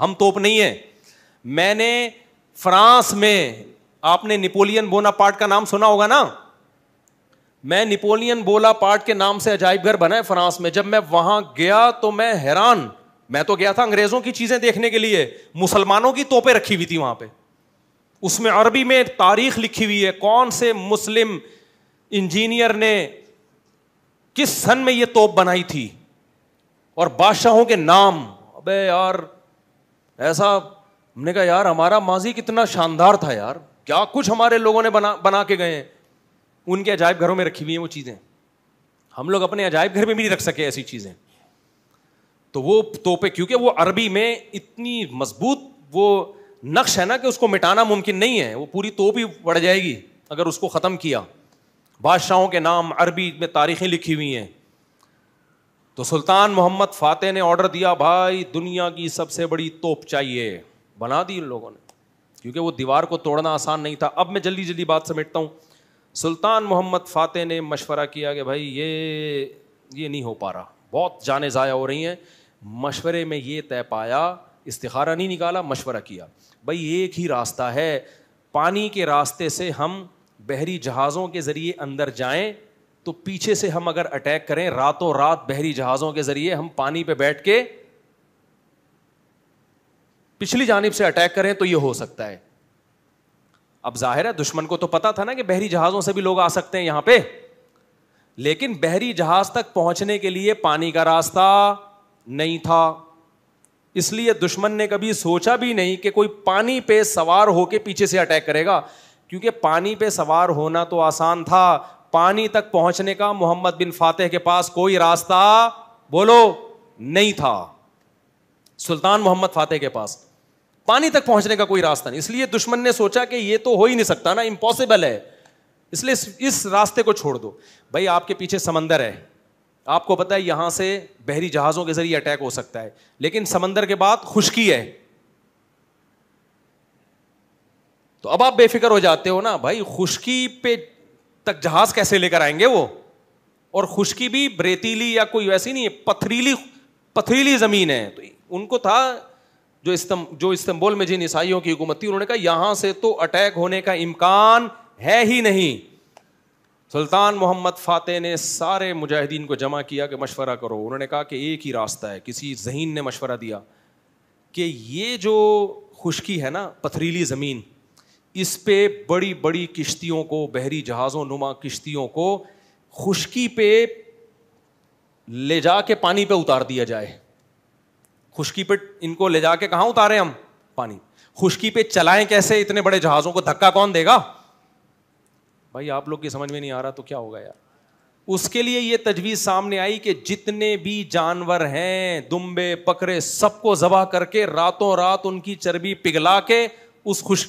[SPEAKER 1] हम तोप नहीं है मैंने फ्रांस में आपने निपोलियन बोनापार्ट का नाम सुना होगा ना मैं निपोलियन बोला पार्ट के नाम से अजायब घर बना है फ्रांस में जब मैं वहां गया तो मैं हैरान मैं तो गया था अंग्रेजों की चीजें देखने के लिए मुसलमानों की तोपे रखी हुई थी वहां पे उसमें अरबी में तारीख लिखी हुई है कौन से मुस्लिम इंजीनियर ने किस सन में यह तोप बनाई थी और बादशाहों के नाम अबे यार ऐसा हमने कहा यार हमारा माजी कितना शानदार था यार क्या कुछ हमारे लोगों ने बना बना के गए उनके अजायब घरों में रखी हुई हैं वो चीज़ें हम लोग अपने अजायब घर में भी नहीं रख सके ऐसी चीज़ें तो वो तोपे क्योंकि वो अरबी में इतनी मजबूत वो नक्श है ना कि उसको मिटाना मुमकिन नहीं है वो पूरी तोप ही बढ़ जाएगी अगर उसको ख़त्म किया बादशाहों के नाम अरबी में तारीखें लिखी हुई हैं तो सुल्तान मोहम्मद फाते ने ऑर्डर दिया भाई दुनिया की सबसे बड़ी तोप चाहिए बना दी उन लोगों ने क्योंकि वो दीवार को तोड़ना आसान नहीं था अब मैं जल्दी जल्दी बात समेटता हूँ सुल्तान मोहम्मद फाते ने मशवरा किया कि भाई ये ये नहीं हो पा रहा बहुत जाने ज़ाया हो रही हैं मशवरे में ये तय पाया इस्तारा नहीं निकाला मशवरा किया भाई एक ही रास्ता है पानी के रास्ते से हम बहरी जहाज़ों के ज़रिए अंदर जाएं तो पीछे से हम अगर अटैक करें रातों रात बहरी जहाज़ों के ज़रिए हम पानी पे बैठ के पिछली जानब से अटैक करें तो ये हो सकता है अब जाहिर है दुश्मन को तो पता था ना कि बहरी जहाज़ों से भी लोग आ सकते हैं यहां पे लेकिन बहरी जहाज़ तक पहुंचने के लिए पानी का रास्ता नहीं था इसलिए दुश्मन ने कभी सोचा भी नहीं कि कोई पानी पे सवार होके पीछे से अटैक करेगा क्योंकि पानी पे सवार होना तो आसान था पानी तक पहुंचने का मोहम्मद बिन फातेह के पास कोई रास्ता बोलो नहीं था सुल्तान मोहम्मद फातेह के पास पानी तक पहुंचने का कोई रास्ता नहीं इसलिए दुश्मन ने सोचा कि ये तो हो ही नहीं सकता ना इम्पॉसिबल है इसलिए इस रास्ते को छोड़ दो भाई आपके पीछे समंदर है आपको पता है यहां से बहरी जहाज़ों के ज़रिए अटैक हो सकता है लेकिन समंदर के बाद खुशकी है तो अब आप बेफिक्र हो जाते हो ना भाई खुशकी पे तक जहाज़ कैसे लेकर आएंगे वो और खुशकी भी ब्रेतीली या कोई वैसी नहीं है पथरीली पथरीली ज़मीन है तो उनको था जो इस्तम जो इस्तंबुल में जिन ईसाइयों की हुकूमत थी उन्होंने कहा यहां से तो अटैक होने का इम्कान है ही नहीं सुल्तान मोहम्मद फ़ातह ने सारे मुजाहिदीन को जमा किया कि मशवरा करो उन्होंने कहा कि एक ही रास्ता है किसी जहीन ने मशवरा दिया कि ये जो खुशकी है ना पथरीली ज़मीन इस पे बड़ी बड़ी किश्तियों को बहरी जहाज़ों नुमा किश्तियों को खुशकी पे ले जा के पानी पे उतार दिया जाए खुशकी पर इनको ले जा के कहाँ उतारें हम पानी खुशकी पे चलाएं कैसे इतने बड़े जहाज़ों को धक्का कौन देगा भाई आप लोग की समझ में नहीं आ रहा तो क्या होगा यार उसके लिए ये तजवीज सामने आई कि जितने भी जानवर हैं दुम्बे बकरे सबको जबा करके रातों रात उनकी चर्बी पिघला के उस खुश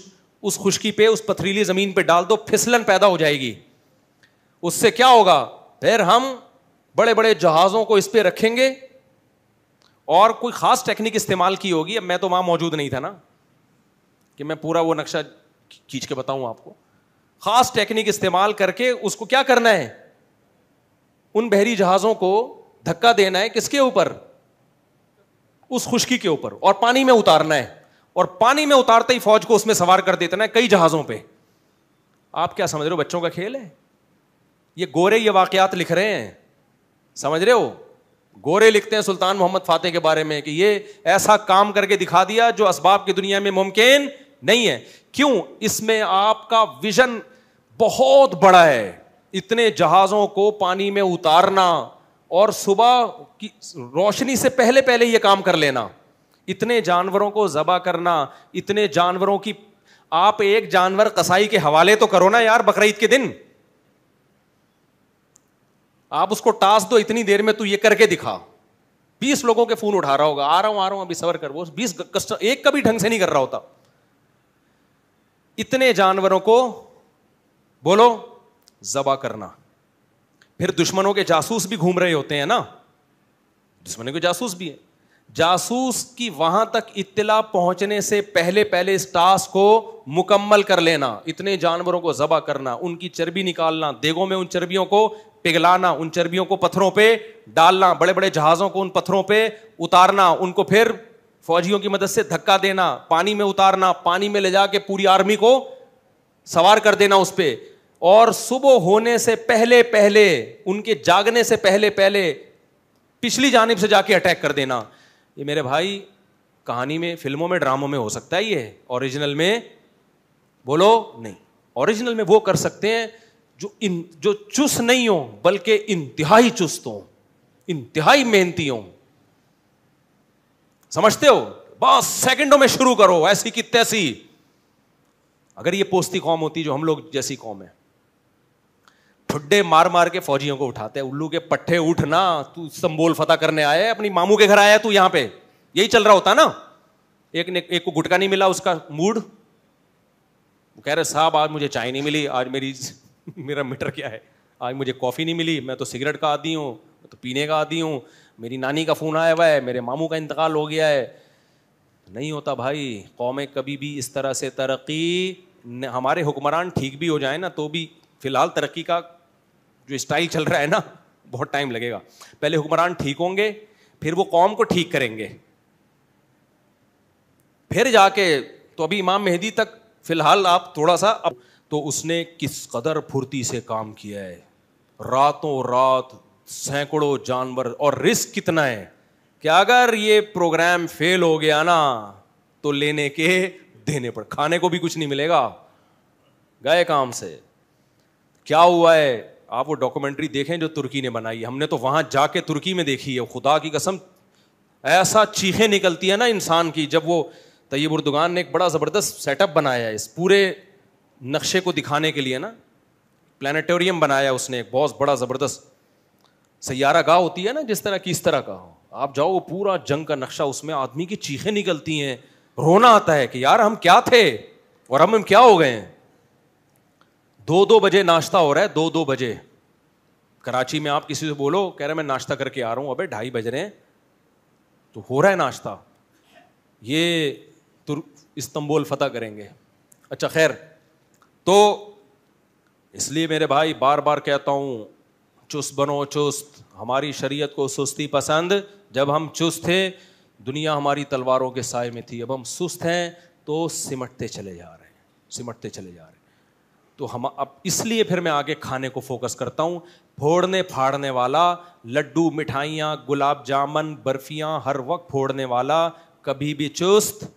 [SPEAKER 1] उस खुशकी पे उस पथरीली जमीन पे डाल दो फिसलन पैदा हो जाएगी उससे क्या होगा फिर हम बड़े बड़े जहाज़ों को इस पर रखेंगे और कोई ख़ास टेक्निक इस्तेमाल की होगी अब मैं तो वहां मौजूद नहीं था ना कि मैं पूरा वो नक्शा खींच के बताऊँ आपको खास टेक्निक इस्तेमाल करके उसको क्या करना है उन बहरी जहाजों को धक्का देना है किसके ऊपर उस खुशकी के ऊपर और पानी में उतारना है और पानी में उतारते ही फौज को उसमें सवार कर देते है कई जहाजों पे आप क्या समझ रहे हो बच्चों का खेल है ये गोरे ये वाकयात लिख रहे हैं समझ रहे हो गोरे लिखते हैं सुल्तान मोहम्मद फातेह के बारे में कि ये ऐसा काम करके दिखा दिया जो इसबाब की दुनिया में मुमकिन नहीं है क्यों इसमें आपका विजन बहुत बड़ा है इतने जहाज़ों को पानी में उतारना और सुबह की रोशनी से पहले पहले ये काम कर लेना इतने जानवरों को ज़बा करना इतने जानवरों की आप एक जानवर कसाई के हवाले तो करो ना यार बकरीद के दिन आप उसको टास्क दो इतनी देर में तू ये करके दिखा बीस लोगों के फूल उठा रहा होगा आ रहा हूं आ रहा हूं अभी सवर कर वो बीस कस्टमर एक कभी ढंग से नहीं कर रहा होता इतने जानवरों को बोलो जबा करना फिर दुश्मनों के जासूस भी घूम रहे होते हैं ना दुश्मनों के जासूस भी है जासूस की वहां तक इतला पहुंचने से पहले पहले इस टास्क को मुकम्मल कर लेना इतने जानवरों को जबा करना उनकी चर्बी निकालना देगों में उन चर्बियों को पिघलाना उन चर्बियों को पत्थरों पे डालना बड़े बड़े जहाज़ों को उन पत्थरों पे उतारना उनको फिर फौजियों की मदद से धक्का देना पानी में उतारना पानी में ले जाके पूरी आर्मी को सवार कर देना उस पर और सुबह होने से पहले पहले उनके जागने से पहले पहले पिछली जानब से जाके अटैक कर देना ये मेरे भाई कहानी में फिल्मों में ड्रामों में हो सकता है ये ओरिजिनल में बोलो नहीं ओरिजिनल में वो कर सकते हैं जो इन जो चुस्त नहीं हो बल्कि इंतहाई चुस्त हो इंतहाई मेहनती हो समझते हो बस सेकंडों में शुरू करो ऐसी की तैसी अगर ये पोस्ती कौम होती जो हम लोग जैसी कौम है ठुड्डे मार मार के फौजियों को उठाते हैं उल्लू के पट्टे उठ ना तू संबोल फतह करने आए अपनी मामू के घर आया तू यहाँ पे यही चल रहा होता ना एक ने एक को गुटका नहीं मिला उसका मूड वो कह रहे साहब आज मुझे चाय नहीं मिली आज मेरी मेरा मीटर क्या है आज मुझे कॉफ़ी नहीं मिली मैं तो सिगरेट का आदि हूँ मैं तो पीने का आदि हूँ मेरी नानी का फ़ोन आया हुआ है मेरे मामू का इंतकाल हो गया है नहीं होता भाई कौमें कभी भी इस तरह से तरक्की हमारे हुक्मरान ठीक भी हो जाए ना तो भी फ़िलहाल तरक्की का जो स्टाइल चल रहा है ना बहुत टाइम लगेगा पहले हुक्मरान ठीक होंगे फिर वो कौम को ठीक करेंगे फिर जाके तो अभी इमाम मेहदी तक फिलहाल आप थोड़ा सा अब तो उसने किस कदर फुर्ती से काम किया है रातों रात सैकड़ों जानवर और रिस्क कितना है कि अगर ये प्रोग्राम फेल हो गया ना तो लेने के देने पर खाने को भी कुछ नहीं मिलेगा गए काम से क्या हुआ है आप वो डॉक्यूमेंट्री देखें जो तुर्की ने बनाई हमने तो वहाँ जाके तुर्की में देखी है खुदा की कसम ऐसा चीखें निकलती है ना इंसान की जब वो तैयब उर्दुगान ने एक बड़ा ज़बरदस्त सेटअप बनाया है इस पूरे नक्शे को दिखाने के लिए ना प्लानिटोरियम बनाया उसने एक बहुत बड़ा ज़बरदस्त सैारा गाह होती है ना जिस तरह की इस तरह का हो आप जाओ वो पूरा जंग का नक्शा उसमें आदमी की चीखें निकलती हैं रोना आता है कि यार हम क्या थे और हम हम क्या हो गए हैं दो दो बजे नाश्ता हो रहा है दो दो बजे कराची में आप किसी से बोलो कह रहे मैं नाश्ता करके आ रहा हूं अबे ढाई बज रहे हैं तो हो रहा है नाश्ता ये तुर इस्तंबुल फतह करेंगे अच्छा खैर तो इसलिए मेरे भाई बार बार कहता हूं चुस्त बनो चुस्त हमारी शरीयत को सुस्ती पसंद जब हम चुस्त थे दुनिया हमारी तलवारों के साय में थी अब हम सुस्त हैं तो सिमटते चले जा रहे हैं सिमटते चले जा रहे हैं तो हम अब इसलिए फिर मैं आगे खाने को फोकस करता हूँ फोड़ने फाड़ने वाला लड्डू मिठाइयाँ गुलाब जामुन बर्फियाँ हर वक्त फोड़ने वाला कभी भी चुस्त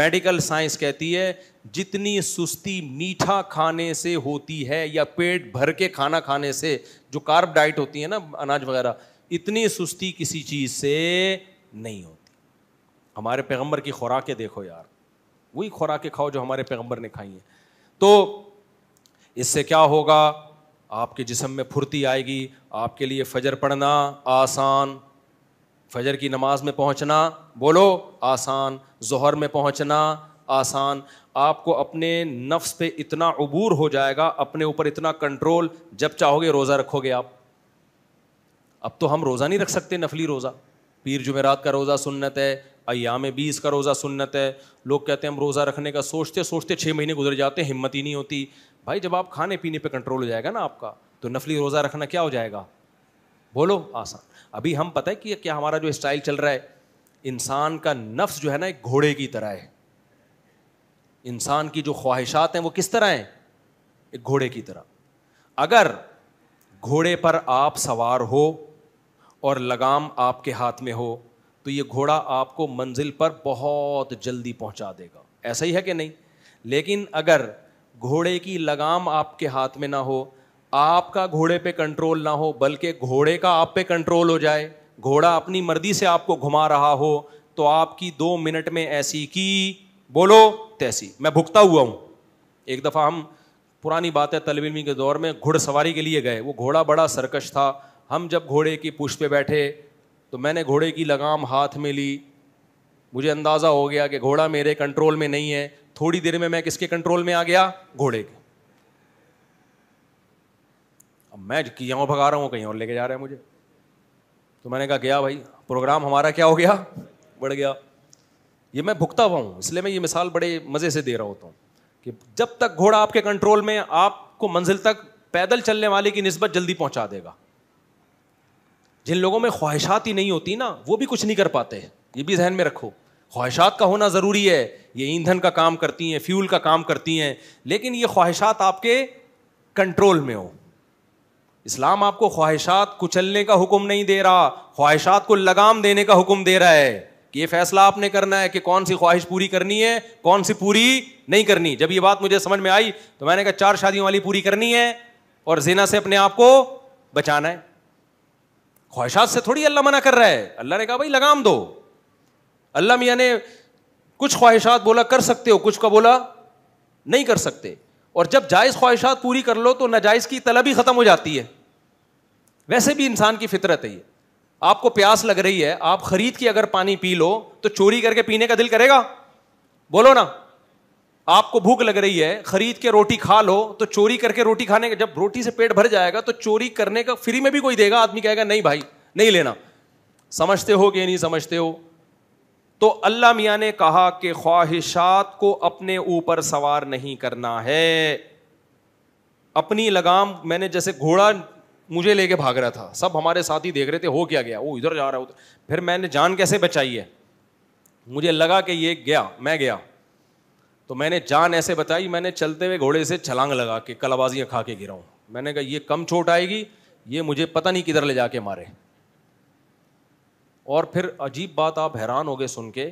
[SPEAKER 1] मेडिकल साइंस कहती है जितनी सुस्ती मीठा खाने से होती है या पेट भर के खाना खाने से जो कार्ब डाइट होती है ना अनाज वगैरह इतनी सुस्ती किसी चीज़ से नहीं होती हमारे पैगंबर की खुराकें देखो यार वही खुराकें खाओ जो हमारे पैगंबर ने खाई हैं तो इससे क्या होगा आपके जिसम में फुर्ती आएगी आपके लिए फजर पढ़ना आसान फजर की नमाज में पहुंचना बोलो आसान जहर में पहुंचना आसान आपको अपने नफ्स पे इतना अबूर हो जाएगा अपने ऊपर इतना कंट्रोल जब चाहोगे रोज़ा रखोगे आप अब तो हम रोज़ा नहीं रख सकते नफली रोज़ा पीर जुमेरात का रोज़ा सुन्नत है अयाम बीस का रोज़ा सुन्नत है लोग कहते हैं हम रोज़ा रखने का सोचते सोचते छह महीने गुजर जाते हैं हिम्मत ही नहीं होती भाई जब आप खाने पीने पे कंट्रोल हो जाएगा ना आपका तो नफली रोज़ा रखना क्या हो जाएगा बोलो आसान अभी हम पता है कि क्या हमारा जो स्टाइल चल रहा है इंसान का नफ्स जो है ना एक घोड़े की तरह है इंसान की जो ख्वाहिशात हैं वो किस तरह हैं एक घोड़े की तरह अगर घोड़े पर आप सवार हो और लगाम आपके हाथ में हो तो ये घोड़ा आपको मंजिल पर बहुत जल्दी पहुंचा देगा ऐसा ही है कि नहीं लेकिन अगर घोड़े की लगाम आपके हाथ में ना हो आपका घोड़े पे कंट्रोल ना हो बल्कि घोड़े का आप पे कंट्रोल हो जाए घोड़ा अपनी मर्जी से आपको घुमा रहा हो तो आपकी दो मिनट में ऐसी की बोलो तैसी मैं भुगता हुआ हूँ एक दफ़ा हम पुरानी बात है तलबिलमी के दौर में घुड़सवारी के लिए गए वो घोड़ा बड़ा सरकश था हम जब घोड़े की पुश पे बैठे तो मैंने घोड़े की लगाम हाथ में ली मुझे अंदाज़ा हो गया कि घोड़ा मेरे कंट्रोल में नहीं है थोड़ी देर में मैं किसके कंट्रोल में आ गया घोड़े के अब मैं किया भगा रहा हूं कहीं और लेके जा रहा है मुझे तो मैंने कहा गया भाई प्रोग्राम हमारा क्या हो गया बढ़ गया ये मैं भुगता हुआ हूं इसलिए मैं ये मिसाल बड़े मज़े से दे रहा होता हूं कि जब तक घोड़ा आपके कंट्रोल में आपको मंजिल तक पैदल चलने वाले की नस्बत जल्दी पहुंचा देगा जिन लोगों में ख्वाहिशात ही नहीं होती ना वो भी कुछ नहीं कर पाते ये भी जहन में रखो ख्वाहिशात का होना ज़रूरी है ये ईंधन का काम करती हैं फ्यूल का काम करती हैं लेकिन ये ख्वाहिशात आपके कंट्रोल में हो इस्लाम आपको ख्वाहिशात कुचलने का हुक्म नहीं दे रहा ख्वाहिशात को लगाम देने का हुक्म दे रहा है कि ये फैसला आपने करना है कि कौन सी ख्वाहिश पूरी करनी है कौन सी पूरी नहीं करनी जब ये बात मुझे समझ में आई तो मैंने कहा चार शादियों वाली पूरी करनी है और जीना से अपने आप को बचाना है ख्वाहिशात से थोड़ी अल्लाह मना कर रहा है अल्लाह ने कहा भाई लगाम दो अल्लाह मियाँ ने कुछ ख्वाहिशात बोला कर सकते हो कुछ का बोला नहीं कर सकते और जब जायज़ ख्वाहिशात पूरी कर लो तो नाजायज़ की तलब ही ख़त्म हो जाती है वैसे भी इंसान की फितरत है आपको प्यास लग रही है आप खरीद के अगर पानी पी लो तो चोरी करके पीने का दिल करेगा बोलो ना आपको भूख लग रही है खरीद के रोटी खा लो तो चोरी करके रोटी खाने का जब रोटी से पेट भर जाएगा तो चोरी करने का फ्री में भी कोई देगा आदमी कहेगा नहीं भाई नहीं लेना समझते हो कि नहीं समझते हो तो अल्लाह मियाँ ने कहा कि ख्वाहिशात को अपने ऊपर सवार नहीं करना है अपनी लगाम मैंने जैसे घोड़ा मुझे लेके भाग रहा था सब हमारे साथ ही देख रहे थे हो क्या गया वो इधर जा रहा है उधर फिर मैंने जान कैसे बचाई है मुझे लगा कि ये गया मैं गया तो मैंने जान ऐसे बताई मैंने चलते हुए घोड़े से छलांग लगा के कलाबाजियाँ खा के गिरा हूँ मैंने कहा ये कम चोट आएगी ये मुझे पता नहीं किधर ले जाके मारे और फिर अजीब बात आप हैरान हो गए सुन के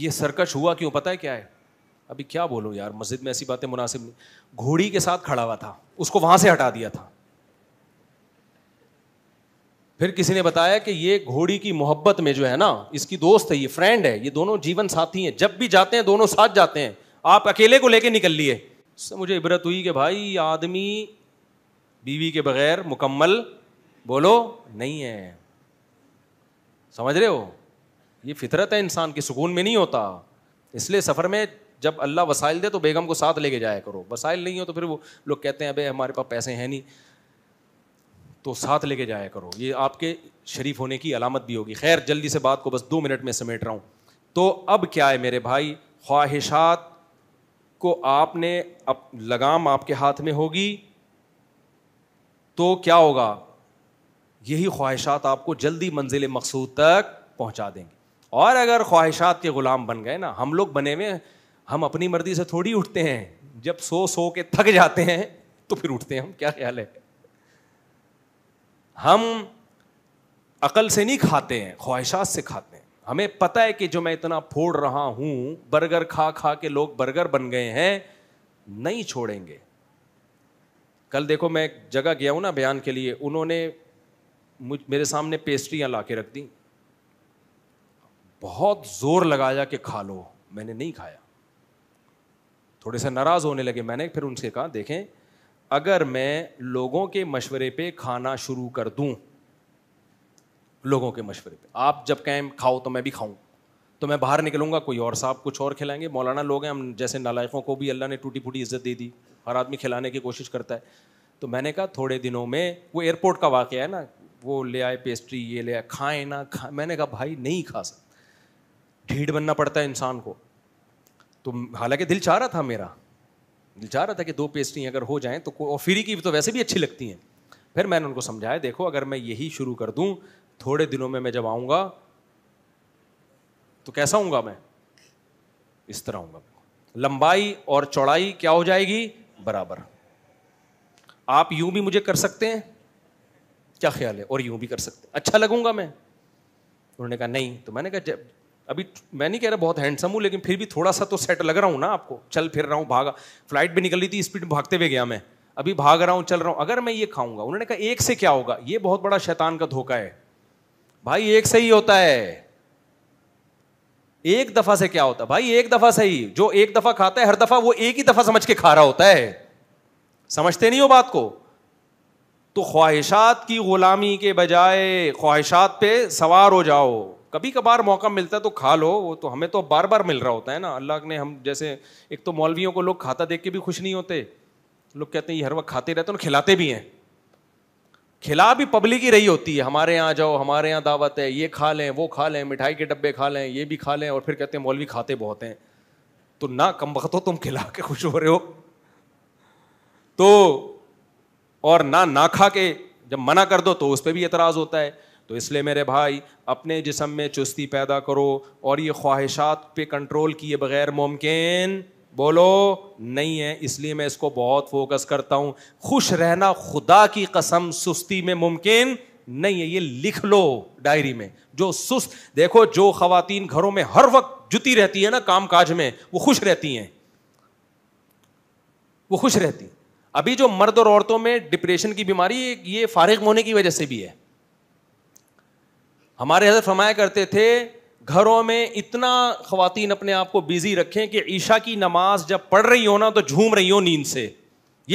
[SPEAKER 1] ये सरकश हुआ क्यों पता है क्या है अभी क्या बोलूँ यार मस्जिद में ऐसी बातें मुनासिब नहीं घोड़ी के साथ खड़ा हुआ था उसको वहाँ से हटा दिया था फिर किसी ने बताया कि ये घोड़ी की मोहब्बत में जो है ना इसकी दोस्त है ये फ्रेंड है ये दोनों जीवन साथी हैं जब भी जाते हैं दोनों साथ जाते हैं आप अकेले को लेके निकल लिए इससे मुझे इबरत हुई कि भाई आदमी बीवी के बगैर मुकम्मल बोलो नहीं है समझ रहे हो ये फितरत है इंसान की सुकून में नहीं होता इसलिए सफ़र में जब अल्लाह वसाइल दे तो बेगम को साथ लेके जाया करो वसाइल नहीं हो तो फिर वो लोग कहते हैं अबे हमारे पास पैसे हैं नहीं तो साथ लेके जाया करो ये आपके शरीफ होने की अलामत भी होगी खैर जल्दी से बात को बस दो मिनट में समेट रहा हूँ तो अब क्या है मेरे भाई ख्वाहिशात को आपने अप, लगाम आपके हाथ में होगी तो क्या होगा यही ख्वाहिशात आपको जल्दी मंजिल मकसूद तक पहुंचा देंगी और अगर ख्वाहिशात के ग़ुलाम बन गए ना हम लोग बने हुए हम अपनी मर्जी से थोड़ी उठते हैं जब सो सो के थक जाते हैं तो फिर उठते हैं हम क्या ख्याल है हम अकल से नहीं खाते हैं ख्वाहिशात से खाते हैं हमें पता है कि जो मैं इतना फोड़ रहा हूं बर्गर खा खा के लोग बर्गर बन गए हैं नहीं छोड़ेंगे कल देखो मैं जगह गया हूं ना बयान के लिए उन्होंने मुझ मेरे सामने पेस्ट्रियाँ ला के रख दी बहुत ज़ोर लगाया कि खा लो मैंने नहीं खाया थोड़े से नाराज़ होने लगे मैंने फिर उनसे कहा देखें अगर मैं लोगों के मशवरे पे खाना शुरू कर दूं लोगों के मशवरे पे आप जब कहें खाओ तो मैं भी खाऊं तो मैं बाहर निकलूंगा कोई और साहब कुछ और खिलाएंगे मौलाना लोग हैं हम जैसे नालायकों को भी अल्लाह ने टूटी फूटी इज्जत दे दी हर आदमी खिलाने की कोशिश करता है तो मैंने कहा थोड़े दिनों में वो एयरपोर्ट का वाक़ है ना वो ले आए पेस्ट्री ये ले आए खाएं ना खा मैंने कहा भाई नहीं खा सकता ढीढ़ बनना पड़ता है इंसान को तो हालांकि दिल चाह रहा था मेरा दिल चाह रहा था कि दो पेस्ट्री अगर हो जाएं तो और फ्री की तो वैसे भी अच्छी लगती हैं फिर मैंने उनको समझाया देखो अगर मैं यही शुरू कर दूं थोड़े दिनों में मैं जब आऊँगा तो कैसा हूँगा मैं इस तरह हूँ लंबाई और चौड़ाई क्या हो जाएगी बराबर आप यूं भी मुझे कर सकते हैं क्या ख्याल है और यूँ भी कर सकते अच्छा लगूंगा मैं उन्होंने कहा नहीं तो मैंने कहा अभी मैं नहीं कह रहा बहुत हैंडसम हूँ लेकिन फिर भी थोड़ा सा तो सेट लग रहा हूँ ना आपको चल फिर रहा हूँ भागा फ्लाइट भी निकल रही थी स्पीड में भागते हुए गया मैं अभी भाग रहा हूँ चल रहा हूँ अगर मैं ये खाऊंगा उन्होंने कहा एक से क्या होगा ये बहुत बड़ा शैतान का धोखा है भाई एक से ही होता है एक दफा से क्या होता है भाई एक दफा सही जो एक दफा खाता है हर दफा वो एक ही दफा समझ के खा रहा होता है समझते नहीं हो बात को तो ख्वाहिशात की ग़ुलामी के बजाय ख्वाहिशात पे सवार हो जाओ कभी कभार मौका मिलता है तो खा लो वो तो हमें तो बार बार मिल रहा होता है ना अल्लाह ने हम जैसे एक तो मौलवियों को लोग खाता देख के भी खुश नहीं होते लोग कहते हैं ये हर वक्त खाते रहते हैं खिलाते भी हैं खिला भी पब्लिक ही रही होती है हमारे यहाँ जाओ हमारे यहाँ दावत है ये खा लें वो खा लें मिठाई के डब्बे खा लें ये भी खा लें और फिर कहते हैं मौलवी खाते बहुत हैं तो ना कम वक्त हो तुम खिला के खुश हो रहे हो तो और ना ना खा के जब मना कर दो तो उस पर भी एतराज़ होता है तो इसलिए मेरे भाई अपने जिसम में चुस्ती पैदा करो और ये ख्वाहिशात पे कंट्रोल किए बगैर मुमकिन बोलो नहीं है इसलिए मैं इसको बहुत फोकस करता हूँ खुश रहना खुदा की कसम सुस्ती में मुमकिन नहीं है ये लिख लो डायरी में जो सुस्त देखो जो खातन घरों में हर वक्त जुती रहती है ना काम काज में वो खुश रहती हैं वो खुश रहती अभी जो मर्द और औरतों में डिप्रेशन की बीमारी ये फारिग होने की वजह से भी है हमारे हजरत फरमाया करते थे घरों में इतना खातन अपने आप को बिजी रखें कि ईशा की नमाज जब पढ़ रही हो ना तो झूम रही हो नींद से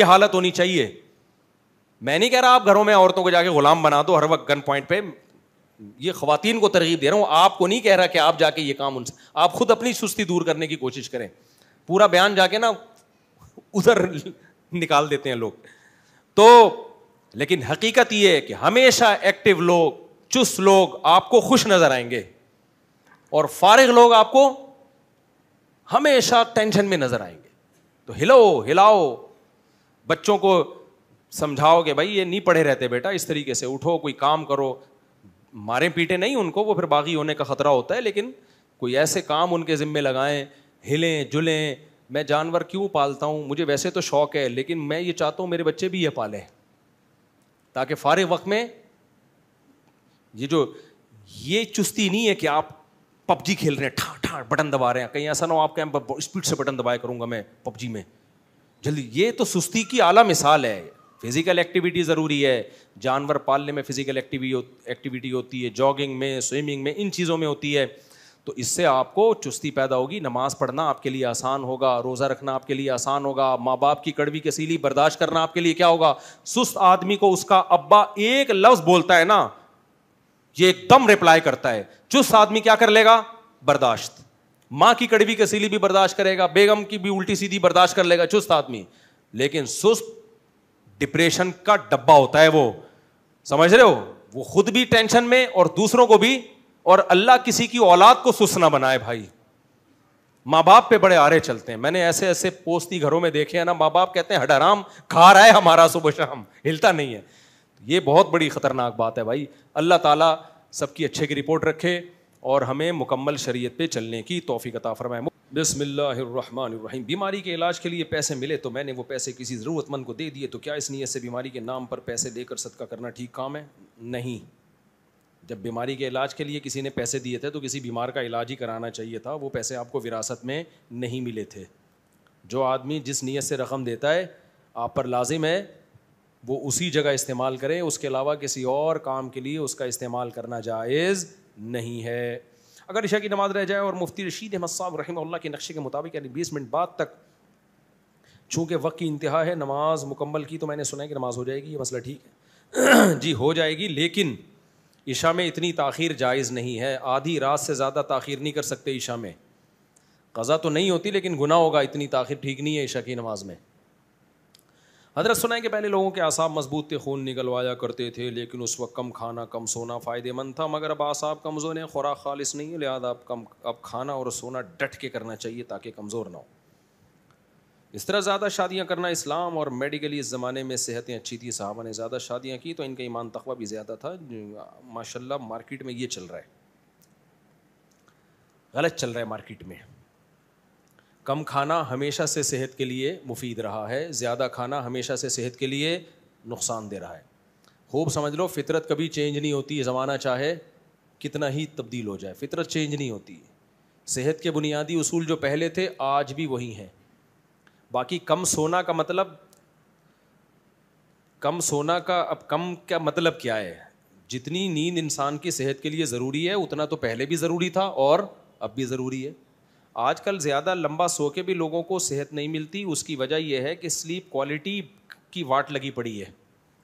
[SPEAKER 1] यह हालत होनी चाहिए मैं नहीं कह रहा आप घरों में औरतों को जाके गुलाम बना दो हर वक्त गन पॉइंट पे ये खातन को तरगीब दे रहा हूं आपको नहीं कह रहा कि आप जाके ये काम उनसे आप खुद अपनी सुस्ती दूर करने की कोशिश करें पूरा बयान जाके ना उधर निकाल देते हैं लोग तो लेकिन हकीकत यह है कि हमेशा एक्टिव लोग चुस्त लोग आपको खुश नजर आएंगे और फारिग लोग आपको हमेशा टेंशन में नजर आएंगे तो हिलो हिलाओ बच्चों को समझाओ कि भाई ये नहीं पढ़े रहते बेटा इस तरीके से उठो कोई काम करो मारे पीटे नहीं उनको वो फिर बागी होने का ख़तरा होता है लेकिन कोई ऐसे काम उनके ज़िम्मे लगाएं हिलें जुलें मैं जानवर क्यों पालता हूँ मुझे वैसे तो शौक है लेकिन मैं ये चाहता हूँ मेरे बच्चे भी ये पालें ताकि फारे वक्त में ये जो ये चुस्ती नहीं है कि आप पबजी खेल रहे हैं ठा ठा बटन दबा रहे हैं कहीं ऐसा ना हो आप कहें स्पीड से बटन दबाया करूँगा मैं पबजी में जल्दी ये तो सुस्ती की आला मिसाल है फिजिकल एक्टिविटी ज़रूरी है जानवर पालने में फिजिकल एक्टिविटी एक्टिविटी होती है जॉगिंग में स्विमिंग में इन चीज़ों में होती है तो इससे आपको चुस्ती पैदा होगी नमाज पढ़ना आपके लिए आसान होगा रोज़ा रखना आपके लिए आसान होगा माँ बाप की कड़वी कसीली बर्दाश्त करना आपके लिए क्या होगा सुस्त आदमी को उसका अब्बा एक लफ्ज़ बोलता है ना ये एकदम रिप्लाई करता है चुस्त आदमी क्या कर लेगा बर्दाश्त माँ की कड़वी कसीली भी बर्दाश्त करेगा बेगम की भी उल्टी सीधी बर्दाश्त कर लेगा चुस्त आदमी लेकिन सुस्त डिप्रेशन का डब्बा होता है वो समझ रहे हो वो खुद भी टेंशन में और दूसरों को भी और अल्लाह किसी की औलाद को सुसना बनाए भाई माँ बाप पे बड़े आरे चलते हैं मैंने ऐसे ऐसे पोस्ती घरों में देखे हैं ना माँ बाप कहते हैं हडाराम खा रहा है हमारा सुबह शाम हिलता नहीं है ये बहुत बड़ी ख़तरनाक बात है भाई अल्लाह ताला सबकी अच्छे की रिपोर्ट रखे और हमें मुकम्मल शरीयत पे चलने की तोफ़ी अता फरमाए बिसमीम बीमारी के इलाज के लिए पैसे मिले तो मैंने वो पैसे किसी ज़रूरतमंद को दे दिए तो क्या इस नीयत से बीमारी के नाम पर पैसे देकर सदका करना ठीक काम है नहीं जब बीमारी के इलाज के लिए किसी ने पैसे दिए थे तो किसी बीमार का इलाज ही कराना चाहिए था वो पैसे आपको विरासत में नहीं मिले थे जो आदमी जिस नीयत से रकम देता है आप पर लाजिम है वो उसी जगह इस्तेमाल करे उसके अलावा किसी और काम के लिए उसका इस्तेमाल करना जायज़ नहीं है अगर ईशा की नमाज रह जाए और मुफ्ती रशीद अहमद साहब रही के नक्शे के मुताबिक यानी बीस मिनट बाद तक चूँकि वक्त की इंतहा है नमाज मुकम्मल की तो मैंने सुना है कि नमाज हो जाएगी ये मसला ठीक है जी हो जाएगी लेकिन ईशा में इतनी ताखीर जायज़ नहीं है आधी रात से ज़्यादा ताखीर नहीं कर सकते ईशा में कजा तो नहीं होती लेकिन गुना होगा इतनी ताखिर ठीक नहीं है ईशा की नमाज में हजरत सुना है कि पहले लोगों के आसाब मजबूत थे खून निकलवाया करते थे लेकिन उस वक्त कम खाना कम सोना फ़ायदेमंद था मगर अब आसाब कमज़ोर हैं खुराक खालिश नहीं है लिहाजा अब कम अब खाना और सोना डट के करना चाहिए ताकि कमज़ोर ना हो इस तरह ज़्यादा शादियाँ करना इस्लाम और मेडिकली इस ज़माने में सेहतें अच्छी थी साहबा ने ज़्यादा शादियाँ की तो इनका ईमान तखबा भी ज़्यादा था माशाल्लाह मार्केट में ये चल रहा है गलत चल रहा है मार्केट में कम खाना हमेशा से सेहत के लिए मुफीद रहा है ज़्यादा खाना हमेशा से सेहत के लिए नुकसान दे रहा है खूब समझ लो फितरत कभी चेंज नहीं होती ज़माना चाहे कितना ही तब्दील हो जाए फितरत चेंज नहीं होती सेहत के बुनियादी असूल जो पहले थे आज भी वही हैं बाकी कम सोना का मतलब कम सोना का अब कम क्या मतलब क्या है जितनी नींद इंसान की सेहत के लिए ज़रूरी है उतना तो पहले भी ज़रूरी था और अब भी ज़रूरी है आजकल ज़्यादा लंबा सो के भी लोगों को सेहत नहीं मिलती उसकी वजह यह है कि स्लीप क्वालिटी की वाट लगी पड़ी है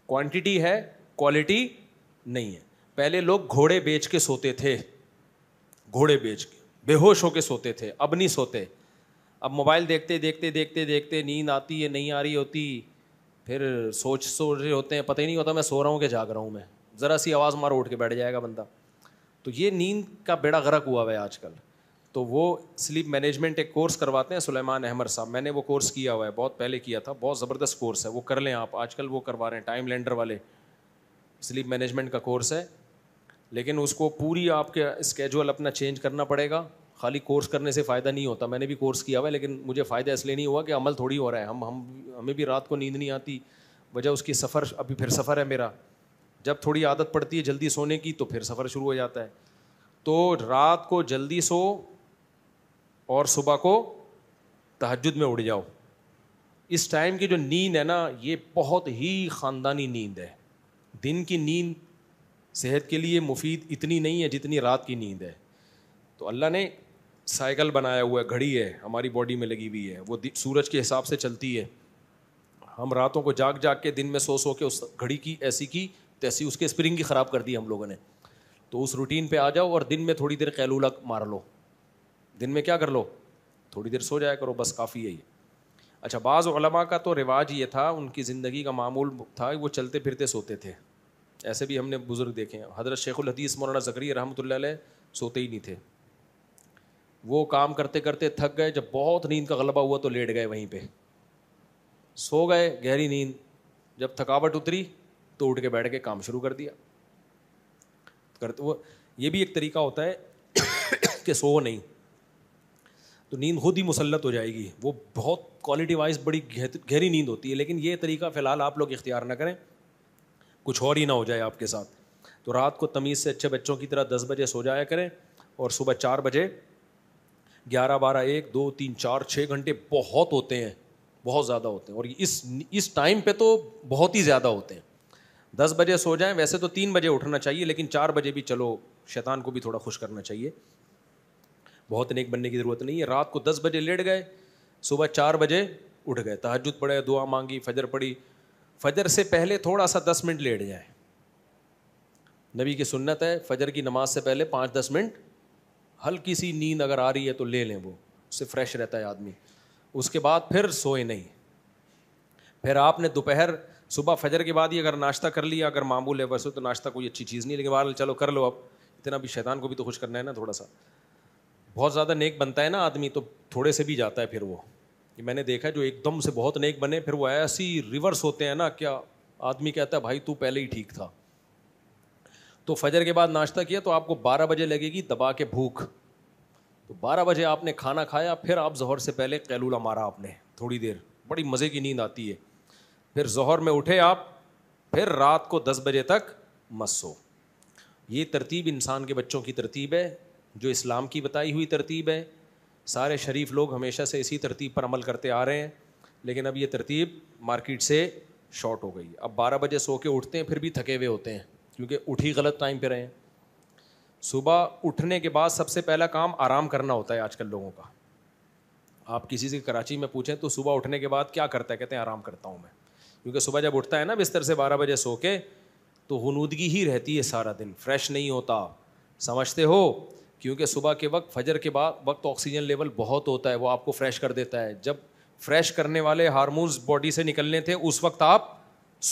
[SPEAKER 1] क्वांटिटी है क्वालिटी नहीं है पहले लोग घोड़े बेच के सोते थे घोड़े बेच के बेहोश होके सोते थे अब नहीं सोते अब मोबाइल देखते देखते देखते देखते नींद आती है नहीं आ रही होती फिर सोच सोच रहे होते हैं पता ही नहीं होता मैं सो रहा हूँ कि जाग रहा हूँ मैं ज़रा सी आवाज़ मारो उठ के बैठ जाएगा बंदा तो ये नींद का बेड़ा गर्क हुआ हुआ है आजकल तो वो स्लीप मैनेजमेंट एक कोर्स करवाते हैं सुलेमान अहमर साहब मैंने वो कोर्स किया हुआ है बहुत पहले किया था बहुत ज़बरदस्त कोर्स है वो कर लें आप आजकल वो करवा रहे हैं टाइम लैंडर वाले स्लीप मैनेजमेंट का कोर्स है लेकिन उसको पूरी आपके स्केजुअल अपना चेंज करना पड़ेगा खाली कोर्स करने से फ़ायदा नहीं होता मैंने भी कोर्स किया हुआ लेकिन मुझे फ़ायदा इसलिए नहीं हुआ कि अमल थोड़ी हो रहा है हम हम हमें भी रात को नींद नहीं आती वजह उसकी सफ़र अभी फिर सफ़र है मेरा जब थोड़ी आदत पड़ती है जल्दी सोने की तो फिर सफ़र शुरू हो जाता है तो रात को जल्दी सो और सुबह को तहजद में उड़ जाओ इस टाइम की जो नींद है ना ये बहुत ही ख़ानदानी नींद है दिन की नींद सेहत के लिए मुफीद इतनी नहीं है जितनी रात की नींद है तो अल्लाह ने साइकिल बनाया हुआ है घड़ी है हमारी बॉडी में लगी हुई है वो सूरज के हिसाब से चलती है हम रातों को जाग जाग के दिन में सो सो के उस घड़ी की ऐसी की तैसी उसके स्प्रिंग ही ख़राब कर दी हम लोगों ने तो उस रूटीन पे आ जाओ और दिन में थोड़ी देर कैलूला मार लो दिन में क्या कर लो थोड़ी देर सो जाया करो बस काफ़ी है ये अच्छा बाज़ा का तो रिवाज ये था उनकी ज़िंदगी का मामूल था वो चलते फिरते सोते थे ऐसे भी हमने बुज़ुर्ग देखे हैं हज़रत शेखुल हदीस मौलाना जक्री रहमत सोते ही नहीं थे वो काम करते करते थक गए जब बहुत नींद का गलबा हुआ तो लेट गए वहीं पे सो गए गहरी नींद जब थकावट उतरी तो उठ के बैठ के काम शुरू कर दिया कर वो ये भी एक तरीका होता है कि सो नहीं तो नींद खुद ही मुसलत हो जाएगी वो बहुत क्वालिटी वाइज बड़ी गहरी नींद होती है लेकिन ये तरीका फ़िलहाल आप लोग इख्तियार ना करें कुछ और ही ना हो जाए आपके साथ तो रात को तमीज़ से अच्छे बच्चों की तरह दस बजे सो जाया करें और सुबह चार बजे ग्यारह बारह एक दो तीन चार छः घंटे बहुत होते हैं बहुत ज़्यादा होते हैं और इस इस टाइम पे तो बहुत ही ज़्यादा होते हैं दस बजे सो जाएं वैसे तो तीन बजे उठना चाहिए लेकिन चार बजे भी चलो शैतान को भी थोड़ा खुश करना चाहिए बहुत नेक बनने की ज़रूरत नहीं है रात को दस बजे लेट गए सुबह चार बजे उठ गए तहजद पड़े दुआ मांगी फजर पड़ी फजर से पहले थोड़ा सा दस मिनट लेट जाए नबी की सुन्नत है फजर की नमाज से पहले पाँच दस मिनट हल्की सी नींद अगर आ रही है तो ले लें वो उससे फ्रेश रहता है आदमी उसके बाद फिर सोए नहीं फिर आपने दोपहर सुबह फजर के बाद ही अगर नाश्ता कर लिया अगर मामूल है वैसे तो नाश्ता कोई अच्छी चीज़ नहीं लेकिन बहरहाल चलो कर लो अब इतना भी शैतान को भी तो खुश करना है ना थोड़ा सा बहुत ज़्यादा नेक बनता है ना आदमी तो थोड़े से भी जाता है फिर वो कि मैंने देखा जो एकदम से बहुत नेक बने फिर वो ऐसी रिवर्स होते हैं ना क्या आदमी कहता है भाई तू पहले ही ठीक था तो फजर के बाद नाश्ता किया तो आपको बारह बजे लगेगी दबा के भूख तो बारह बजे आपने खाना खाया फिर आप जहर से पहले कैलूला मारा आपने थोड़ी देर बड़ी मज़े की नींद आती है फिर जहर में उठे आप फिर रात को दस बजे तक मत ये तरतीब इंसान के बच्चों की तरतीब है जो इस्लाम की बताई हुई तरतीब है सारे शरीफ लोग हमेशा से इसी तरतीब पर अमल करते आ रहे हैं लेकिन अब ये तरतीब मार्केट से शॉर्ट हो गई अब बारह बजे सो के उठते हैं फिर भी थके हुए होते हैं क्योंकि उठ ही गलत टाइम पे रहे हैं सुबह उठने के बाद सबसे पहला काम आराम करना होता है आजकल लोगों का आप किसी से कराची में पूछें तो सुबह उठने के बाद क्या करता है कहते हैं आराम करता हूँ मैं क्योंकि सुबह जब उठता है ना बिस्तर से बारह बजे सो के तो हनूदगी ही रहती है सारा दिन फ्रेश नहीं होता समझते हो क्योंकि सुबह के वक्त फजर के बाद वक्त ऑक्सीजन लेवल बहुत होता है वो आपको फ्रेश कर देता है जब फ्रेश करने वाले हारमोन्स बॉडी से निकलने थे उस वक्त आप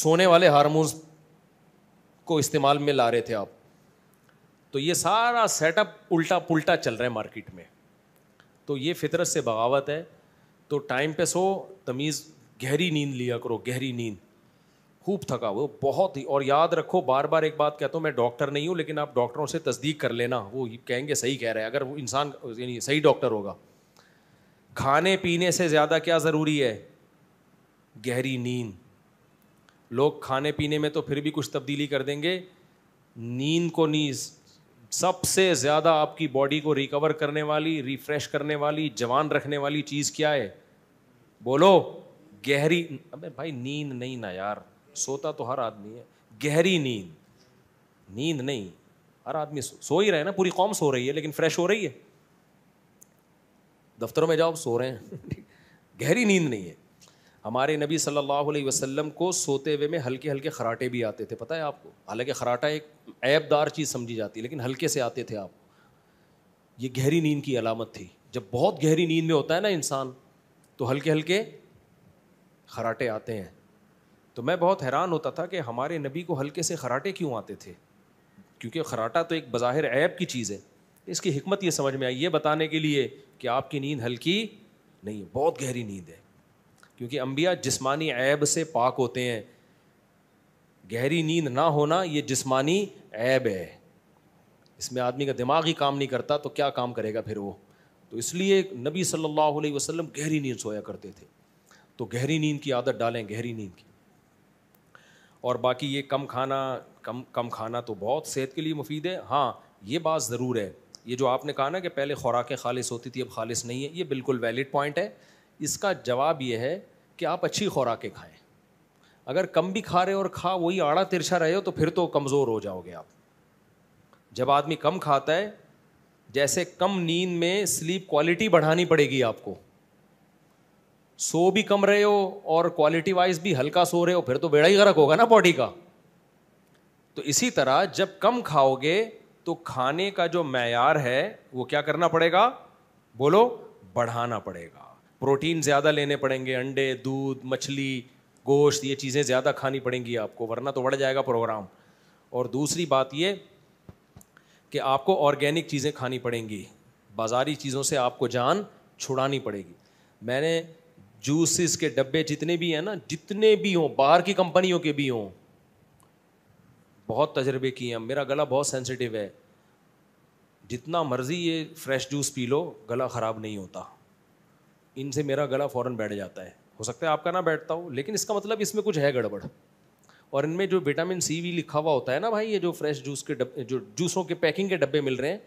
[SPEAKER 1] सोने वाले हारमोन्स को इस्तेमाल में ला रहे थे आप तो ये सारा सेटअप उल्टा पुल्टा चल रहा है मार्केट में तो ये फितरत से बगावत है तो टाइम पे सो तमीज़ गहरी नींद लिया करो गहरी नींद खूब थका वो बहुत ही और याद रखो बार बार एक बात कहता हूँ मैं डॉक्टर नहीं हूँ लेकिन आप डॉक्टरों से तस्दीक कर लेना वो कहेंगे सही कह रहे हैं अगर वो इंसान यानी सही डॉक्टर होगा खाने पीने से ज़्यादा क्या ज़रूरी है गहरी नींद लोग खाने पीने में तो फिर भी कुछ तब्दीली कर देंगे नींद को नींद सबसे ज़्यादा आपकी बॉडी को रिकवर करने वाली रिफ्रेश करने वाली जवान रखने वाली चीज़ क्या है बोलो गहरी अबे भाई नींद नहीं ना यार सोता तो हर आदमी है गहरी नींद नींद नहीं हर आदमी सो, सो ही रहे ना पूरी कौम सो रही है लेकिन फ्रेश हो रही है दफ्तरों में जाओ सो रहे हैं गहरी नींद नहीं है हमारे नबी सल्लल्लाहु अलैहि वसल्लम को सोते हुए में हल्के हल्के खराटे भी आते थे पता है आपको हालांकि खराटा एक ऐबदार चीज़ समझी जाती है लेकिन हल्के से आते थे आप ये गहरी नींद की अलामत थी जब बहुत गहरी नींद में होता है ना इंसान तो हल्के हल्के खराटे आते हैं तो मैं बहुत हैरान होता था कि हमारे नबी को हल्के से खराटे क्यों आते थे क्योंकि खराटा तो एक बज़ाहिर ऐब की चीज़ है इसकी हमत ये समझ में आई ये बताने के लिए कि आपकी नींद हल्की नहीं है बहुत गहरी नींद है क्योंकि अम्बिया जिसमानी ऐब से पाक होते हैं गहरी नींद ना होना ये जिसमानी ऐब है इसमें आदमी का दिमाग ही काम नहीं करता तो क्या काम करेगा फिर वो तो इसलिए नबी सल्लल्लाहु अलैहि वसल्लम गहरी नींद सोया करते थे तो गहरी नींद की आदत डालें गहरी नींद की और बाकी ये कम खाना कम कम खाना तो बहुत सेहत के लिए मुफीद है हाँ ये बात ज़रूर है ये जो आपने कहा ना कि पहले खुराकें खालिश होती थी अब खालिश नहीं है ये बिल्कुल वैलिड पॉइंट है इसका जवाब यह है कि आप अच्छी खुराकें खाएं अगर कम भी खा रहे हो और खा वही आड़ा तिरछा रहे हो तो फिर तो कमज़ोर हो जाओगे आप जब आदमी कम खाता है जैसे कम नींद में स्लीप क्वालिटी बढ़ानी पड़ेगी आपको सो भी कम रहे हो और क्वालिटी वाइज भी हल्का सो रहे हो फिर तो बेड़ा ही गर्क होगा ना बॉडी का तो इसी तरह जब कम खाओगे तो खाने का जो मैार है वो क्या करना पड़ेगा बोलो बढ़ाना पड़ेगा प्रोटीन ज़्यादा लेने पड़ेंगे अंडे दूध मछली गोश्त ये चीज़ें ज़्यादा खानी पड़ेंगी आपको वरना तो बढ़ जाएगा प्रोग्राम और दूसरी बात ये कि आपको ऑर्गेनिक चीज़ें खानी पड़ेंगी बाज़ारी चीज़ों से आपको जान छुड़ानी पड़ेगी मैंने जूसेस के डब्बे जितने भी हैं ना जितने भी हों बाहर की कंपनियों के भी हों बहुत तजर्बे किए हैं मेरा गला बहुत सेंसिटिव है जितना मर्ज़ी ये फ्रेश जूस पी लो गला ख़राब नहीं होता इनसे मेरा गला फ़ौरन बैठ जाता है हो सकता है आपका ना बैठता हो लेकिन इसका मतलब इसमें कुछ है गड़बड़ और इनमें जो विटामिन सी भी लिखा हुआ होता है ना भाई ये जो फ्रेश जूस के डब्बे जो जूसों के पैकिंग के डब्बे मिल रहे हैं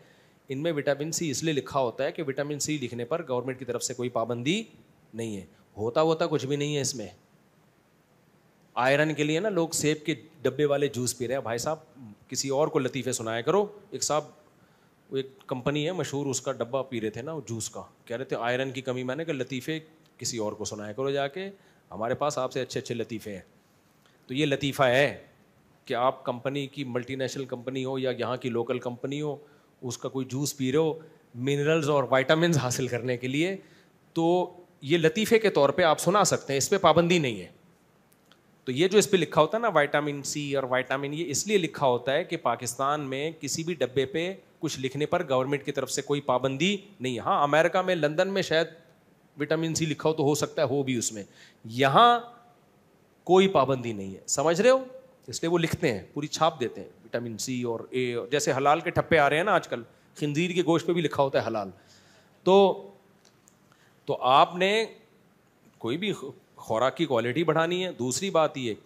[SPEAKER 1] इनमें विटामिन सी इसलिए लिखा होता है कि विटामिन सी लिखने पर गवर्नमेंट की तरफ से कोई पाबंदी नहीं है होता होता कुछ भी नहीं है इसमें आयरन के लिए ना लोग सेब के डब्बे वाले जूस पी रहे हैं भाई साहब किसी और को लतीफ़े सुनाया करो एक साहब वो एक कंपनी है मशहूर उसका डब्बा पी रहे थे ना जूस का कह रहे थे आयरन की कमी मैंने कहा लतीफ़े किसी और को सुनाया करो जाके हमारे पास आपसे अच्छे अच्छे लतीफ़े हैं तो ये लतीफ़ा है कि आप कंपनी की मल्टीनेशनल कंपनी हो या यहाँ की लोकल कंपनी हो उसका कोई जूस पी रहे हो मिनरल्स और वाइटामस हासिल करने के लिए तो ये लतीफ़े के तौर पर आप सुना सकते हैं इस पर पाबंदी नहीं है तो ये जो इस पर लिखा होता है ना वाइटामिन सी और वाइटामिन ये e, इसलिए लिखा होता है कि पाकिस्तान में किसी भी डब्बे पे कुछ लिखने पर गवर्नमेंट की तरफ से कोई पाबंदी नहीं है हाँ अमेरिका में लंदन में शायद विटामिन सी लिखा हो तो हो सकता है हो भी उसमें यहाँ कोई पाबंदी नहीं है समझ रहे हो इसलिए वो लिखते हैं पूरी छाप देते हैं विटामिन सी और ए और जैसे हलाल के ठप्पे आ रहे हैं ना आजकल खंजीर के गोश पर भी लिखा होता है हलाल तो तो आपने कोई भी खुराक की क्वालिटी बढ़ानी है दूसरी बात ये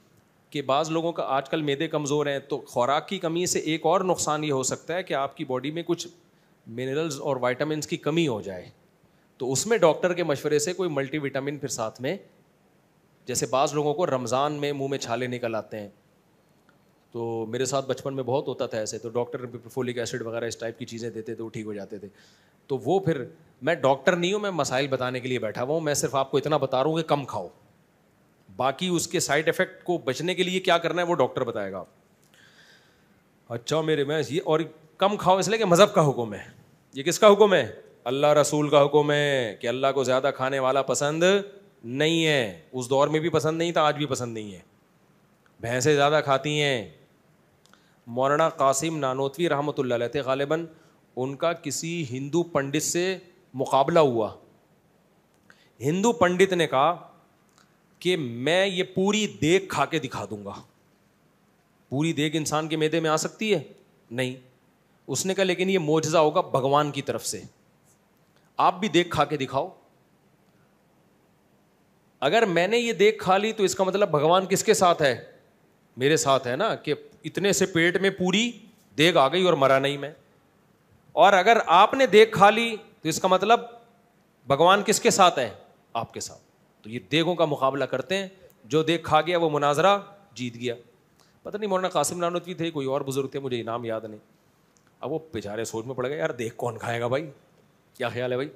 [SPEAKER 1] कि बाज़ लोगों का आजकल मैदे कमज़ोर हैं तो खुराक की कमी से एक और नुकसान ये हो सकता है कि आपकी बॉडी में कुछ मिनरल्स और वाइटामिन की कमी हो जाए तो उसमें डॉक्टर के मशवरे से कोई मल्टी विटामिन फिर साथ में जैसे बाज़ लोगों को रमज़ान में मुँह में छाले निकल आते हैं तो मेरे साथ बचपन में बहुत होता था ऐसे तो डॉक्टर फोलिक एसिड वगैरह इस टाइप की चीज़ें देते थे वो ठीक हो जाते थे तो वो फिर मैं डॉक्टर नहीं हूँ मैं मसाइल बताने के लिए बैठा हुआ हूँ मैं सिर्फ आपको इतना बता रहा हूँ कि कम खाओ बाकी उसके साइड इफेक्ट को बचने के लिए क्या करना है वो डॉक्टर बताएगा अच्छा मेरे में ये और कम खाओ इसलिए कि मज़हब का हुक्म है ये किसका हुक्म है अल्लाह रसूल का हुक्म है कि अल्लाह को ज़्यादा खाने वाला पसंद नहीं है उस दौर में भी पसंद नहीं था आज भी पसंद नहीं है भैंसे ज़्यादा खाती हैं मौलाना कासिम नानोतवी रहमत थे गालिबा उनका किसी हिंदू पंडित से मुकाबला हुआ हिंदू पंडित ने कहा कि मैं ये पूरी देख खा के दिखा दूंगा पूरी देख इंसान के मेदे में आ सकती है नहीं उसने कहा लेकिन ये मोजा होगा भगवान की तरफ से आप भी देख खा के दिखाओ अगर मैंने ये देख खा ली तो इसका मतलब भगवान किसके साथ है मेरे साथ है ना कि इतने से पेट में पूरी देख आ गई और मरा नहीं मैं और अगर आपने देख खा ली तो इसका मतलब भगवान किसके साथ है आपके साथ तो ये देगों का मुकाबला करते हैं जो देख खा गया वो मुनाजरा जीत गया पता नहीं मौलाना कासिम नानोतवी थे कोई और बुज़ुर्ग थे मुझे इनाम याद नहीं अब वो बेचारे सोच में पड़ गए यार देख कौन खाएगा भाई क्या ख्याल है भाई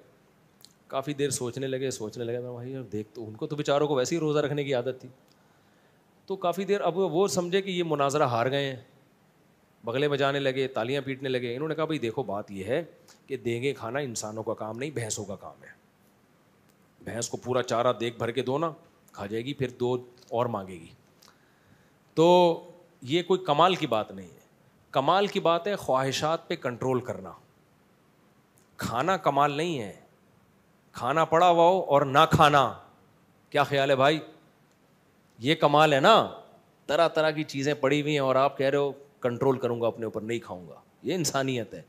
[SPEAKER 1] काफ़ी देर सोचने लगे सोचने लगे मैं भाई देख तो उनको तो बेचारों को वैसे ही रोज़ा रखने की आदत थी तो काफ़ी देर अब वो समझे कि ये मुनाजरा हार गए हैं बगले में जाने लगे तालियाँ पीटने लगे इन्होंने कहा भाई देखो बात यह है कि देंगे खाना इंसानों का काम नहीं भैंसों का काम है भैंस को पूरा चारा देख भर के दो ना खा जाएगी फिर दो और मांगेगी तो ये कोई कमाल की बात नहीं है कमाल की बात है ख्वाहिशात पे कंट्रोल करना खाना कमाल नहीं है खाना पड़ा हुआ हो और ना खाना क्या ख्याल है भाई ये कमाल है ना तरह तरह की चीज़ें पड़ी हुई हैं और आप कह रहे हो कंट्रोल करूंगा अपने ऊपर नहीं खाऊंगा ये इंसानियत है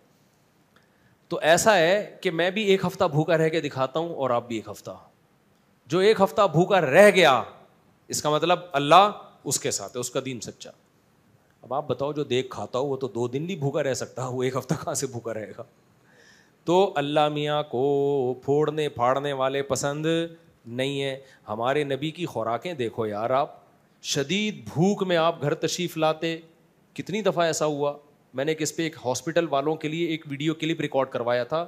[SPEAKER 1] तो ऐसा है कि मैं भी एक हफ्ता भूखा रह के दिखाता हूं और आप भी एक हफ्ता जो एक हफ्ता भूखा रह गया इसका मतलब अल्लाह उसके साथ है उसका दीन सच्चा अब आप बताओ जो देख खाता हो वो तो दो दिन भी भूखा रह सकता वो एक हफ्ता कहाँ से भूखा रहेगा तो अल्लाह मियाँ को फोड़ने फाड़ने वाले पसंद नहीं है हमारे नबी की खुराकें देखो यार आप शदीद भूख में आप घर तशीफ लाते कितनी दफ़ा ऐसा हुआ मैंने एक इस पर एक हॉस्पिटल वालों के लिए एक वीडियो क्लिप रिकॉर्ड करवाया था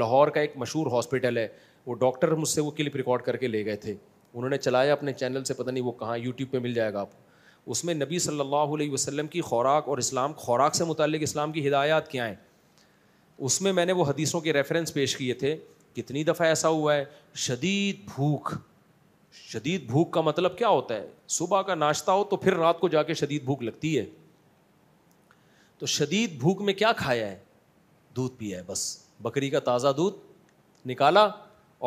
[SPEAKER 1] लाहौर का एक मशहूर हॉस्पिटल है वो डॉक्टर मुझसे वो क्लिप रिकॉर्ड करके ले गए थे उन्होंने चलाया अपने चैनल से पता नहीं वो कहाँ यूट्यूब पर मिल जाएगा आपको उसमें नबी सल्लल्लाहु अलैहि वसल्लम की खुराक और इस्लाम खुराक से मुतल इस्लाम की हिदायत क्या हैं उसमें मैंने वो हदीसों के रेफरेंस पेश किए थे कितनी दफ़ा ऐसा हुआ है शदीद भूख शदीद भूख का मतलब क्या होता है सुबह का नाश्ता हो तो फिर रात को जाके शदीद भूख लगती है तो शदीद भूख में क्या खाया है दूध पिया है बस बकरी का ताज़ा दूध निकाला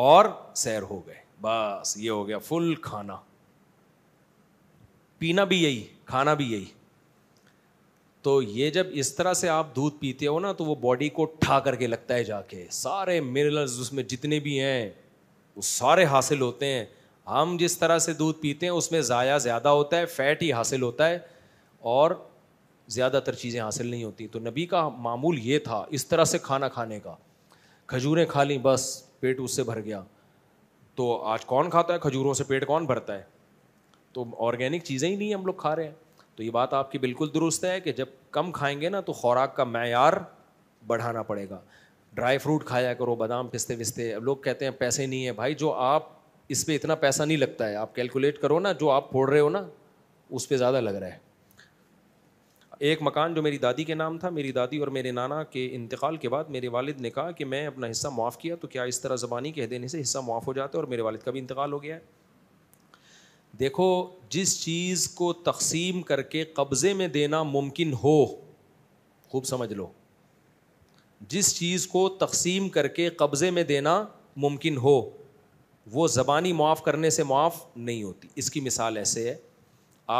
[SPEAKER 1] और सैर हो गए बस ये हो गया फुल खाना पीना भी यही खाना भी यही तो ये जब इस तरह से आप दूध पीते हो ना तो वो बॉडी को ठा करके लगता है जाके सारे मिनरल्स उसमें जितने भी हैं वो सारे हासिल होते हैं हम जिस तरह से दूध पीते हैं उसमें ज़ाया ज़्यादा होता है फैट ही हासिल होता है और ज़्यादातर चीज़ें हासिल नहीं होती तो नबी का मामूल ये था इस तरह से खाना खाने का खजूरें खा ली बस पेट उससे भर गया तो आज कौन खाता है खजूरों से पेट कौन भरता है तो ऑर्गेनिक चीज़ें ही नहीं हम लोग खा रहे हैं तो ये बात आपकी बिल्कुल दुरुस्त है कि जब कम खाएंगे ना तो खुराक का मैार बढ़ाना पड़ेगा ड्राई फ्रूट खाया करो बादाम पिस्ते विस्ते अब लोग कहते हैं पैसे नहीं है भाई जो आप इस पर इतना पैसा नहीं लगता है आप कैलकुलेट करो ना जो आप फोड़ रहे हो ना उस पर ज़्यादा लग रहा है एक मकान जो मेरी दादी के नाम था मेरी दादी और मेरे नाना के इंतकाल के बाद मेरे वालिद ने कहा कि मैं अपना हिस्सा माफ़ किया तो क्या इस तरह ज़बानी कह देने से हिस्सा माफ़ हो जाता है और मेरे वालिद का भी इंतकाल हो गया है देखो जिस चीज़ को तकसीम करके कब्ज़े में देना मुमकिन हो खूब समझ लो जिस चीज़ को तकसीम करके कब्ज़े में देना मुमकिन हो वो ज़बानी माफ़ करने से माफ़ नहीं होती इसकी मिसाल ऐसे है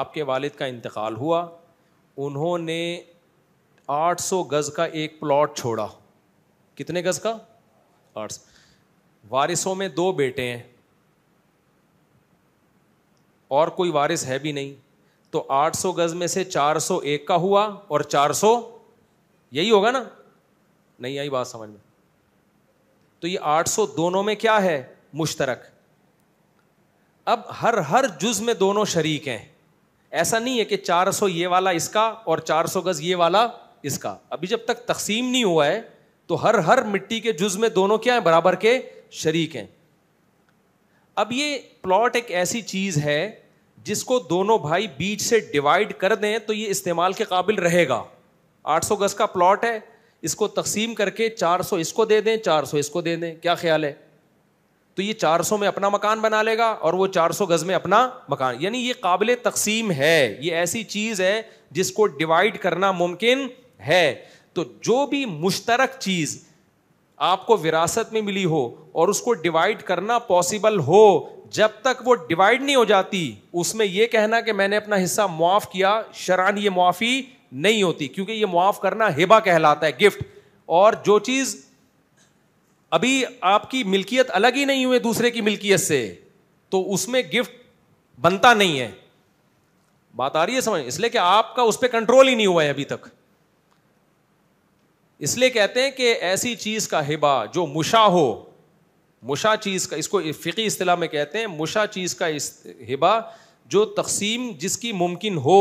[SPEAKER 1] आपके वालिद का इंतकाल हुआ उन्होंने 800 गज का एक प्लॉट छोड़ा कितने गज का आठ वारिसों में दो बेटे हैं और कोई वारिस है भी नहीं तो 800 गज में से 401 का हुआ और 400 यही होगा ना नहीं आई बात समझ में तो ये 800 दोनों में क्या है मुश्तरक अब हर हर जुज में दोनों शरीक हैं ऐसा नहीं है कि 400 ये वाला इसका और 400 गज ये वाला इसका अभी जब तक तकसीम नहीं हुआ है तो हर हर मिट्टी के जुज में दोनों क्या है बराबर के शरीक हैं अब ये प्लॉट एक ऐसी चीज़ है जिसको दोनों भाई बीच से डिवाइड कर दें तो ये इस्तेमाल के काबिल रहेगा 800 गज का प्लॉट है इसको तकसीम करके 400 इसको दे दें 400 इसको दे दें क्या ख्याल है तो ये 400 में अपना मकान बना लेगा और वो 400 गज में अपना मकान यानी ये काबिल तकसीम है ये ऐसी चीज़ है जिसको डिवाइड करना मुमकिन है तो जो भी मुश्तरक चीज़ आपको विरासत में मिली हो और उसको डिवाइड करना पॉसिबल हो जब तक वो डिवाइड नहीं हो जाती उसमें यह कहना कि मैंने अपना हिस्सा मुआफ़ किया शरान ये मुआफ़ी नहीं होती क्योंकि ये मुआफ़ करना हिबा कहलाता है गिफ्ट और जो चीज़ अभी आपकी मिल्कियत अलग ही नहीं हुई दूसरे की मिल्कियत से तो उसमें गिफ्ट बनता नहीं है बात आ रही है समझ इसलिए कि आपका उस पर कंट्रोल ही नहीं हुआ है अभी तक इसलिए कहते हैं कि ऐसी चीज का हिबा जो मुशा हो मुशा चीज का इसको फ़िकी अतलाह में कहते हैं मुशा चीज का इस हिबा जो तकसीम जिसकी मुमकिन हो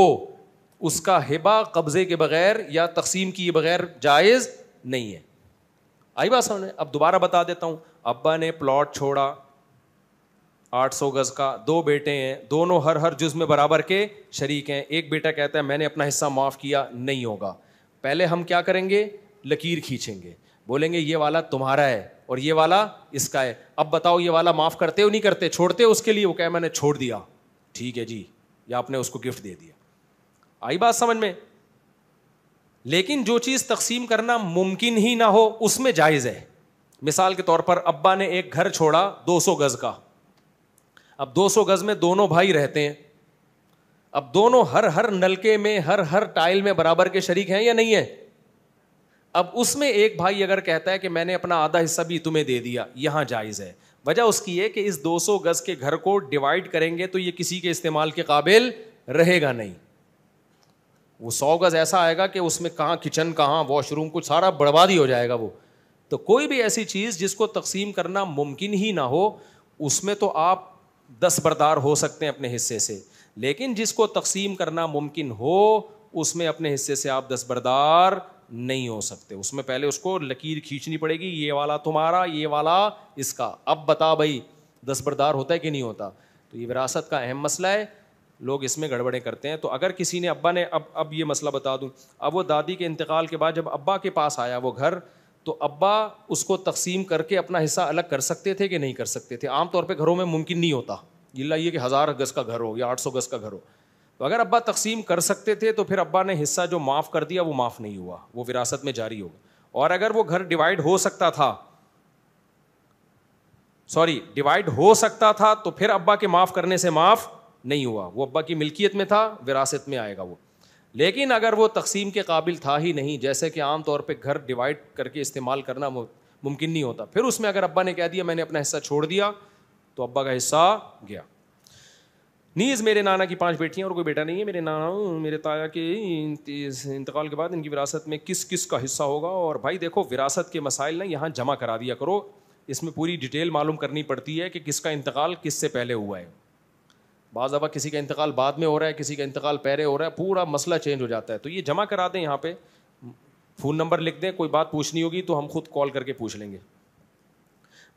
[SPEAKER 1] उसका हिबा कब्जे के बगैर या तकसीम किए बगैर जायज़ नहीं है आई बात समझ अब दोबारा बता देता हूँ अब्बा ने प्लॉट छोड़ा 800 गज का दो बेटे हैं दोनों हर हर जुज में बराबर के शरीक हैं एक बेटा कहता है मैंने अपना हिस्सा माफ़ किया नहीं होगा पहले हम क्या करेंगे लकीर खींचेंगे बोलेंगे ये वाला तुम्हारा है और ये वाला इसका है अब बताओ ये वाला माफ़ करते हो नहीं करते छोड़ते हो उसके लिए वो कहे मैंने छोड़ दिया ठीक है जी या आपने उसको गिफ्ट दे दिया आई बात समझ में लेकिन जो चीज़ तकसीम करना मुमकिन ही ना हो उसमें जायज़ है मिसाल के तौर पर अब्बा ने एक घर छोड़ा दो सौ गज़ का अब दो सौ गज़ में दोनों भाई रहते हैं अब दोनों हर हर नलके में हर हर टाइल में बराबर के शरीक हैं या नहीं है अब उसमें एक भाई अगर कहता है कि मैंने अपना आधा हिस्सा भी तुम्हें दे दिया यहां जायज़ है वजह उसकी है कि इस 200 गज़ के घर को डिवाइड करेंगे तो ये किसी के इस्तेमाल के काबिल रहेगा नहीं वो सौ गज ऐसा आएगा कि उसमें कहाँ किचन कहाँ वॉशरूम कुछ सारा बर्बाद ही हो जाएगा वो तो कोई भी ऐसी चीज़ जिसको तकसीम करना मुमकिन ही ना हो उसमें तो आप दस बरदार हो सकते हैं अपने हिस्से से लेकिन जिसको तकसीम करना मुमकिन हो उसमें अपने हिस्से से आप दस बरदार नहीं हो सकते उसमें पहले उसको लकीर खींचनी पड़ेगी ये वाला तुम्हारा ये वाला इसका अब बता भाई दस बरदार होता है कि नहीं होता तो ये विरासत का अहम मसला है लोग इसमें गड़बड़े करते हैं तो अगर किसी ने अब्बा ने अब अब ये मसला बता दूं अब वो दादी के इंतकाल के बाद जब अब्बा के पास आया वो घर तो अब्बा उसको तकसीम करके अपना हिस्सा अलग कर सकते थे कि नहीं कर सकते थे आमतौर पर घरों में मुमकिन नहीं होता गिला ये कि हज़ार गज़ का घर हो या आठ सौ गज़ का घर हो तो अगर अब्बा तकसीम कर सकते थे तो फिर अब्बा ने हिस्सा जो माफ़ कर दिया वो माफ़ नहीं हुआ वो विरासत में जारी होगा और अगर वो घर डिवाइड हो सकता था सॉरी डिवाइड हो सकता था तो फिर अब्बा के माफ़ करने से माफ़ नहीं हुआ वो अब्बा की मिल्कियत में था विरासत में आएगा वो लेकिन अगर वो तकसीम के काबिल था ही नहीं जैसे कि आम तौर पे घर डिवाइड करके इस्तेमाल करना मुमकिन नहीं होता फिर उसमें अगर अब्बा ने कह दिया मैंने अपना हिस्सा छोड़ दिया तो अब्बा का हिस्सा गया नीज़ मेरे नाना की पांच बेटियां और कोई बेटा नहीं है मेरे नाना मेरे ताया के इंतकाल के बाद इनकी विरासत में किस किस का हिस्सा होगा और भाई देखो विरासत के मसाइल ना यहाँ जमा करा दिया करो इसमें पूरी डिटेल मालूम करनी पड़ती है कि किसका इंतकाल किस से पहले हुआ है बाज़ दफ़ा किसी का इंतकाल बाद में हो रहा है किसी का इंतकाल पहले हो रहा है पूरा मसला चेंज हो जाता है तो ये जमा करा दें यहाँ पर फ़ोन नंबर लिख दें कोई बात पूछनी होगी तो हम खुद कॉल करके पूछ लेंगे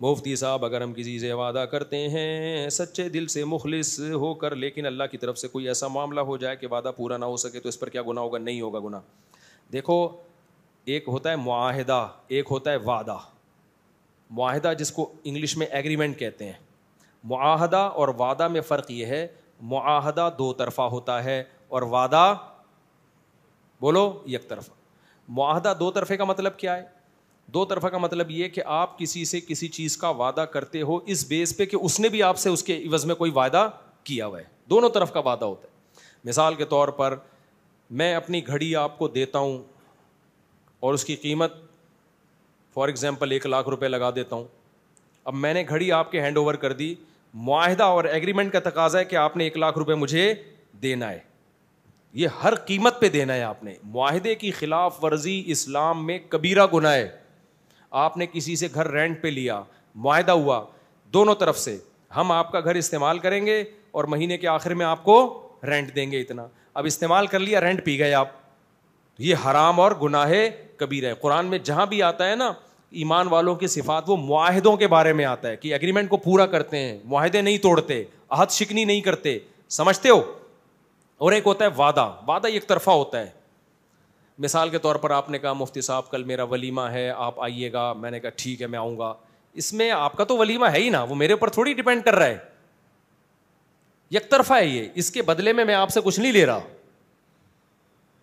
[SPEAKER 1] मुफ्ती साहब अगर हम किसी से वादा करते हैं सच्चे दिल से मुखलिस होकर लेकिन अल्लाह की तरफ से कोई ऐसा मामला हो जाए कि वादा पूरा ना हो सके तो इस पर क्या गुना होगा नहीं होगा गुना देखो एक होता है माहदा एक होता है वादा माहदा जिसको इंग्लिश में एग्रीमेंट कहते हैं माहदा और वादा में फ़र्क ये है माहदा दो तरफ़ा होता है और वादा बोलो एक तरफा माहदा दो तरफ़े का मतलब क्या है दो तरफा का मतलब ये कि आप किसी से किसी चीज़ का वादा करते हो इस बेस पे कि उसने भी आपसे उसके इवज़ में कोई वादा किया हुआ है दोनों तरफ का वादा होता है मिसाल के तौर पर मैं अपनी घड़ी आपको देता हूँ और उसकी कीमत फॉर एग्ज़ाम्पल एक लाख रुपए लगा देता हूँ अब मैंने घड़ी आपके हैंड ओवर कर दी माहदा और एग्रीमेंट का तकाजा है कि आपने एक लाख रुपए मुझे देना है ये हर कीमत पे देना है आपने माहदे की खिलाफ वर्जी इस्लाम में कबीरा गुना है आपने किसी से घर रेंट पे लिया माहदा हुआ दोनों तरफ से हम आपका घर इस्तेमाल करेंगे और महीने के आखिर में आपको रेंट देंगे इतना अब इस्तेमाल कर लिया रेंट पी गए आप ये हराम और गुनाह कबीर है कुरान में जहाँ भी आता है ना ईमान वालों की सिफात वो माहदों के बारे में आता है कि एग्रीमेंट को पूरा करते हैं माहदे नहीं तोड़ते अहद शिकनी नहीं करते समझते हो और एक होता है वादा वादा एक तरफा होता है मिसाल के तौर पर आपने कहा मुफ्ती साहब कल मेरा वलीमा है आप आइएगा मैंने कहा ठीक है मैं आऊँगा इसमें आपका तो वलीमा है ही ना वो मेरे ऊपर थोड़ी डिपेंड कर रहा है एक तरफा है ये इसके बदले में मैं आपसे कुछ नहीं ले रहा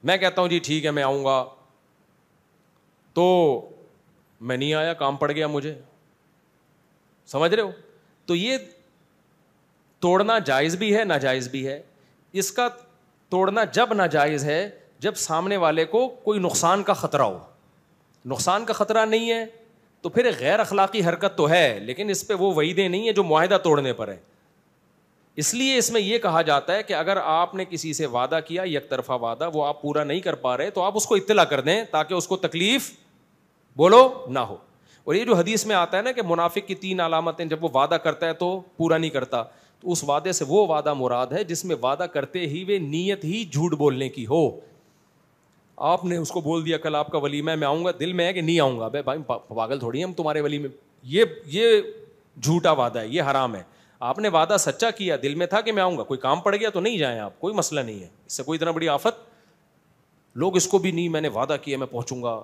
[SPEAKER 1] मैं कहता हूँ जी ठीक है मैं आऊँगा तो मैं नहीं आया काम पड़ गया मुझे समझ रहे हो तो ये तोड़ना जायज़ भी है नाजायज़ भी है इसका तोड़ना जब नाजायज़ है जब सामने वाले को कोई नुकसान का ख़तरा हो नुकसान का ख़तरा नहीं है तो फिर गैर अखलाकी हरकत तो है लेकिन इस पर वो वहीदे नहीं है जो माहदा तोड़ने पर है इसलिए इसमें यह कहा जाता है कि अगर आपने किसी से वादा किया एक तरफा वादा वो आप पूरा नहीं कर पा रहे तो आप उसको इतला कर दें ताकि उसको तकलीफ़ बोलो ना हो और ये जो हदीस में आता है ना कि मुनाफिक की तीन अलामतें जब वो वादा करता है तो पूरा नहीं करता तो उस वादे से वो वादा मुराद है जिसमें वादा करते ही वे नीयत ही झूठ बोलने की हो आपने उसको बोल दिया कल आपका वली मैं आऊंगा दिल में है कि नहीं आऊँगा भाई पागल थोड़ी हम तुम्हारे वली में ये ये झूठा वादा है ये हराम है आपने वादा सच्चा किया दिल में था कि मैं आऊंगा कोई काम पड़ गया तो नहीं जाए आप कोई मसला नहीं है इससे कोई इतना बड़ी आफत लोग इसको भी नहीं मैंने वादा किया मैं पहुंचूंगा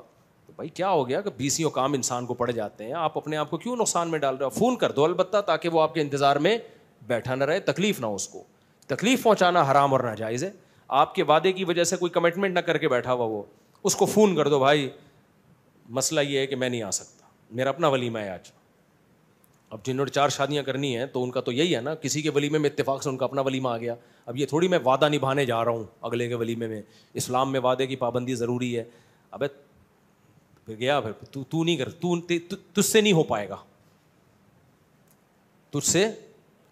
[SPEAKER 1] भाई क्या हो गया कि बीसियों काम इंसान को पड़ जाते हैं आप अपने आप को क्यों नुकसान में डाल रहे हो फ़ोन कर दो अलबत्ता ताकि वो आपके इंतज़ार में बैठा ना रहे तकलीफ़ ना उसको तकलीफ़ पहुँचाना हराम और नाजायज़ है आपके वादे की वजह से कोई कमिटमेंट ना करके बैठा हुआ वो उसको फ़ोन कर दो भाई मसला ये है कि मैं नहीं आ सकता मेरा अपना वलीमा है आज अब जिन्होंने चार शादियां करनी है तो उनका तो यही है ना किसी के वलीमे में इतफाक़ से उनका अपना वलीमा आ गया अब ये थोड़ी मैं वादा निभाने जा रहा हूँ अगले के वलीमे में इस्लाम में वादे की पाबंदी ज़रूरी है अब फिर गया फिर तू तू नहीं कर तू तुझसे नहीं हो पाएगा तुझसे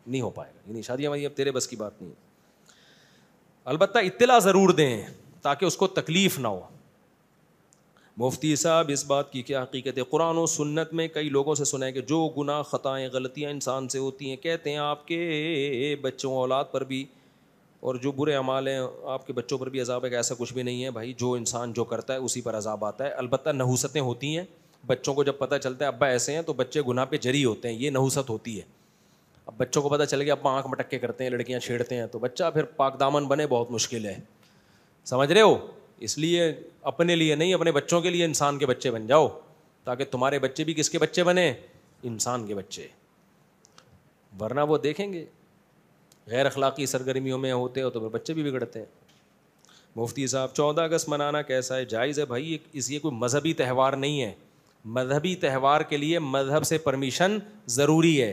[SPEAKER 1] नहीं हो पाएगा यानी शादी हमारी अब तेरे बस की बात नहीं है अलबत् इतला ज़रूर दें ताकि उसको तकलीफ़ ना हो मुफ्ती साहब इस बात की क्या हकीकत है कुरान और सुन्नत में कई लोगों से सुना है कि जो गुनाह ख़ताएँ गलतियां इंसान से होती हैं कहते हैं आपके बच्चों औलाद पर भी और जो बुरे अमाल हैं आपके बच्चों पर भी अजाब है कि ऐसा कुछ भी नहीं है भाई जो इंसान जो करता है उसी पर अजाब आता है अलबत्त नहूसतें होती हैं बच्चों को जब पता चलता है अब्बा ऐसे हैं तो बच्चे गुनाह पे जरी होते हैं ये नहूसत होती है अब बच्चों को पता चल गया अब्बा आँख मटक्के करते हैं लड़कियाँ छेड़ते हैं तो बच्चा फिर पाक दामन बने बहुत मुश्किल है समझ रहे हो इसलिए अपने लिए नहीं अपने बच्चों के लिए इंसान के बच्चे बन जाओ ताकि तुम्हारे बच्चे भी किसके बच्चे बने इंसान के बच्चे वरना वो देखेंगे गैर अखलाक़ी सरगर्मियों में होते हो तो फिर बच्चे भी बिगड़ते हैं मुफ्ती साहब चौदह अगस्त मनाना कैसा है जायज़ है भाई इसलिए कोई मजहबी त्यौहार नहीं है मजहबी त्यौहार के लिए मजहब से परमिशन ज़रूरी है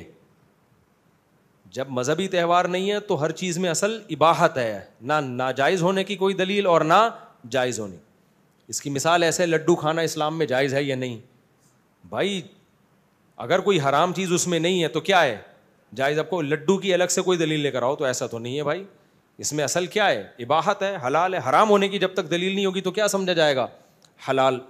[SPEAKER 1] जब मजहबी त्यौहार नहीं है तो हर चीज़ में असल इबाहत है ना नाजायज़ होने की कोई दलील और ना जायज़ होनी इसकी मिसाल ऐसे लड्डू खाना इस्लाम में जायज़ है या नहीं भाई अगर कोई हराम चीज़ उसमें नहीं है तो क्या है जायज़ आपको लड्डू की अलग से कोई दलील लेकर आओ तो ऐसा तो नहीं है भाई इसमें असल क्या है इबाहत है हलाल है हराम होने की जब तक दलील नहीं होगी तो क्या समझा जाएगा हलाल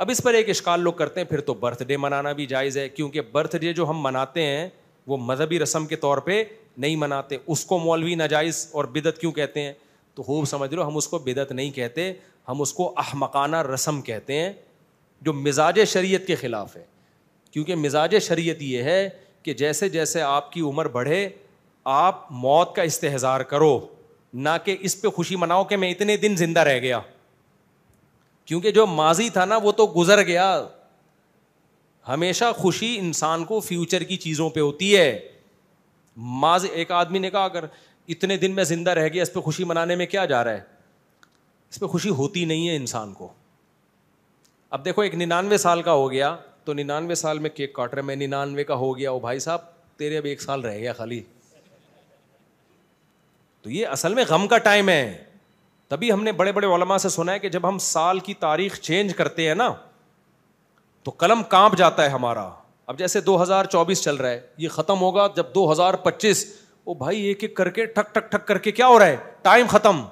[SPEAKER 1] अब इस पर एक इश्काल लोग करते हैं फिर तो बर्थडे मनाना भी जायज़ है क्योंकि बर्थडे जो हम मनाते हैं वो मजहबी रस्म के तौर पर नहीं मनाते उसको मौलवी नाजायज़ और बिदत क्यों कहते हैं तो खूब समझ लो हम उसको बिदत नहीं कहते हम उसको अहमकाना रस्म कहते हैं जो मिजाज शरीयत के ख़िलाफ़ है क्योंकि मिजाज शरीयत ये है कि जैसे जैसे आपकी उम्र बढ़े आप मौत का इस्तेजार करो ना कि इस पे खुशी मनाओ कि मैं इतने दिन जिंदा रह गया क्योंकि जो माजी था ना वो तो गुजर गया हमेशा खुशी इंसान को फ्यूचर की चीज़ों पे होती है माज एक आदमी ने कहा अगर इतने दिन में ज़िंदा रह गया इस पर खुशी मनाने में क्या जा रहा है इस पर खुशी होती नहीं है इंसान को अब देखो एक निन्यानवे साल का हो गया तो निन्यानवे साल में केक काट रहे मैं निन्यानवे का हो गया ओ भाई साहब तेरे अब एक साल रह गया खाली तो ये असल में गम का टाइम है तभी हमने बड़े बड़े ओलमा से सुना है कि जब हम साल की तारीख चेंज करते हैं ना तो कलम कांप जाता है हमारा अब जैसे 2024 चल रहा है ये खत्म होगा जब 2025 ओ भाई एक एक करके ठक ठक ठक करके क्या हो रहा है टाइम खत्म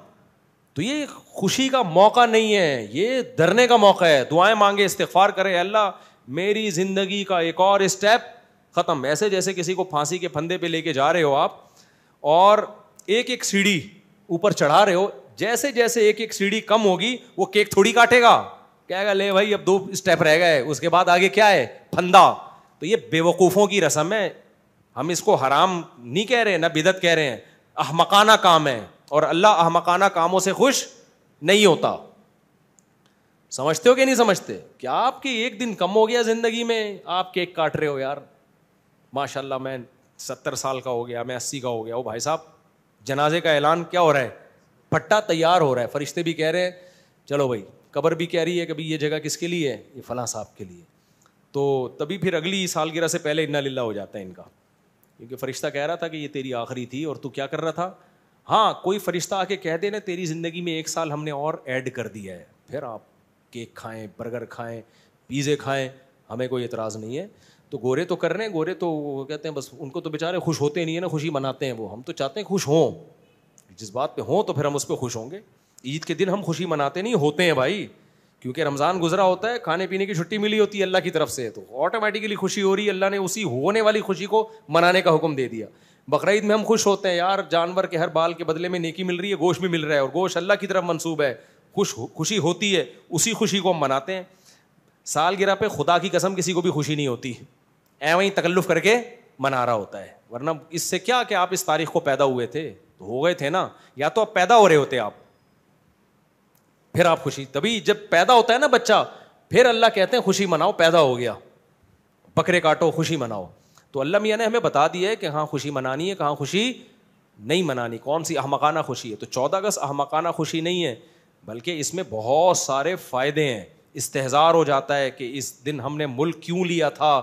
[SPEAKER 1] तो ये खुशी का मौका नहीं है ये डरने का मौका है दुआएं मांगे इस्तेफार करें अल्लाह मेरी जिंदगी का एक और स्टेप ख़त्म ऐसे जैसे किसी को फांसी के फंदे पे लेके जा रहे हो आप और एक एक सीढ़ी ऊपर चढ़ा रहे हो जैसे जैसे एक एक सीढ़ी कम होगी वो केक थोड़ी काटेगा कहेगा ले भाई अब दो स्टेप रह गए उसके बाद आगे क्या है फंदा तो ये बेवकूफ़ों की रस्म है हम इसको हराम नहीं कह रहे ना बिदत कह रहे हैं अहमकाना काम है और अल्लाह अहमकाना कामों से खुश नहीं होता समझते हो कि नहीं समझते क्या आपकी एक दिन कम हो गया जिंदगी में आप केक काट रहे हो यार माशाल्लाह मैं सत्तर साल का हो गया मैं अस्सी का हो गया हो भाई साहब जनाजे का ऐलान क्या हो रहा है पट्टा तैयार हो रहा है फरिश्ते भी कह रहे हैं चलो भाई कबर भी कह रही है कि भाई ये जगह किसके लिए है ये फलां साहब के लिए तो तभी फिर अगली सालगिरह से पहले इन्ना लिल्ला हो जाता है इनका क्योंकि फरिश्ता कह रहा था कि ये तेरी आखिरी थी और तू क्या कर रहा था हाँ कोई फरिश्ता आके कह देना तेरी ज़िंदगी में एक साल हमने और ऐड कर दिया है फिर आप केक खाएं बर्गर खाएं पीजे खाएं हमें कोई एतराज़ नहीं है तो गोरे तो कर रहे हैं गोरे तो वो कहते हैं बस उनको तो बेचारे खुश होते नहीं है ना खुशी मनाते हैं वो हम तो चाहते हैं खुश हों जिस बात पर हों तो फिर हम उस पर खुश होंगे ईद के दिन हम खुशी मनाते नहीं होते हैं भाई क्योंकि रमज़ान गुजरा होता है खाने पीने की छुट्टी मिली होती है अल्लाह की तरफ से तो ऑटोमेटिकली खुशी हो रही है अल्लाह ने उसी होने वाली खुशी को मनाने का हुक्म दे दिया बकर में हम खुश होते हैं यार जानवर के हर बाल के बदले में नेकी मिल रही है गोश भी मिल रहा है और गोश अल्लाह की तरफ मनसूब है खुश हो खुशी होती है उसी खुशी को हम मनाते हैं सालगिरह पे खुदा की कसम किसी को भी खुशी नहीं होती एवं ही तकल्लुफ़ करके मना रहा होता है वरना इससे क्या कि आप इस तारीख को पैदा हुए थे तो हो गए थे ना या तो आप पैदा हो रहे होते आप फिर आप खुशी तभी जब पैदा होता है ना बच्चा फिर अल्लाह कहते हैं खुशी मनाओ पैदा हो गया बकरे काटो खुशी मनाओ तो अल्लाह मियाँ ने हमें बता दिया है कि हाँ खुशी मनानी है कहाँ खुशी नहीं मनानी कौन सी अहमकाना खुशी है तो चौदह अगस्त अहमकाना खुशी नहीं है बल्कि इसमें बहुत सारे फ़ायदे हैं इस्तेजार हो जाता है कि इस दिन हमने मुल्क क्यों लिया था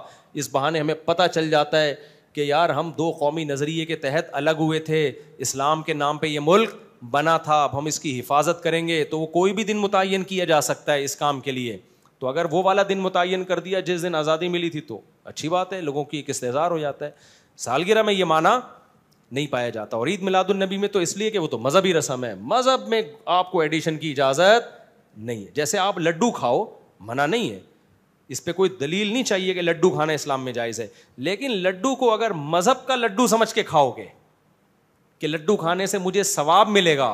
[SPEAKER 1] इस बहाने हमें पता चल जाता है कि यार हम दो कौमी नज़रिए के तहत अलग हुए थे इस्लाम के नाम पर यह मुल्क बना था अब हम इसकी हिफाजत करेंगे तो वो कोई भी दिन मुतन किया जा सकता है इस काम के लिए तो अगर वो वाला दिन मुतन कर दिया जिस दिन आज़ादी मिली थी तो अच्छी बात है लोगों की एक इस्तेजार हो जाता है सालगिरह में ये माना नहीं पाया जाता और ईद मिलादुलनबी में तो इसलिए कि वो तो मज़हबी रस्म है मज़हब में आपको एडिशन की इजाज़त नहीं है जैसे आप लड्डू खाओ मना नहीं है इस पर कोई दलील नहीं चाहिए कि लड्डू खाना इस्लाम में जायज़ है लेकिन लड्डू को अगर मज़हब का लड्डू समझ के खाओगे कि लड्डू खाने से मुझे सवाब मिलेगा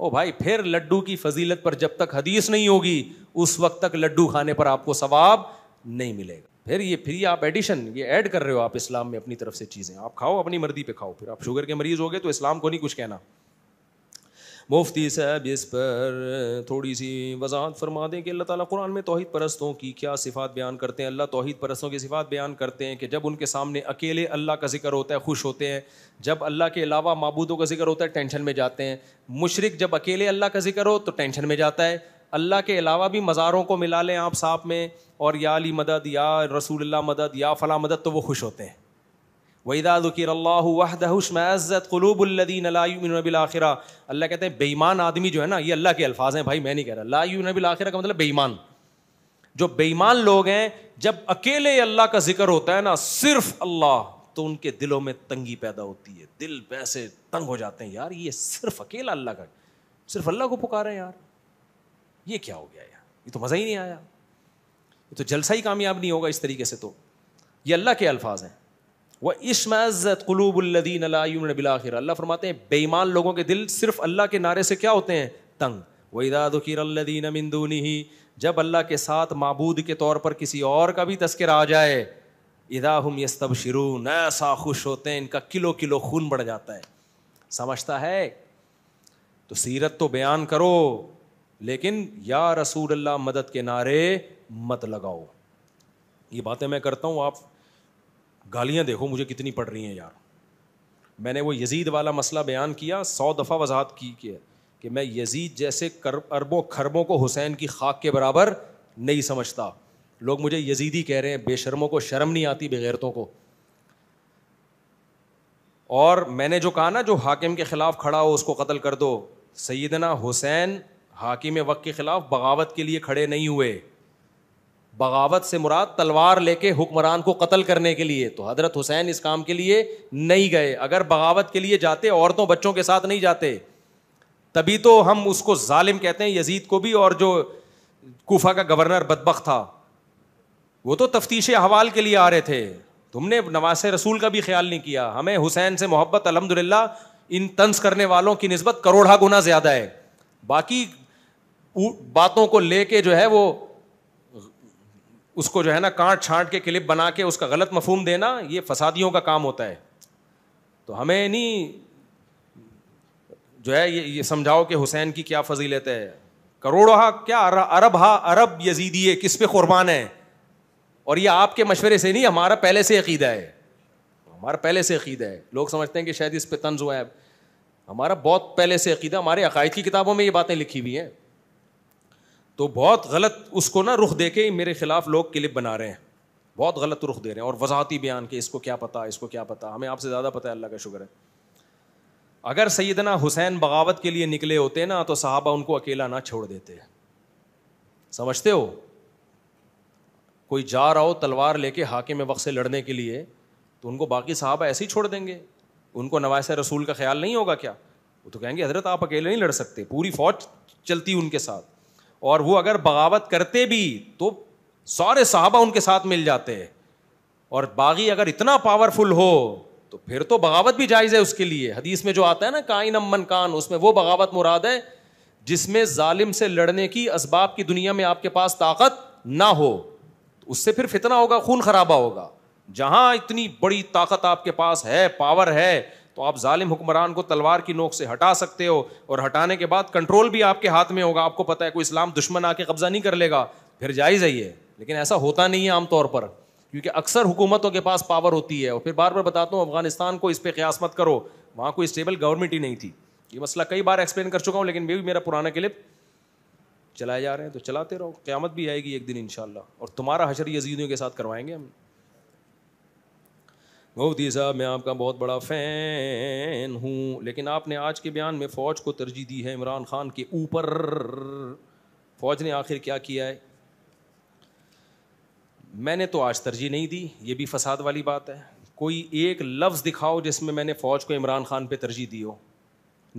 [SPEAKER 1] ओ भाई फिर लड्डू की फजीलत पर जब तक हदीस नहीं होगी उस वक्त तक लड्डू खाने पर आपको सवाब नहीं मिलेगा फिर ये फिर आप एडिशन ये ऐड कर रहे हो आप इस्लाम में अपनी तरफ से चीज़ें आप खाओ अपनी मर्जी पे खाओ फिर आप शुगर के मरीज़ हो गए तो इस्लाम को नहीं कुछ कहना मुफ्ती साहब इस पर थोड़ी सी वजाहत फरमा दें कि अल्लाह ताला कुरान में तोहद परस्तों की क्या सिफात बयान करते हैं अल्लाह तोहद परस्तों की सिफात बयान करते हैं कि जब उनके सामने अकेले अल्लाह का जिक्र होता है खुश होते हैं जब अल्लाह के अलावा मबूदों का जिक्र होता है टेंशन में जाते हैं मुशरक जब अकेले अल्लाह का जिक्र हो तो टेंशन में जाता है अल्लाह के अलावा भी मज़ारों को मिला लें आप साथ में और या अली मदद या रसूल मदद या फ़ला मदद तो वो खुश होते हैं वहीदा ज़ुकीर अल्लाहदहशमज़त कलूबुल्लदीनबिलाखिरा अल्लाह कहते हैं बेईमान आदमी जो है ना ये अल्लाह के अल्फाज हैं भाई मैं नहीं कह रहा आखिर का मतलब बेईमान जो बेईमान लोग हैं जब अकेले अल्लाह का जिक्र होता है ना सिर्फ अल्लाह तो उनके दिलों में तंगी पैदा होती है दिल वैसे तंग हो जाते हैं यार ये सिर्फ अकेला अल्लाह का सिर्फ अल्लाह को पुकारा यार ये क्या हो गया यार ये तो मज़ा ही नहीं आया तो जलसा ही कामयाब नहीं होगा इस तरीके से तो ये अल्लाह के अल्फाज हैं वह इशमज़त कलूबुल्लदीन बिलाखिर अल्लाह फरमाते हैं बेईमान लोगों के दिल सिर्फ अल्लाह के नारे से क्या होते हैं तंग वहीदादीन मिंदूनी ही जब अल्लाह के साथ मबूद के तौर पर किसी और का भी तस्कर आ जाए इधा हम शुरू न सा खुश होते हैं इनका किलो किलो खून बढ़ जाता है समझता है तो सीरत तो बयान करो लेकिन या रसूल अल्लाह मदद के नारे मत लगाओ ये बातें मैं करता हूँ आप गालियाँ देखो मुझे कितनी पड़ रही हैं यार मैंने वो यजीद वाला मसला बयान किया सौ दफ़ा वजाहत की है कि मैं यजीद जैसे कर अरबों खरबों को हुसैन की खाक के बराबर नहीं समझता लोग मुझे यजीदी कह रहे हैं बेशर्मों को शर्म नहीं आती बेगैरतों को और मैंने जो कहा ना जो हाकिम के ख़िलाफ़ खड़ा हो उसको कत्ल कर दो सईदना हुसैन हाकिम वक्त के ख़िलाफ़ बगावत के लिए खड़े नहीं हुए बगावत से मुराद तलवार लेके हुक्मरान को कत्ल करने के लिए तो हज़रत हुसैन इस काम के लिए नहीं गए अगर बगावत के लिए जाते औरतों बच्चों के साथ नहीं जाते तभी तो हम उसको जालिम कहते हैं यजीद को भी और जो कोफा का गवर्नर बदबक था वो तो तफ्तीश अहवाल के लिए आ रहे थे तुमने नवासे रसूल का भी ख्याल नहीं किया हमें हुसैन से मोहब्बत अलहमदिल्ला इन तंस करने वालों की नस्बत करोड़ा गुना ज़्यादा है बाकी बातों को लेके जो है वो उसको जो है ना काट छाँट के क्लिप बना के उसका गलत मफहम देना ये फसादियों का काम होता है तो हमें नहीं जो है ये ये समझाओ कि हुसैन की क्या फजीलत है करोड़ों हा क्या अरब हा अरब यजीदिए किस पे कुर्बान है और ये आपके मशवरे से नहीं हमारा पहले से अकीदा है हमारा पहले से अकीदा है लोग समझते हैं कि शायद इस पर तंज हुआ है हमारा बहुत पहले से अकीदा हमारे अकायद की किताबों में ये बातें लिखी हुई हैं तो बहुत गलत उसको ना रुख दे के मेरे खिलाफ लोग क्लिप बना रहे हैं बहुत गलत रुख दे रहे हैं और वजाहती बयान के इसको क्या पता इसको क्या पता हमें आपसे ज़्यादा पता है अल्लाह का शुक्र है अगर सैदना हुसैन बगावत के लिए निकले होते ना तो साहबा उनको अकेला ना छोड़ देते समझते हो कोई जा रहा हो तलवार लेके हाके में वक्त से लड़ने के लिए तो उनको बाकी साहबा ऐसे ही छोड़ देंगे उनको नवास रसूल का ख्याल नहीं होगा क्या वो तो कहेंगे हजरत आप अकेले नहीं लड़ सकते पूरी फौज चलती उनके साथ और वो अगर बगावत करते भी तो सारे साहबा उनके साथ मिल जाते हैं और बागी अगर इतना पावरफुल हो तो फिर तो बगावत भी जायज़ है उसके लिए हदीस में जो आता है ना काइन अमन कान उसमें वो बगावत मुराद है जिसमें जालिम से लड़ने की इसबाब की दुनिया में आपके पास ताकत ना हो तो उससे फिर फितना होगा खून खराबा होगा जहां इतनी बड़ी ताकत आपके पास है पावर है तो आप जालिम हुक्मरान को तलवार की नोक से हटा सकते हो और हटाने के बाद कंट्रोल भी आपके हाथ में होगा आपको पता है कोई इस्लाम दुश्मन आके कब्ज़ा नहीं कर लेगा फिर जायज़ है ये लेकिन ऐसा होता नहीं है आमतौर पर क्योंकि अक्सर हुकूमतों के पास पावर होती है और फिर बार बार बताता हूँ अफगानिस्तान को इस पर क्यास मत करो वहाँ कोई स्टेबल गवर्नमेंट ही नहीं थी ये मसला कई बार एक्सप्लेन कर चुका हूँ लेकिन मे भी मेरा पुराना क्लिप चलाए जा रहे हैं तो चलाते रहो क्यामत भी आएगी एक दिन इन और तुम्हारा हशर यजीदियों के साथ करवाएंगे हम मोदी साहब मैं आपका बहुत बड़ा फ़ैन हूँ लेकिन आपने आज के बयान में फ़ौज को तरजीह दी है इमरान खान के ऊपर फ़ौज ने आखिर क्या किया है मैंने तो आज तरजीह नहीं दी ये भी फसाद वाली बात है कोई एक लफ्ज़ दिखाओ जिसमें मैंने फ़ौज को इमरान खान पर तरजीह दी हो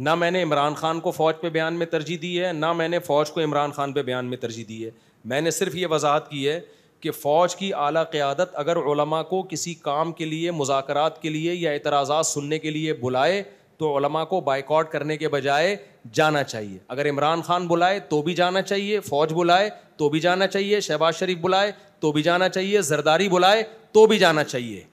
[SPEAKER 1] ना मैंने इमरान खान को फ़ौज पर बयान में तरजीह दी है ना मैंने फ़ौज को इमरान खान पर बयान में तरजीह दी है मैंने सिर्फ ये वजाहत की है कि फ़ौज की आला क़्यादत अगर उलमा को किसी काम के लिए मुजाकरात के लिए या एतराज़ा सुनने के लिए बुलाए तो उलमा को बाइकआउट करने के बजाय जाना चाहिए अगर इमरान खान बुलाए तो भी जाना चाहिए फ़ौज बुलाए तो भी जाना चाहिए शहबाज शरीफ बुलाए तो भी जाना चाहिए जरदारी बुलाए तो भी जाना चाहिए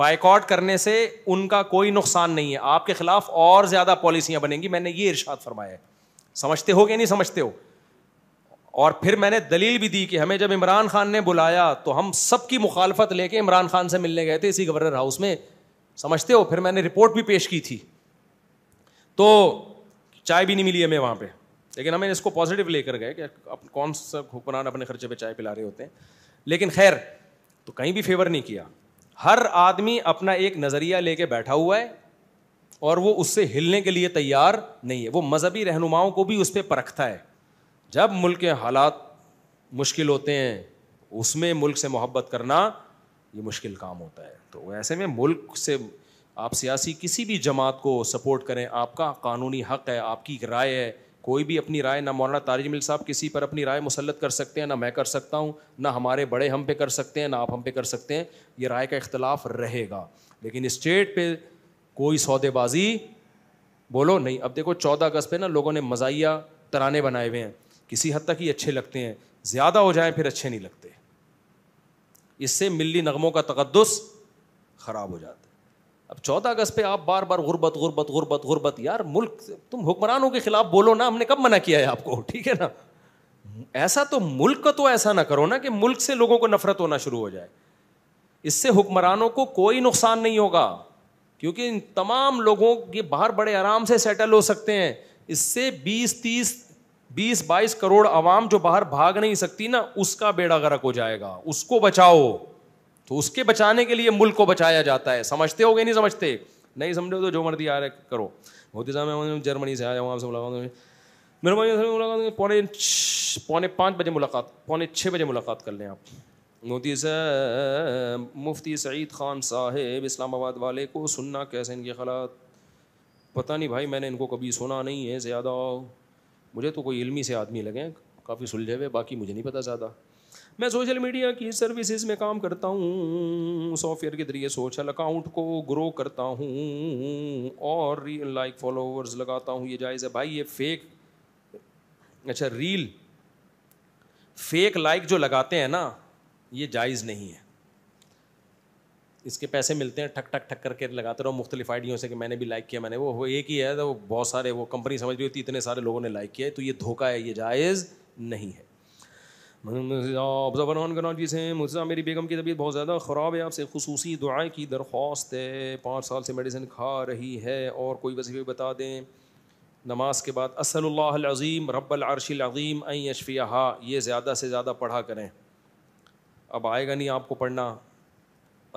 [SPEAKER 1] बाइकॉट करने से उनका कोई नुकसान नहीं है आपके खिलाफ और ज़्यादा पॉलिसियाँ बनेंगी मैंने ये इर्शाद फरमाया है समझते हो कि नहीं समझते हो और फिर मैंने दलील भी दी कि हमें जब इमरान खान ने बुलाया तो हम सबकी मुखालफत लेके इमरान खान से मिलने गए थे इसी गवर्नर हाउस में समझते हो फिर मैंने रिपोर्ट भी पेश की थी तो चाय भी नहीं मिली हमें वहाँ पे लेकिन हमें इसको पॉजिटिव लेकर गए कि कौन सा हुक्मरान अपने खर्चे पे चाय पिला रहे होते हैं लेकिन खैर तो कहीं भी फेवर नहीं किया हर आदमी अपना एक नज़रिया लेके बैठा हुआ है और वो उससे हिलने के लिए तैयार नहीं है वो मजहबी रहनुमाओं को भी उस पर परखता है जब मुल्क के हालात मुश्किल होते हैं उसमें मुल्क से मोहब्बत करना ये मुश्किल काम होता है तो ऐसे में मुल्क से आप सियासी किसी भी जमात को सपोर्ट करें आपका कानूनी हक है आपकी राय है कोई भी अपनी राय ना मौलाना तारिज मिल साहब किसी पर अपनी राय मुसलत कर सकते हैं ना मैं कर सकता हूँ ना हमारे बड़े हम पे कर सकते हैं ना आप हम पे कर सकते हैं ये राय का इख्तलाफ रहेगा लेकिन स्टेट पे कोई सौदेबाजी बोलो नहीं अब देखो चौदह अगस्त पे ना लोगों ने मजाया तराने बनाए हुए हैं किसी हद तक ही अच्छे लगते हैं ज़्यादा हो जाए फिर अच्छे नहीं लगते इससे मिली नगमों का तकदस ख़राब हो जाता है अब चौदह अगस्त पे आप बार बार गुरबत गुर्बत गुर्बत गुर्बत यार मुल्क तुम हुक्मरानों के खिलाफ बोलो ना हमने कब मना किया है आपको ठीक है ना ऐसा तो मुल्क का तो ऐसा ना करो ना कि मुल्क से लोगों को नफरत होना शुरू हो जाए इससे हुक्मरानों को कोई नुकसान नहीं होगा क्योंकि इन तमाम लोगों के बाहर बड़े आराम से सेटल हो सकते हैं इससे बीस तीस बीस बाईस करोड़ आवाम जो बाहर भाग नहीं सकती ना उसका बेड़ा गर्क हो जाएगा उसको बचाओ तो उसके बचाने के लिए मुल्क को बचाया जाता है समझते हो गए नहीं समझते नहीं समझो तो जो मर्दी आ रहा है करो मोदी साहब जर्मनी से आया हूँ आपसे मुलाकात मेरे मुलाकात पौने पौने पाँच बजे मुलाकात पौने छः बजे मुलाकात कर लें आप मोदी से मुफ्ती सईद खान साहेब इस्लामाबाद वाले को सुनना कैसे इनके खिलाफ पता नहीं भाई मैंने इनको कभी सुना नहीं है ज़्यादा मुझे तो कोई इलमी से आदमी लगे काफ़ी सुलझे हुए बाकी मुझे नहीं पता ज़्यादा मैं सोशल मीडिया की सर्विसेज में काम करता हूँ सॉफ्टवेयर के जरिए सोशल अकाउंट को ग्रो करता हूँ और रील लाइक फॉलोअर्स लगाता हूँ ये जायज़ है भाई ये फेक अच्छा रील फेक लाइक जो लगाते हैं ना ये जायज़ नहीं है इसके पैसे मिलते हैं ठक ठक ठक करके लगाते रहो मुख्तलिफ आइडियों से कि मैंने भी लाइक किया मैंने वो ये की है तो बहुत सारे वो कंपनी समझ रही होती इतने सारे लोगों ने लाइक किया है तो ये धोखा है ये जायज़ नहीं है ऑब्जर्वर ऑन जी से मुझसे मेरी बेगम की तबीयत बहुत ज़्यादा ख़राब है आपसे खसूसी दुआएँ की दरख्वास्त है पाँच साल से मेडिसिन खा रही है और कोई वजीफे बता दें नमाज के बाद असलज़ीम रब्बलआरशीम अँ यशफ़िया ये ज़्यादा से ज़्यादा पढ़ा करें अब आएगा नहीं आपको पढ़ना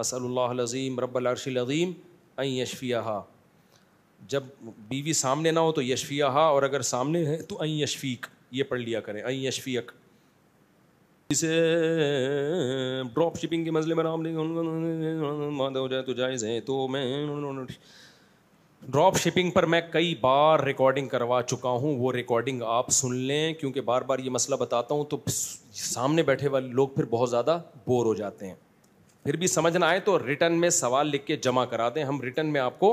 [SPEAKER 1] असलज़ीम रबालर्शीम आई यशफ़िया हा जब बीवी सामने ना हो तो यशफ़िया हा और अगर सामने है तो आई यशफ़ीक ये पढ़ लिया करें आई यशफ़ीक इसे ड्रॉप शिपिंग के मसले में राम मादा हो जाए तो जायज़ है तो मैं ड्रॉप शिपिंग पर मैं कई बार रिकॉर्डिंग करवा चुका हूँ वो रिकॉर्डिंग आप सुन लें क्योंकि बार बार ये मसला बताता हूँ तो सामने बैठे वाले लोग फिर बहुत ज़्यादा बोर हो जाते हैं फिर भी समझ ना आए तो रिटर्न में सवाल लिख के जमा करा दें हम रिटर्न में आपको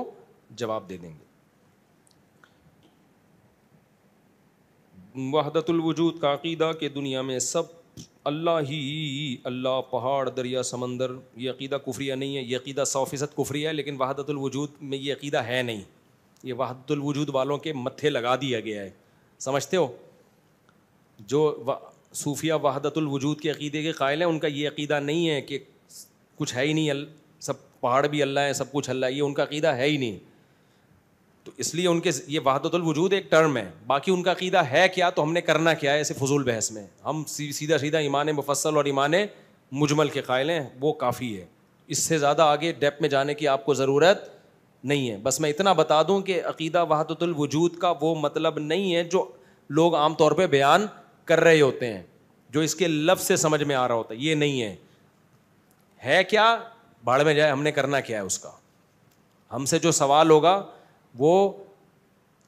[SPEAKER 1] जवाब दे देंगे वहदतुल वजूद का अकीदा के दुनिया में सब अल्लाह ही अल्लाह पहाड़ दरिया समंदर ये अकीदा कुफरिया नहीं है ये अकीदा सौ फ़ीसद कुफरिया है लेकिन वहादतुल वजूद में ये अकीदा है नहीं ये वहादतुल वजूद वालों के मत्थे लगा दिया गया है समझते हो जो वा, सूफिया वहादतुल वजूद के अकीदे के कायल हैं उनका ये अकीदा नहीं है कि कुछ है ही नहीं अल सब पहाड़ भी अल्लाह है सब कुछ अल्लाह ये उनका अकीदा है ही नहीं तो इसलिए उनके ये वहादतुल वजूद एक टर्म है बाकी उनका अकीदा है क्या तो हमने करना क्या है ऐसे फजूल बहस में हम सीधा सीधा ईमान मुफसल और ईमान मुजमल के कायल हैं वो काफ़ी है इससे ज़्यादा आगे डेप में जाने की आपको ज़रूरत नहीं है बस मैं इतना बता दूँ कि अकीदा वहादतुल वजूद का वो मतलब नहीं है जो लोग आमतौर पर बयान कर रहे होते हैं जो इसके लफ्ज़ से समझ में आ रहा होता है ये नहीं है है क्या बाड़ में जाए हमने करना क्या है उसका हमसे जो सवाल होगा वो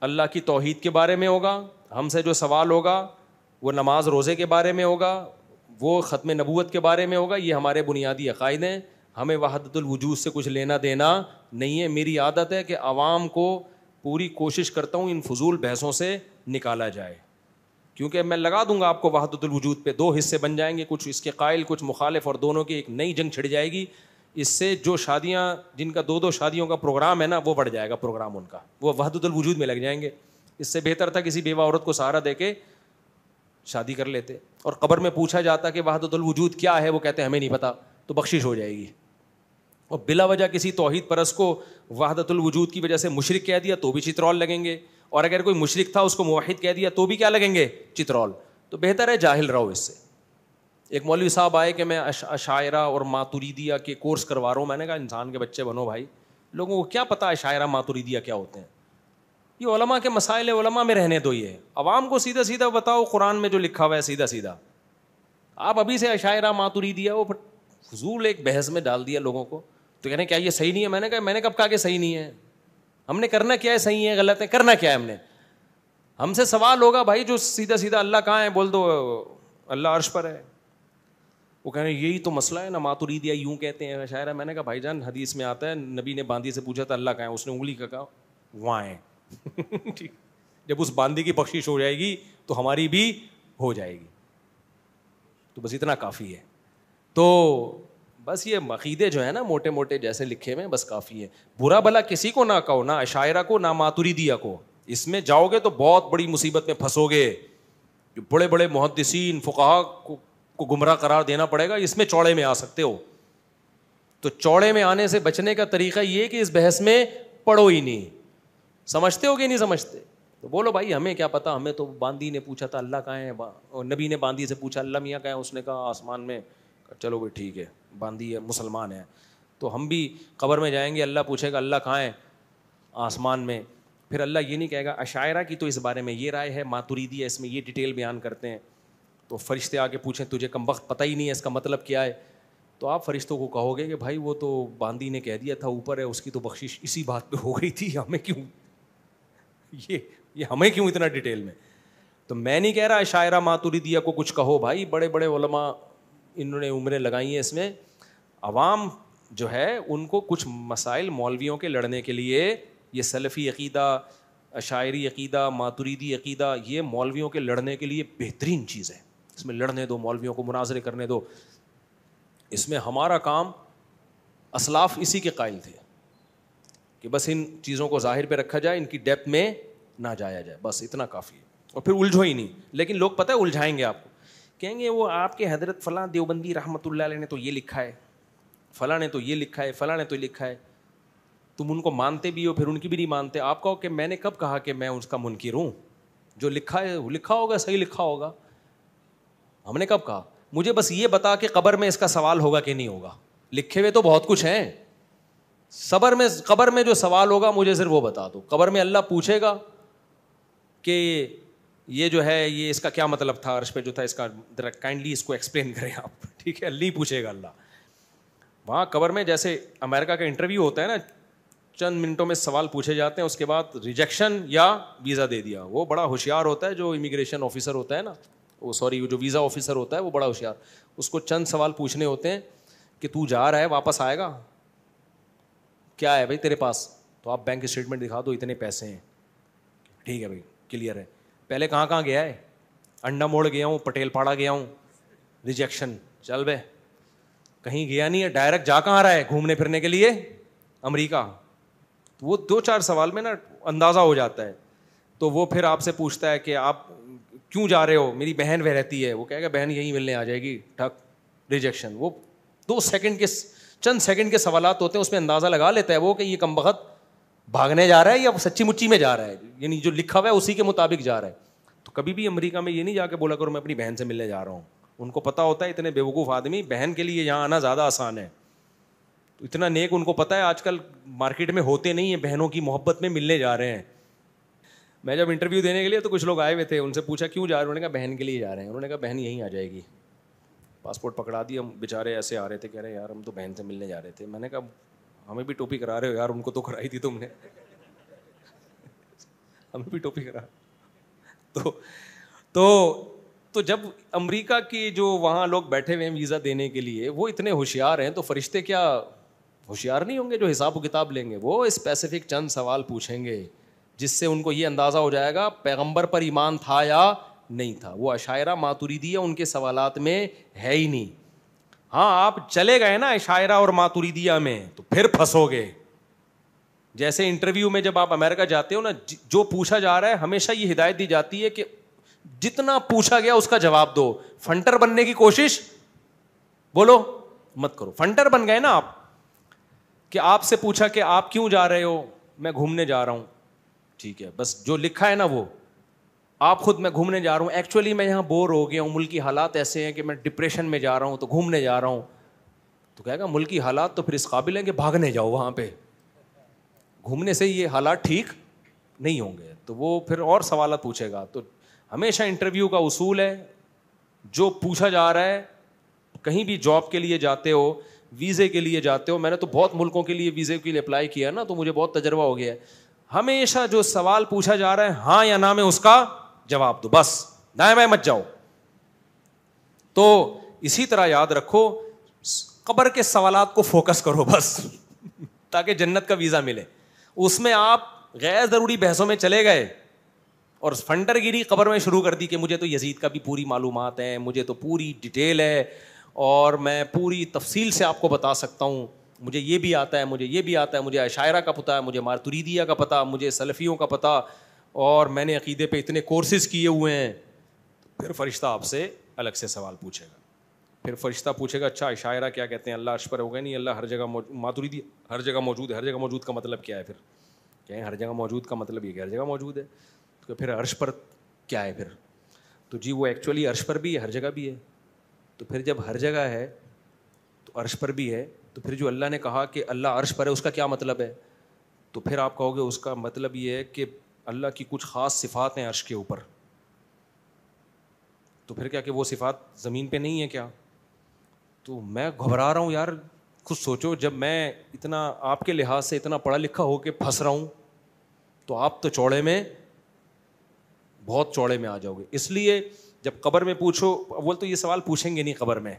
[SPEAKER 1] अल्लाह की तोहद के बारे में होगा हमसे जो सवाल होगा वो नमाज रोज़े के बारे में होगा वो ख़त्म नबूत के बारे में होगा ये हमारे बुनियादी अकायद हैं हमें वहादतुलवजूद से कुछ लेना देना नहीं है मेरी आदत है कि आवाम को पूरी कोशिश करता हूँ इन फजूल बहसों से निकाला जाए क्योंकि मैं लगा दूंगा आपको वहादुल वजूद पे दो हिस्से बन जाएंगे कुछ इसके कायल कुछ मुखालिफ और दोनों की एक नई जंग छिड़ जाएगी इससे जो शादियाँ जिनका दो दो शादियों का प्रोग्राम है ना वो बढ़ जाएगा प्रोग्राम उनका वो वहादुल वजूद में लग जाएंगे इससे बेहतर था किसी बेवा औरत को सहारा दे के शादी कर लेते और कब्र में पूछा जाता कि वहादुल वजूद क्या है वो कहते हैं हमें नहीं पता तो बख्शिश हो जाएगी और बिला वजह किसी तोहद परस को वहादतुल वजूद की वजह से मुशरक कह दिया तो भी चित्रौल लगेंगे और अगर कोई मुशरक था उसको मुहिद कह दिया तो भी क्या लगेंगे चित्रौल तो बेहतर है जाहिल रहो इससे एक मौलवी साहब आए कि मैं अश, अशायरा और मातुरीदिया के कोर्स करवा रहा हूँ मैंने कहा इंसान के बच्चे बनो भाई लोगों को क्या पता अशायरा मातुरीदिया क्या होते हैं ये ओलमा के मसाइल ओलमा में रहने दो ये अवाम को सीधा सीधा बताओ कुरान में जो लिखा हुआ है सीधा सीधा आप अभी से अशायरा मातुरीदिया वो फजूल एक बहस में डाल दिया लोगों को तो कहने क्या ये सही नहीं है मैंने कहा मैंने कब कहा कि सही नहीं है हमने करना क्या है सही है गलत है करना क्या है हमने हमसे सवाल होगा भाई जो सीधा सीधा अल्लाह कहाँ है बोल दो अल्लाह अर्श पर है वो कह रहे हैं यही तो मसला है ना मातुरीदिया यूं कहते हैं शायर है मैंने कहा भाई जान हदीस में आता है नबी ने बांदी से पूछा था अल्लाह कहाँ है उसने उंगली का कहा वहाँ है ठीक जब उस बांदी की बख्शिश हो जाएगी तो हमारी भी हो जाएगी तो बस इतना काफ़ी है तो बस ये मकीदे जो है ना मोटे मोटे जैसे लिखे में बस काफ़ी है बुरा भला किसी को ना कहो ना अशायरा को ना मातुरीदिया को इसमें जाओगे तो बहुत बड़ी मुसीबत में फंसोगे बड़े बड़े मुहदसिन फुका को, को गुमराह करार देना पड़ेगा इसमें चौड़े में आ सकते हो तो चौड़े में आने से बचने का तरीका ये कि इस बहस में पढ़ो ही नहीं समझते हो कि नहीं समझते तो बोलो भाई हमें क्या पता हमें तो बांदी ने पूछा था अल्लाह कहाँ है नबी ने बांदी से पूछा अल्लाह मियाँ कहाँ है उसने कहा आसमान में चलो भाई ठीक है बांधी है मुसलमान है तो हम भी कबर में जाएंगे अल्लाह पूछेगा अल्लाह कहाँ है आसमान में फिर अल्लाह ये नहीं कहेगा अशायरा की तो इस बारे में ये राय है मातुरीदी है इसमें ये डिटेल बयान करते हैं तो फरिश्ते आके पूछें तुझे कम वक्त पता ही नहीं है इसका मतलब क्या है तो आप फरिश्तों को कहोगे कि भाई वो तो बांदी ने कह दिया था ऊपर है उसकी तो बख्शिश इसी बात पर हो गई थी हमें क्यों ये ये हमें क्यों इतना डिटेल में तो मैं नहीं कह रहा शायरा मातुरीदिया को कुछ कहो भाई बड़े बड़े इन्होंने उम्रें लगाई हैं इसमें आवाम जो है उनको कुछ मसाइल मौलवियों के लड़ने के लिए ये सलफ़ी अकीदा शायरी अकीदा मातुरीदी अकीदा ये मौलवियों के लड़ने के लिए बेहतरीन चीज़ है इसमें लड़ने दो मौलवियों को मुनाजरे करने दो इसमें हमारा काम असलाफ इसी के कायल थे कि बस इन चीज़ों को जाहिर पर रखा जाए इनकी डेप्थ में ना जाया जाए बस इतना काफ़ी है और फिर उलझो ही नहीं लेकिन लोग पता है उलझाएंगे आपको कहेंगे वो आपके हजरत फ़लाँ देवबंदी रहमत ने तो ये लिखा है फ़लाँ ने तो ये लिखा है फ़लाँ ने तो लिखा है तुम उनको मानते भी हो फिर उनकी भी नहीं मानते आप कहो कि मैंने कब कहा कि मैं उसका मुनकिर हूँ जो लिखा है लिखा होगा सही लिखा होगा हमने कब कहा मुझे बस ये बता कि कबर में इसका सवाल होगा कि नहीं होगा लिखे हुए तो बहुत कुछ हैं सबर में कबर में जो सवाल होगा मुझे सिर्फ वो बता दो कबर में अल्लाह पूछेगा कि ये जो है ये इसका क्या मतलब था अर्श पे जो था इसका काइंडली इसको एक्सप्लेन करें आप ठीक है अल्ली पूछेगा अल्लाह वहाँ कवर में जैसे अमेरिका का इंटरव्यू होता है ना चंद मिनटों में सवाल पूछे जाते हैं उसके बाद रिजेक्शन या वीज़ा दे दिया वो बड़ा होशियार होता है जो इमिग्रेशन ऑफिसर होता है ना वो सॉरी जो वीज़ा ऑफिसर होता है वो बड़ा होशियार उसको चंद सवाल पूछने होते हैं कि तू जा रहा है वापस आएगा क्या है भाई तेरे पास तो आप बैंक स्टेटमेंट दिखा दो इतने पैसे हैं ठीक है भाई क्लियर है पहले कहाँ कहाँ गया है अंडा मोड़ गया हूँ पटेल पटेलपाड़ा गया हूँ रिजेक्शन चल बे कहीं गया नहीं है डायरेक्ट जा कहाँ रहा है घूमने फिरने के लिए अमेरिका तो वो दो चार सवाल में ना अंदाज़ा हो जाता है तो वो फिर आपसे पूछता है कि आप क्यों जा रहे हो मेरी बहन वह रहती है वो कहेगा बहन यहीं मिलने आ जाएगी ठक रिजेक्शन वो दो सेकेंड के चंद सेकेंड के सवाल होते हैं उसमें अंदाज़ा लगा लेता है वो कि ये कम वक्त भागने जा रहा है या सच्ची मुच्ची में जा रहा है यानी जो लिखा हुआ है उसी के मुताबिक जा रहा है तो कभी भी अमेरिका में ये नहीं जाके बोला करो मैं अपनी बहन से मिलने जा रहा हूँ उनको पता होता है इतने बेवकूफ़ आदमी बहन के लिए यहाँ आना ज़्यादा आसान है तो इतना नेक उनको पता है आजकल मार्केट में होते नहीं है बहनों की मोहब्बत में मिलने जा रहे हैं मैं जब इंटरव्यू देने के लिए तो कुछ लोग आए हुए थे उनसे पूछा क्यों जा रहे उन्होंने कहा बहन के लिए जा रहे हैं उन्होंने कहा बहन यहीं आ जाएगी पासपोर्ट पकड़ा दिया हम बेचारे ऐसे आ रहे थे कह रहे यार हम तो बहन से मिलने जा रहे थे मैंने कहा हमें भी टोपी करा रहे हो यार उनको तो कराई थी तुमने हमें भी टोपी करा तो तो तो जब अमेरिका की जो वहाँ लोग बैठे हुए हैं वीज़ा देने के लिए वो इतने होशियार हैं तो फरिश्ते क्या होशियार नहीं होंगे जो हिसाब किताब लेंगे वो स्पेसिफिक चंद सवाल पूछेंगे जिससे उनको ये अंदाज़ा हो जाएगा पैगंबर पर ईमान था या नहीं था वो अशायरा है उनके सवालत में है ही नहीं हाँ आप चले गए ना शायरा और मातुरीदिया में तो फिर फंसोगे जैसे इंटरव्यू में जब आप अमेरिका जाते हो ना जो पूछा जा रहा है हमेशा ये हिदायत दी जाती है कि जितना पूछा गया उसका जवाब दो फंटर बनने की कोशिश बोलो मत करो फंटर बन गए ना आप कि आपसे पूछा कि आप क्यों जा रहे हो मैं घूमने जा रहा हूं ठीक है बस जो लिखा है ना वो आप खुद मैं घूमने जा रहा हूँ एक्चुअली मैं यहाँ बोर हो गया हूँ मुल्क की हालात ऐसे हैं कि मैं डिप्रेशन में जा रहा हूँ तो घूमने जा रहा हूँ तो कहेगा मुल्क की हालात तो फिर इस काबिल हैं कि भागने जाओ वहाँ पे घूमने से ये हालात ठीक नहीं होंगे तो वो फिर और सवाल पूछेगा तो हमेशा इंटरव्यू का उसूल है जो पूछा जा रहा है कहीं भी जॉब के लिए जाते हो वीज़े के लिए जाते हो मैंने तो बहुत मुल्कों के लिए वीज़े के लिए अप्लाई किया ना तो मुझे बहुत तजर्बा हो गया है हमेशा जो सवाल पूछा जा रहा है हाँ या ना में उसका जवाब दो बस दाएं बाएं मत जाओ तो इसी तरह याद रखो कबर के सवाल को फोकस करो बस ताकि जन्नत का वीज़ा मिले उसमें आप गैर ज़रूरी बहसों में चले गए और फंडरगिरी कबर में शुरू कर दी कि मुझे तो यजीद का भी पूरी मालूम है मुझे तो पूरी डिटेल है और मैं पूरी तफसील से आपको बता सकता हूँ मुझे ये भी आता है मुझे ये भी आता है मुझे अशायरा का पता है मुझे मारतुरीदिया का पता मुझे सलफ़ियों का पता और मैंने अकीदे पे इतने कोर्सेज किए हुए हैं फिर फरिश्ता आपसे अलग से सवाल पूछेगा फिर फरिश्ता पूछेगा अच्छा इशायरा क्या कहते हैं अल्लाह अर्श पर हो गए नहीं अल्लाह हर जगह मातुरी दी हर जगह मौजूद है हर जगह मौजूद का मतलब क्या है फिर कहें हर जगह मौजूद का मतलब ये हर जगह मौजूद है तो फिर अर्श पर क्या है फिर तो जी वो एक्चुअली अर्श पर भी है हर जगह भी है तो फिर जब हर जगह है तो अर्श पर भी है तो फिर जो अल्लाह ने कहा कि अल्लाह अर्श पर है उसका क्या मतलब है तो फिर आप कहोगे उसका मतलब ये है कि अल्लाह की कुछ ख़ास सिफ़ात हैं अर्श के ऊपर तो फिर क्या कि वो सिफ़ात ज़मीन पे नहीं है क्या तो मैं घबरा रहा हूँ यार खुद सोचो जब मैं इतना आपके लिहाज से इतना पढ़ा लिखा हो के फंस रहा हूँ तो आप तो चौड़े में बहुत चौड़े में आ जाओगे इसलिए जब कबर में पूछो अव्वल तो ये सवाल पूछेंगे नहीं कबर में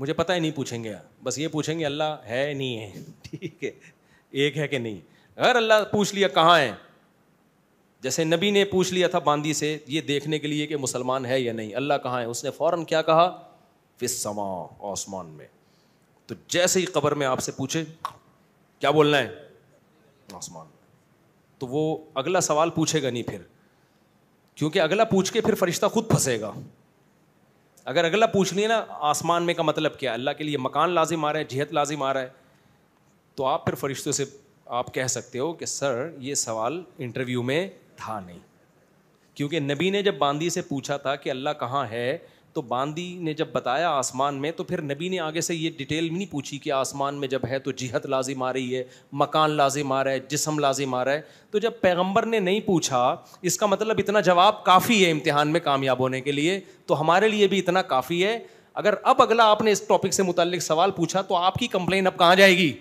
[SPEAKER 1] मुझे पता ही नहीं पूछेंगे बस ये पूछेंगे अल्लाह है नहीं है ठीक है एक है कि नहीं अगर अल्लाह पूछ लिया कहाँ है जैसे नबी ने पूछ लिया था बांदी से ये देखने के लिए कि मुसलमान है या नहीं अल्लाह कहाँ है उसने फ़ौरन क्या कहा फिसमा आसमान में तो जैसे ही कबर में आपसे पूछे क्या बोलना है आसमान में तो वो अगला सवाल पूछेगा नहीं फिर क्योंकि अगला पूछ के फिर फरिश्ता खुद फंसेगा अगर अगला पूछ लिया ना आसमान में का मतलब क्या अल्लाह के लिए मकान लाजिम आ रहा है जिहत लाजिम आ रहा है तो आप फिर फरिश्तों से आप कह सकते हो कि सर ये सवाल इंटरव्यू में था नहीं क्योंकि नबी ने जब बांदी से पूछा था कि अल्लाह कहाँ है तो बांदी ने जब बताया आसमान में तो फिर नबी ने आगे से ये डिटेल भी नहीं पूछी कि आसमान में जब है तो जिहत लाजिम आ रही है मकान लाजिम आ रहा है जिसम लाजिम आ रहा है तो जब पैगंबर ने नहीं पूछा इसका मतलब इतना जवाब काफ़ी है इम्तिहान में कामयाब होने के लिए तो हमारे लिए भी इतना काफ़ी है अगर अब अगला आपने इस टॉपिक से मुतल सवाल पूछा तो आपकी कंप्लेन अब कहाँ जाएगी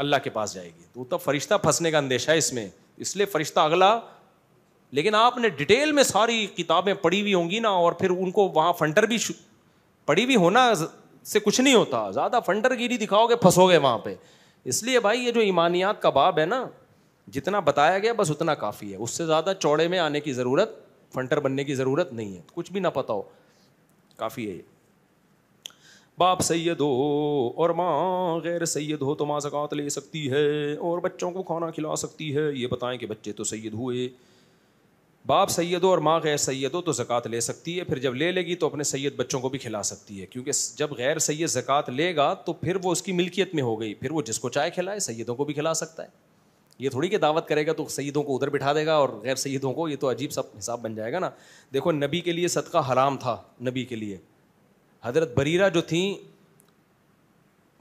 [SPEAKER 1] अल्लाह के पास जाएगी तो तब फरिश्ता फंसने का अंदेशा है इसमें इसलिए फरिश्ता अगला लेकिन आपने डिटेल में सारी किताबें पढ़ी हुई होंगी ना और फिर उनको वहाँ फंटर भी पढ़ी हुई होना से कुछ नहीं होता ज़्यादा फंटर गिरी दिखाओगे फंसोगे वहाँ पे इसलिए भाई ये जो ईमानियात का बाब है ना जितना बताया गया बस उतना काफ़ी है उससे ज़्यादा चौड़े में आने की ज़रूरत फंटर बनने की ज़रूरत नहीं है कुछ भी ना पता हो काफ़ी है ये बाप सैयद हो और माँ गैर सैयद हो तो माँ ज़क़़त ले सकती है और बच्चों को खाना खिला सकती है ये बताएं कि बच्चे तो सैयद हुए बाप सैयद हो और माँ गैर सैयद हो तो ज़क़़त ले सकती है फिर जब ले लेगी तो अपने सैयद बच्चों को भी खिला सकती है क्योंकि जब गैर सैयद ज़क़़त लेगा तो फिर वो उसकी मिल्कियत में हो गई फिर वो जिसको चाय खिलाए सैयदों को भी खिला सकता है ये थोड़ी कि दावत करेगा तो सईदों को उधर बिठा देगा और गैर सईदों को ये तो अजीब सब हिसाब बन जाएगा ना देखो नबी के लिए सदका हराम था नबी के लिए हज़रत बरीरा जो थी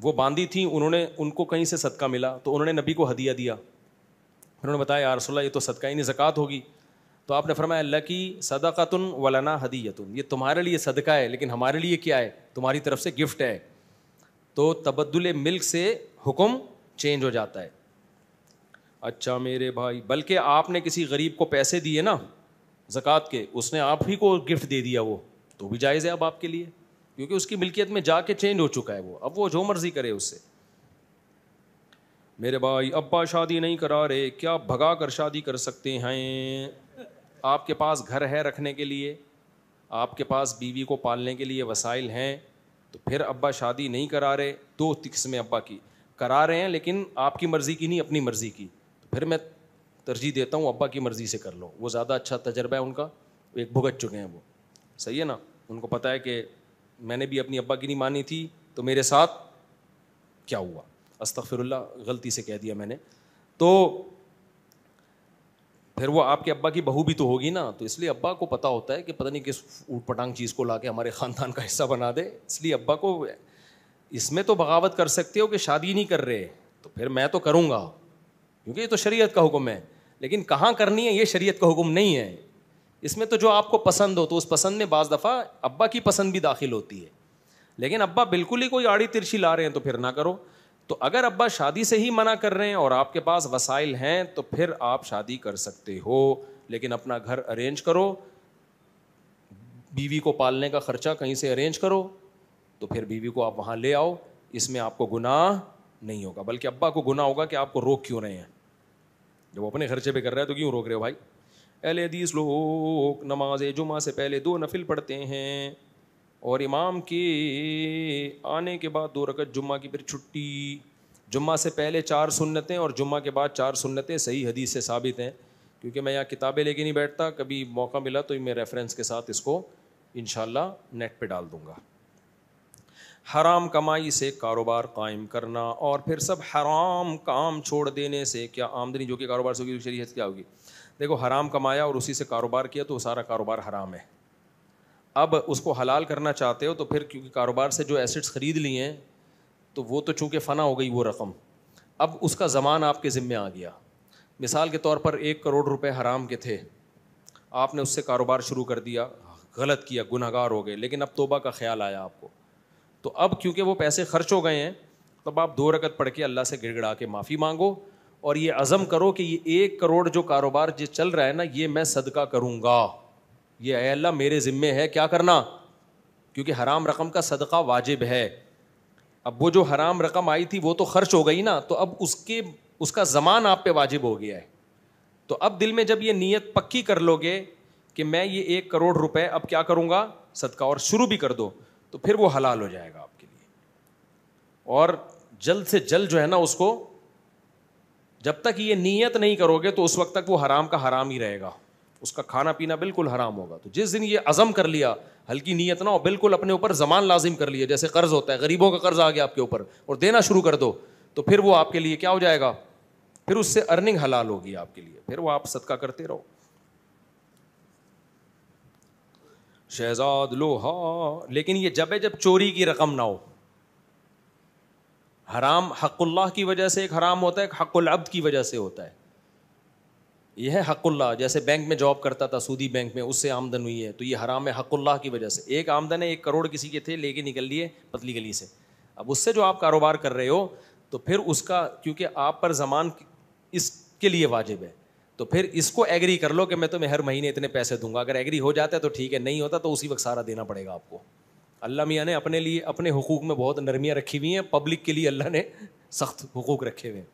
[SPEAKER 1] वो बांधी थी उन्होंने उनको कहीं से सदका मिला तो उन्होंने नबी को हदिया दिया उन्होंने बताया यार रसोल्ला ये तो सदका ही नहीं ज़क़़त होगी तो आपने फरमाया अल्लाह की सदाकतुन वलाना हदीयतुन ये तुम्हारे लिए सदका है लेकिन हमारे लिए क्या है तुम्हारी तरफ से गिफ्ट है तो तबद्दुल मिल्क से हुक्म चेंज हो जाता है अच्छा मेरे भाई बल्कि आपने किसी गरीब को पैसे दिए ना ज़क़़त के उसने आप ही को गिफ्ट दे दिया वो तो भी जायज़ है अब आपके लिए क्योंकि उसकी मिल्कियत में जाके चेंज हो चुका है वो अब वो जो मर्जी करे उससे मेरे भाई अब्बा शादी नहीं करा रहे क्या भगा कर शादी कर सकते हैं आपके पास घर है रखने के लिए आपके पास बीवी को पालने के लिए वसाइल हैं तो फिर अब्बा शादी नहीं करा रहे दो किस्में अब्बा की करा रहे हैं लेकिन आपकी मर्ज़ी की नहीं अपनी मर्ज़ी की तो फिर मैं तरजीह देता हूँ अब्बा की मर्ज़ी से कर लो वो ज़्यादा अच्छा तजर्बा है उनका एक भुगत चुके हैं वो सही है ना उनको पता है कि मैंने भी अपनी अब्बा की नहीं मानी थी तो मेरे साथ क्या हुआ अस्तफ़िरल्ला गलती से कह दिया मैंने तो फिर वो आपके अब्बा की बहू भी तो होगी ना तो इसलिए अब्बा को पता होता है कि पता नहीं किस ऊट पटांग चीज़ को ला के हमारे ख़ानदान का हिस्सा बना दे इसलिए अब्बा को इसमें तो बगावत कर सकते हो कि शादी नहीं कर रहे तो फिर मैं तो करूँगा क्योंकि ये तो शरीयत का हुक्म है लेकिन कहाँ करनी है ये शरीयत का हुक्म नहीं है इसमें तो जो आपको पसंद हो तो उस पसंद में बाज़ दफ़ा अब्बा की पसंद भी दाखिल होती है लेकिन अब्बा बिल्कुल ही कोई आड़ी तिरछी ला रहे हैं तो फिर ना करो तो अगर अब्बा शादी से ही मना कर रहे हैं और आपके पास वसाइल हैं तो फिर आप शादी कर सकते हो लेकिन अपना घर अरेंज करो बीवी को पालने का खर्चा कहीं से अरेंज करो तो फिर बीवी को आप वहाँ ले आओ इसमें आपको गुनाह नहीं होगा बल्कि अब्बा को गुनाह होगा कि आपको रोक क्यों रहे हैं जब वो अपने खर्चे पे कर रहे हैं तो क्यों रोक रहे हो भाई अहल हदीस लोग नमाज जुमा से पहले दो नफिल पढ़ते हैं और इमाम के आने के बाद दो रकत जुम्मा की फिर छुट्टी जुम्मा से पहले चार सुन्नतें और जुम्मा के बाद चार सुन्नतें सही हदीस से साबित हैं क्योंकि मैं यहाँ किताबें लेके नहीं बैठता कभी मौका मिला तो मैं रेफरेंस के साथ इसको इन नेट पे डाल दूँगा हराम कमाई से कारोबार कायम करना और फिर सब हराम काम छोड़ देने से क्या आमदनी जो कि कारोबार से होगी शरीयत क्या होगी देखो हराम कमाया और उसी से कारोबार किया तो सारा कारोबार हराम है अब उसको हलाल करना चाहते हो तो फिर क्योंकि कारोबार से जो एसेट्स ख़रीद लिए हैं तो वो तो चूँकि फ़ना हो गई वो रकम अब उसका ज़मान आपके ज़िम्मे आ गया मिसाल के तौर पर एक करोड़ रुपये हराम के थे आपने उससे कारोबार शुरू कर दिया गलत किया गुनागार हो गए लेकिन अब तोबा का ख्याल आया आपको तो अब क्योंकि वो पैसे खर्च हो गए हैं तब आप दो रगत पढ़ के अल्लाह से गिड़गिड़ा के माफ़ी मांगो और ये अज़म करो कि ये एक करोड़ जो कारोबार जो चल रहा है ना ये मैं सदका करूँगा ये अल्लाह मेरे ज़िम्मे है क्या करना क्योंकि हराम रकम का सदका वाजिब है अब वो जो हराम रकम आई थी वो तो खर्च हो गई ना तो अब उसके उसका ज़मान आप पे वाजिब हो गया है तो अब दिल में जब ये नीयत पक्की कर लोगे कि मैं ये एक करोड़ रुपये अब क्या करूँगा सदका और शुरू भी कर दो तो फिर वो हलाल हो जाएगा आपके लिए और जल्द से जल्द जो है ना उसको जब तक ये नीयत नहीं करोगे तो उस वक्त तक वो हराम का हराम ही रहेगा उसका खाना पीना बिल्कुल हराम होगा तो जिस दिन ये अज़म कर लिया हल्की नीयत ना हो बिल्कुल अपने ऊपर जमान लाजिम कर लिया जैसे कर्ज़ होता है गरीबों का कर्ज़ आ गया आपके ऊपर और देना शुरू कर दो तो फिर वो आपके लिए क्या हो जाएगा फिर उससे अर्निंग हलाल होगी आपके लिए फिर वो आप सदका करते रहो शहजाद लोहा लेकिन ये जब है जब चोरी की रकम ना हो हराम हकुल्लाह की वजह से एक हराम होता है एक हकुल अब्द की वजह से होता है यह है हकुल्ला जैसे बैंक में जॉब करता था सूदी बैंक में उससे आमदन हुई है तो ये हराम है हकुल्लाह की वजह से एक आमदन है एक करोड़ किसी के थे लेके निकल लिए पतली गली से अब उससे जो आप कारोबार कर रहे हो तो फिर उसका क्योंकि आप पर जमान इसके लिए वाजिब है तो फिर इसको एग्री कर लो कि मैं तुम्हें हर महीने इतने पैसे दूंगा अगर एग्री हो जाता है तो ठीक है नहीं होता तो उसी वक्त सारा देना पड़ेगा आपको अल्लाह मियाँ ने अपने लिए अपने हकूक़ में बहुत नरमियाँ रखी हुई हैं पब्लिक के लिए अल्लाह ने सख्त हकूक़ रखे हुए हैं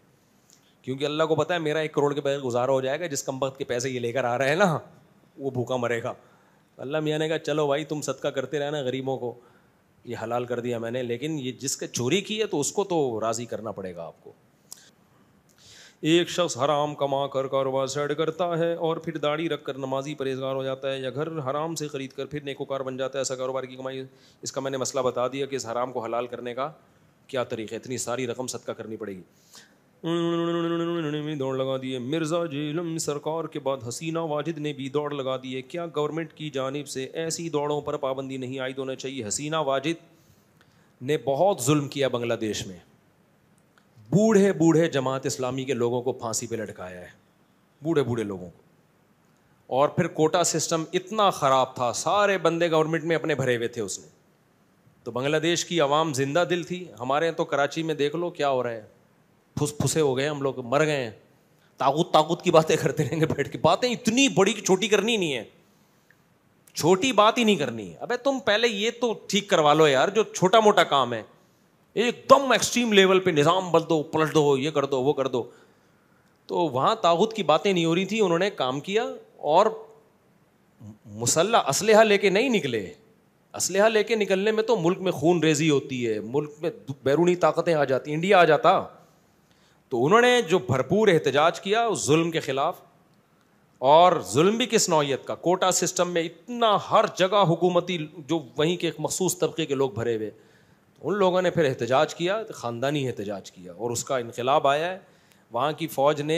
[SPEAKER 1] क्योंकि अल्लाह को पता है मेरा एक करोड़ के पैसे गुजारा हो जाएगा जिस कम वक्त के पैसे ये लेकर आ रहे हैं ना वो भूखा मरेगा अल्लाह मियाँ ने कहा चलो भाई तुम सदका करते रहना गरीबों को ये हलाल कर दिया मैंने लेकिन ये जिसके चोरी की है तो उसको तो राज़ी करना पड़ेगा आपको एक शख्स हराम कमा कर कारोबार से अड करता है और फिर दाढ़ी रख कर नमाजी परहेजगार हो जाता है या घर हराम से ख़रीद कर फिर नेकोकार बन जाता है ऐसा कारोबार की कमाई इसका मैंने मसला बता दिया कि इस हराम को हलाल करने का क्या तरीका है इतनी सारी रकम सदका करनी पड़ेगी दौड़ लगा दिए मिर्ज़ा जेलम सरकार के बाद हसीना वाजिद ने भी दौड़ लगा दी है क्या गवर्नमेंट की जानब से ऐसी दौड़ों पर पाबंदी नहीं आयद होना चाहिए हसीना वाजिद ने बहुत जुल्म किया बांग्लादेश में बूढ़े बूढ़े जमात इस्लामी के लोगों को फांसी पे लटकाया है बूढ़े बूढ़े लोगों को और फिर कोटा सिस्टम इतना ख़राब था सारे बंदे गवर्नमेंट में अपने भरे हुए थे उसने तो बांग्लादेश की आवाम जिंदा दिल थी हमारे यहाँ तो कराची में देख लो क्या हो रहा है फुस फुसे हो गए हम लोग मर गए हैं ताकूत ताकूत की बातें करते रहेंगे बैठ के बातें इतनी बड़ी छोटी करनी नहीं है छोटी बात ही नहीं करनी है अबे तुम पहले ये तो ठीक करवा लो यार जो छोटा मोटा काम है एकदम एक्सट्रीम लेवल पे निज़ाम बदल दो पलट दो ये कर दो वो कर दो तो वहाँ ताहुत की बातें नहीं हो रही थी उन्होंने काम किया और मुसल्ला असलहा लेके नहीं निकले असलहा लेके निकलने में तो मुल्क में खून रेजी होती है मुल्क में बैरूनी ताकतें आ जाती इंडिया आ जाता तो उन्होंने जो भरपूर एहतजाज किया उस जुल्म के ख़िलाफ़ और जुल्म भी किस नौीयत का कोटा सिस्टम में इतना हर जगह हुकूमती जो वहीं के एक मखसूस तबके के लोग भरे हुए उन लोगों ने फिर एहतजाज किया तो ख़ानदानी एहतजाज किया और उसका इनकलाब आया है वहाँ की फ़ौज ने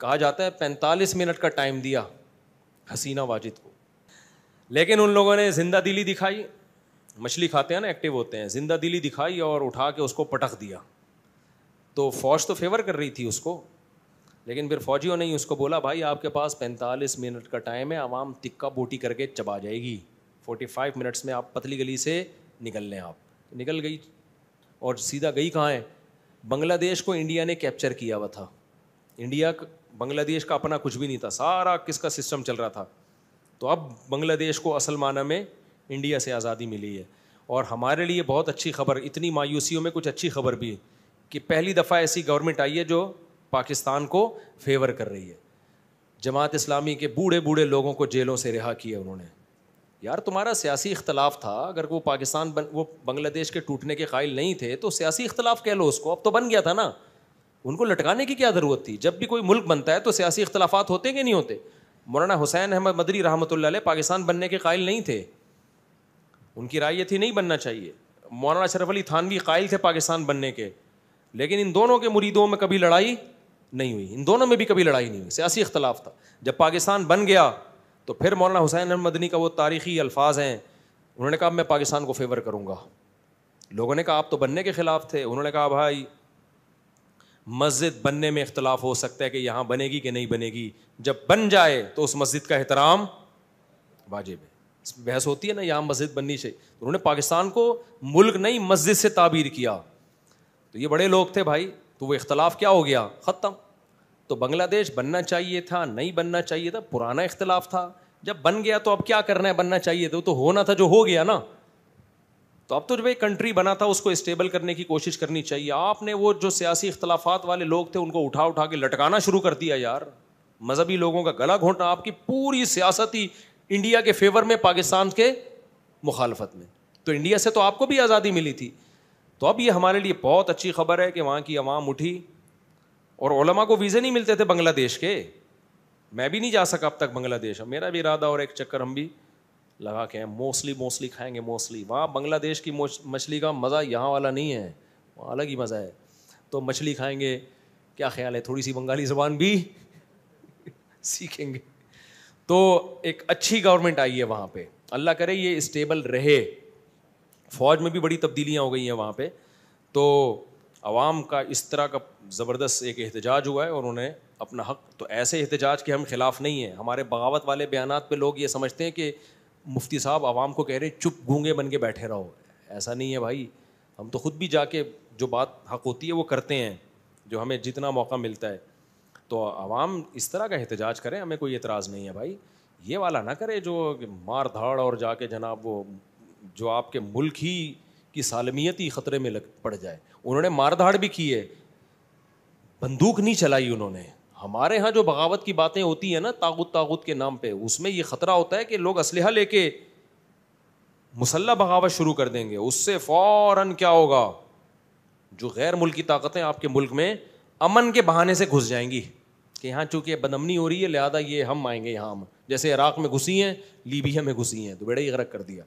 [SPEAKER 1] कहा जाता है पैंतालीस मिनट का टाइम दिया हसीना वाजिद को लेकिन उन लोगों ने ज़िंदा दिली दिखाई मछली खाते हैं ना एक्टिव होते हैं ज़िंदा दिली दिखाई और उठा के उसको पटख दिया तो फ़ौज तो फेवर कर रही थी उसको लेकिन फिर फौजियों ने ही उसको बोला भाई आपके पास पैंतालीस मिनट का टाइम है आवाम तिक्का बोटी करके चबा जाएगी 45 मिनट्स में आप पतली गली से निकल लें आप निकल गई और सीधा गई कहाँ है बांग्लादेश को इंडिया ने कैप्चर किया हुआ था इंडिया बांग्लादेश का अपना कुछ भी नहीं था सारा किसका सिस्टम चल रहा था तो अब बांग्लादेश को असल माना में इंडिया से आज़ादी मिली है और हमारे लिए बहुत अच्छी खबर इतनी मायूसीियों में कुछ अच्छी खबर भी है कि पहली दफ़ा ऐसी गवर्नमेंट आई है जो पाकिस्तान को फेवर कर रही है जमात इस्लामी के बूढ़े बूढ़े लोगों को जेलों से रिहा किया उन्होंने यार तुम्हारा सियासी इख्तलाफ था अगर वो पाकिस्तान बन वो बांग्लादेश के टूटने के कायल नहीं थे तो सियासी इख्तलाफ कह लो उसको अब तो बन गया था ना उनको लटकाने की क्या ज़रूरत थी जब भी कोई मुल्क बनता है तो सियासी इख्तलाफात होते कि नहीं होते मौलाना हुसैन अहमद मदरी रहमत पाकिस्तान बनने के कायल नहीं थे उनकी राय ये थी नहीं बनना चाहिए मौलाना शरफ अली थानवी कायल थे पाकिस्तान बनने के लेकिन इन दोनों के मुरीदों में कभी लड़ाई नहीं हुई इन दोनों में भी कभी लड़ाई नहीं हुई सियासी इख्तलाफ था जब पाकिस्तान बन गया तो फिर मौलाना हुसैन अहमद मदनी का वो तारीखी अल्फाज हैं उन्होंने कहा मैं पाकिस्तान को फेवर करूँगा लोगों ने कहा आप तो बनने के ख़िलाफ़ थे उन्होंने कहा भाई मस्जिद बनने में इख्तलाफ हो सकता है कि यहाँ बनेगी कि नहीं बनेगी जब बन जाए तो उस मस्जिद का एहतराम वाजिब है बहस होती है ना यहाँ मस्जिद बननी चाहिए तो उन्होंने पाकिस्तान को मुल्क नहीं मस्जिद से ताबीर किया तो ये बड़े लोग थे भाई तो वो इख्तलाफ क्या हो गया ख़त्म तो बांग्लादेश बनना चाहिए था नहीं बनना चाहिए था पुराना इख्तलाफ था जब बन गया तो अब क्या करना है बनना चाहिए था तो होना था जो हो गया ना तो अब तो जब एक कंट्री बना था उसको स्टेबल करने की कोशिश करनी चाहिए आपने वो जो सियासी इख्तलाफात वाले लोग थे उनको उठा उठा के लटकाना शुरू कर दिया यार मजहबी लोगों का गला घोंटना आपकी पूरी सियासत ही इंडिया के फेवर में पाकिस्तान के मुखालफत में तो इंडिया से तो आपको भी आज़ादी मिली थी तो अब ये हमारे लिए बहुत अच्छी खबर है कि वहाँ की आवाम उठी और ओलमा को वीज़े नहीं मिलते थे बांग्लादेश के मैं भी नहीं जा सका अब तक बांग्लादेश मेरा भी इरादा और एक चक्कर हम भी लगा के हैं मोस्टली मोस्टली खाएंगे मोस्टली वहाँ बांग्लादेश की मछली का मज़ा यहाँ वाला नहीं है वहाँ अलग ही मज़ा है तो मछली खाएंगे क्या ख्याल है थोड़ी सी बंगाली जबान भी सीखेंगे तो एक अच्छी गवर्नमेंट आई है वहाँ पर अल्लाह करे ये स्टेबल रहे फौज में भी बड़ी तब्दीलियाँ हो गई हैं वहाँ पर तो आवाम का इस तरह का ज़बरदस्त एक एहतजाज हुआ है और उन्हें अपना हक तो ऐसे एहतजाज के हम खिलाफ नहीं हैं हमारे बगावत वाले बयान पर लोग ये समझते हैं कि मुफ्ती साहब आवाम को कह रहे चुप गूंगे बन के बैठे रहो ऐसा नहीं है भाई हम तो ख़ुद भी जाके जो बात हक होती है वो करते हैं जो हमें जितना मौका मिलता है तो आवाम इस तरह का एहतजाज करें हमें कोई एतराज़ नहीं है भाई ये वाला ना करे जो मार धाड़ और जाके जनाब वो जो आपके मुल्क ही की सालमियत ही ख़तरे में लग पड़ जाए उन्होंने मारधाड़ भी की है बंदूक नहीं चलाई उन्होंने हमारे यहाँ जो बगावत की बातें होती है ना तागुत तागुत के नाम पे उसमें ये ख़तरा होता है कि लोग असलहा लेके मुसल्ला बगावत शुरू कर देंगे उससे फ़ौर क्या होगा जो गैर मुल्की ताकतें आपके मुल्क में अमन के बहाने से घुस जाएंगी कि यहाँ चूँकि बदमनी हो रही है लिहाजा ये हम आएंगे यहाँ जैसे इराक़ में घुसी हैं लीबिया में घुसी हैं तो बेड़ा ही गरक कर दिया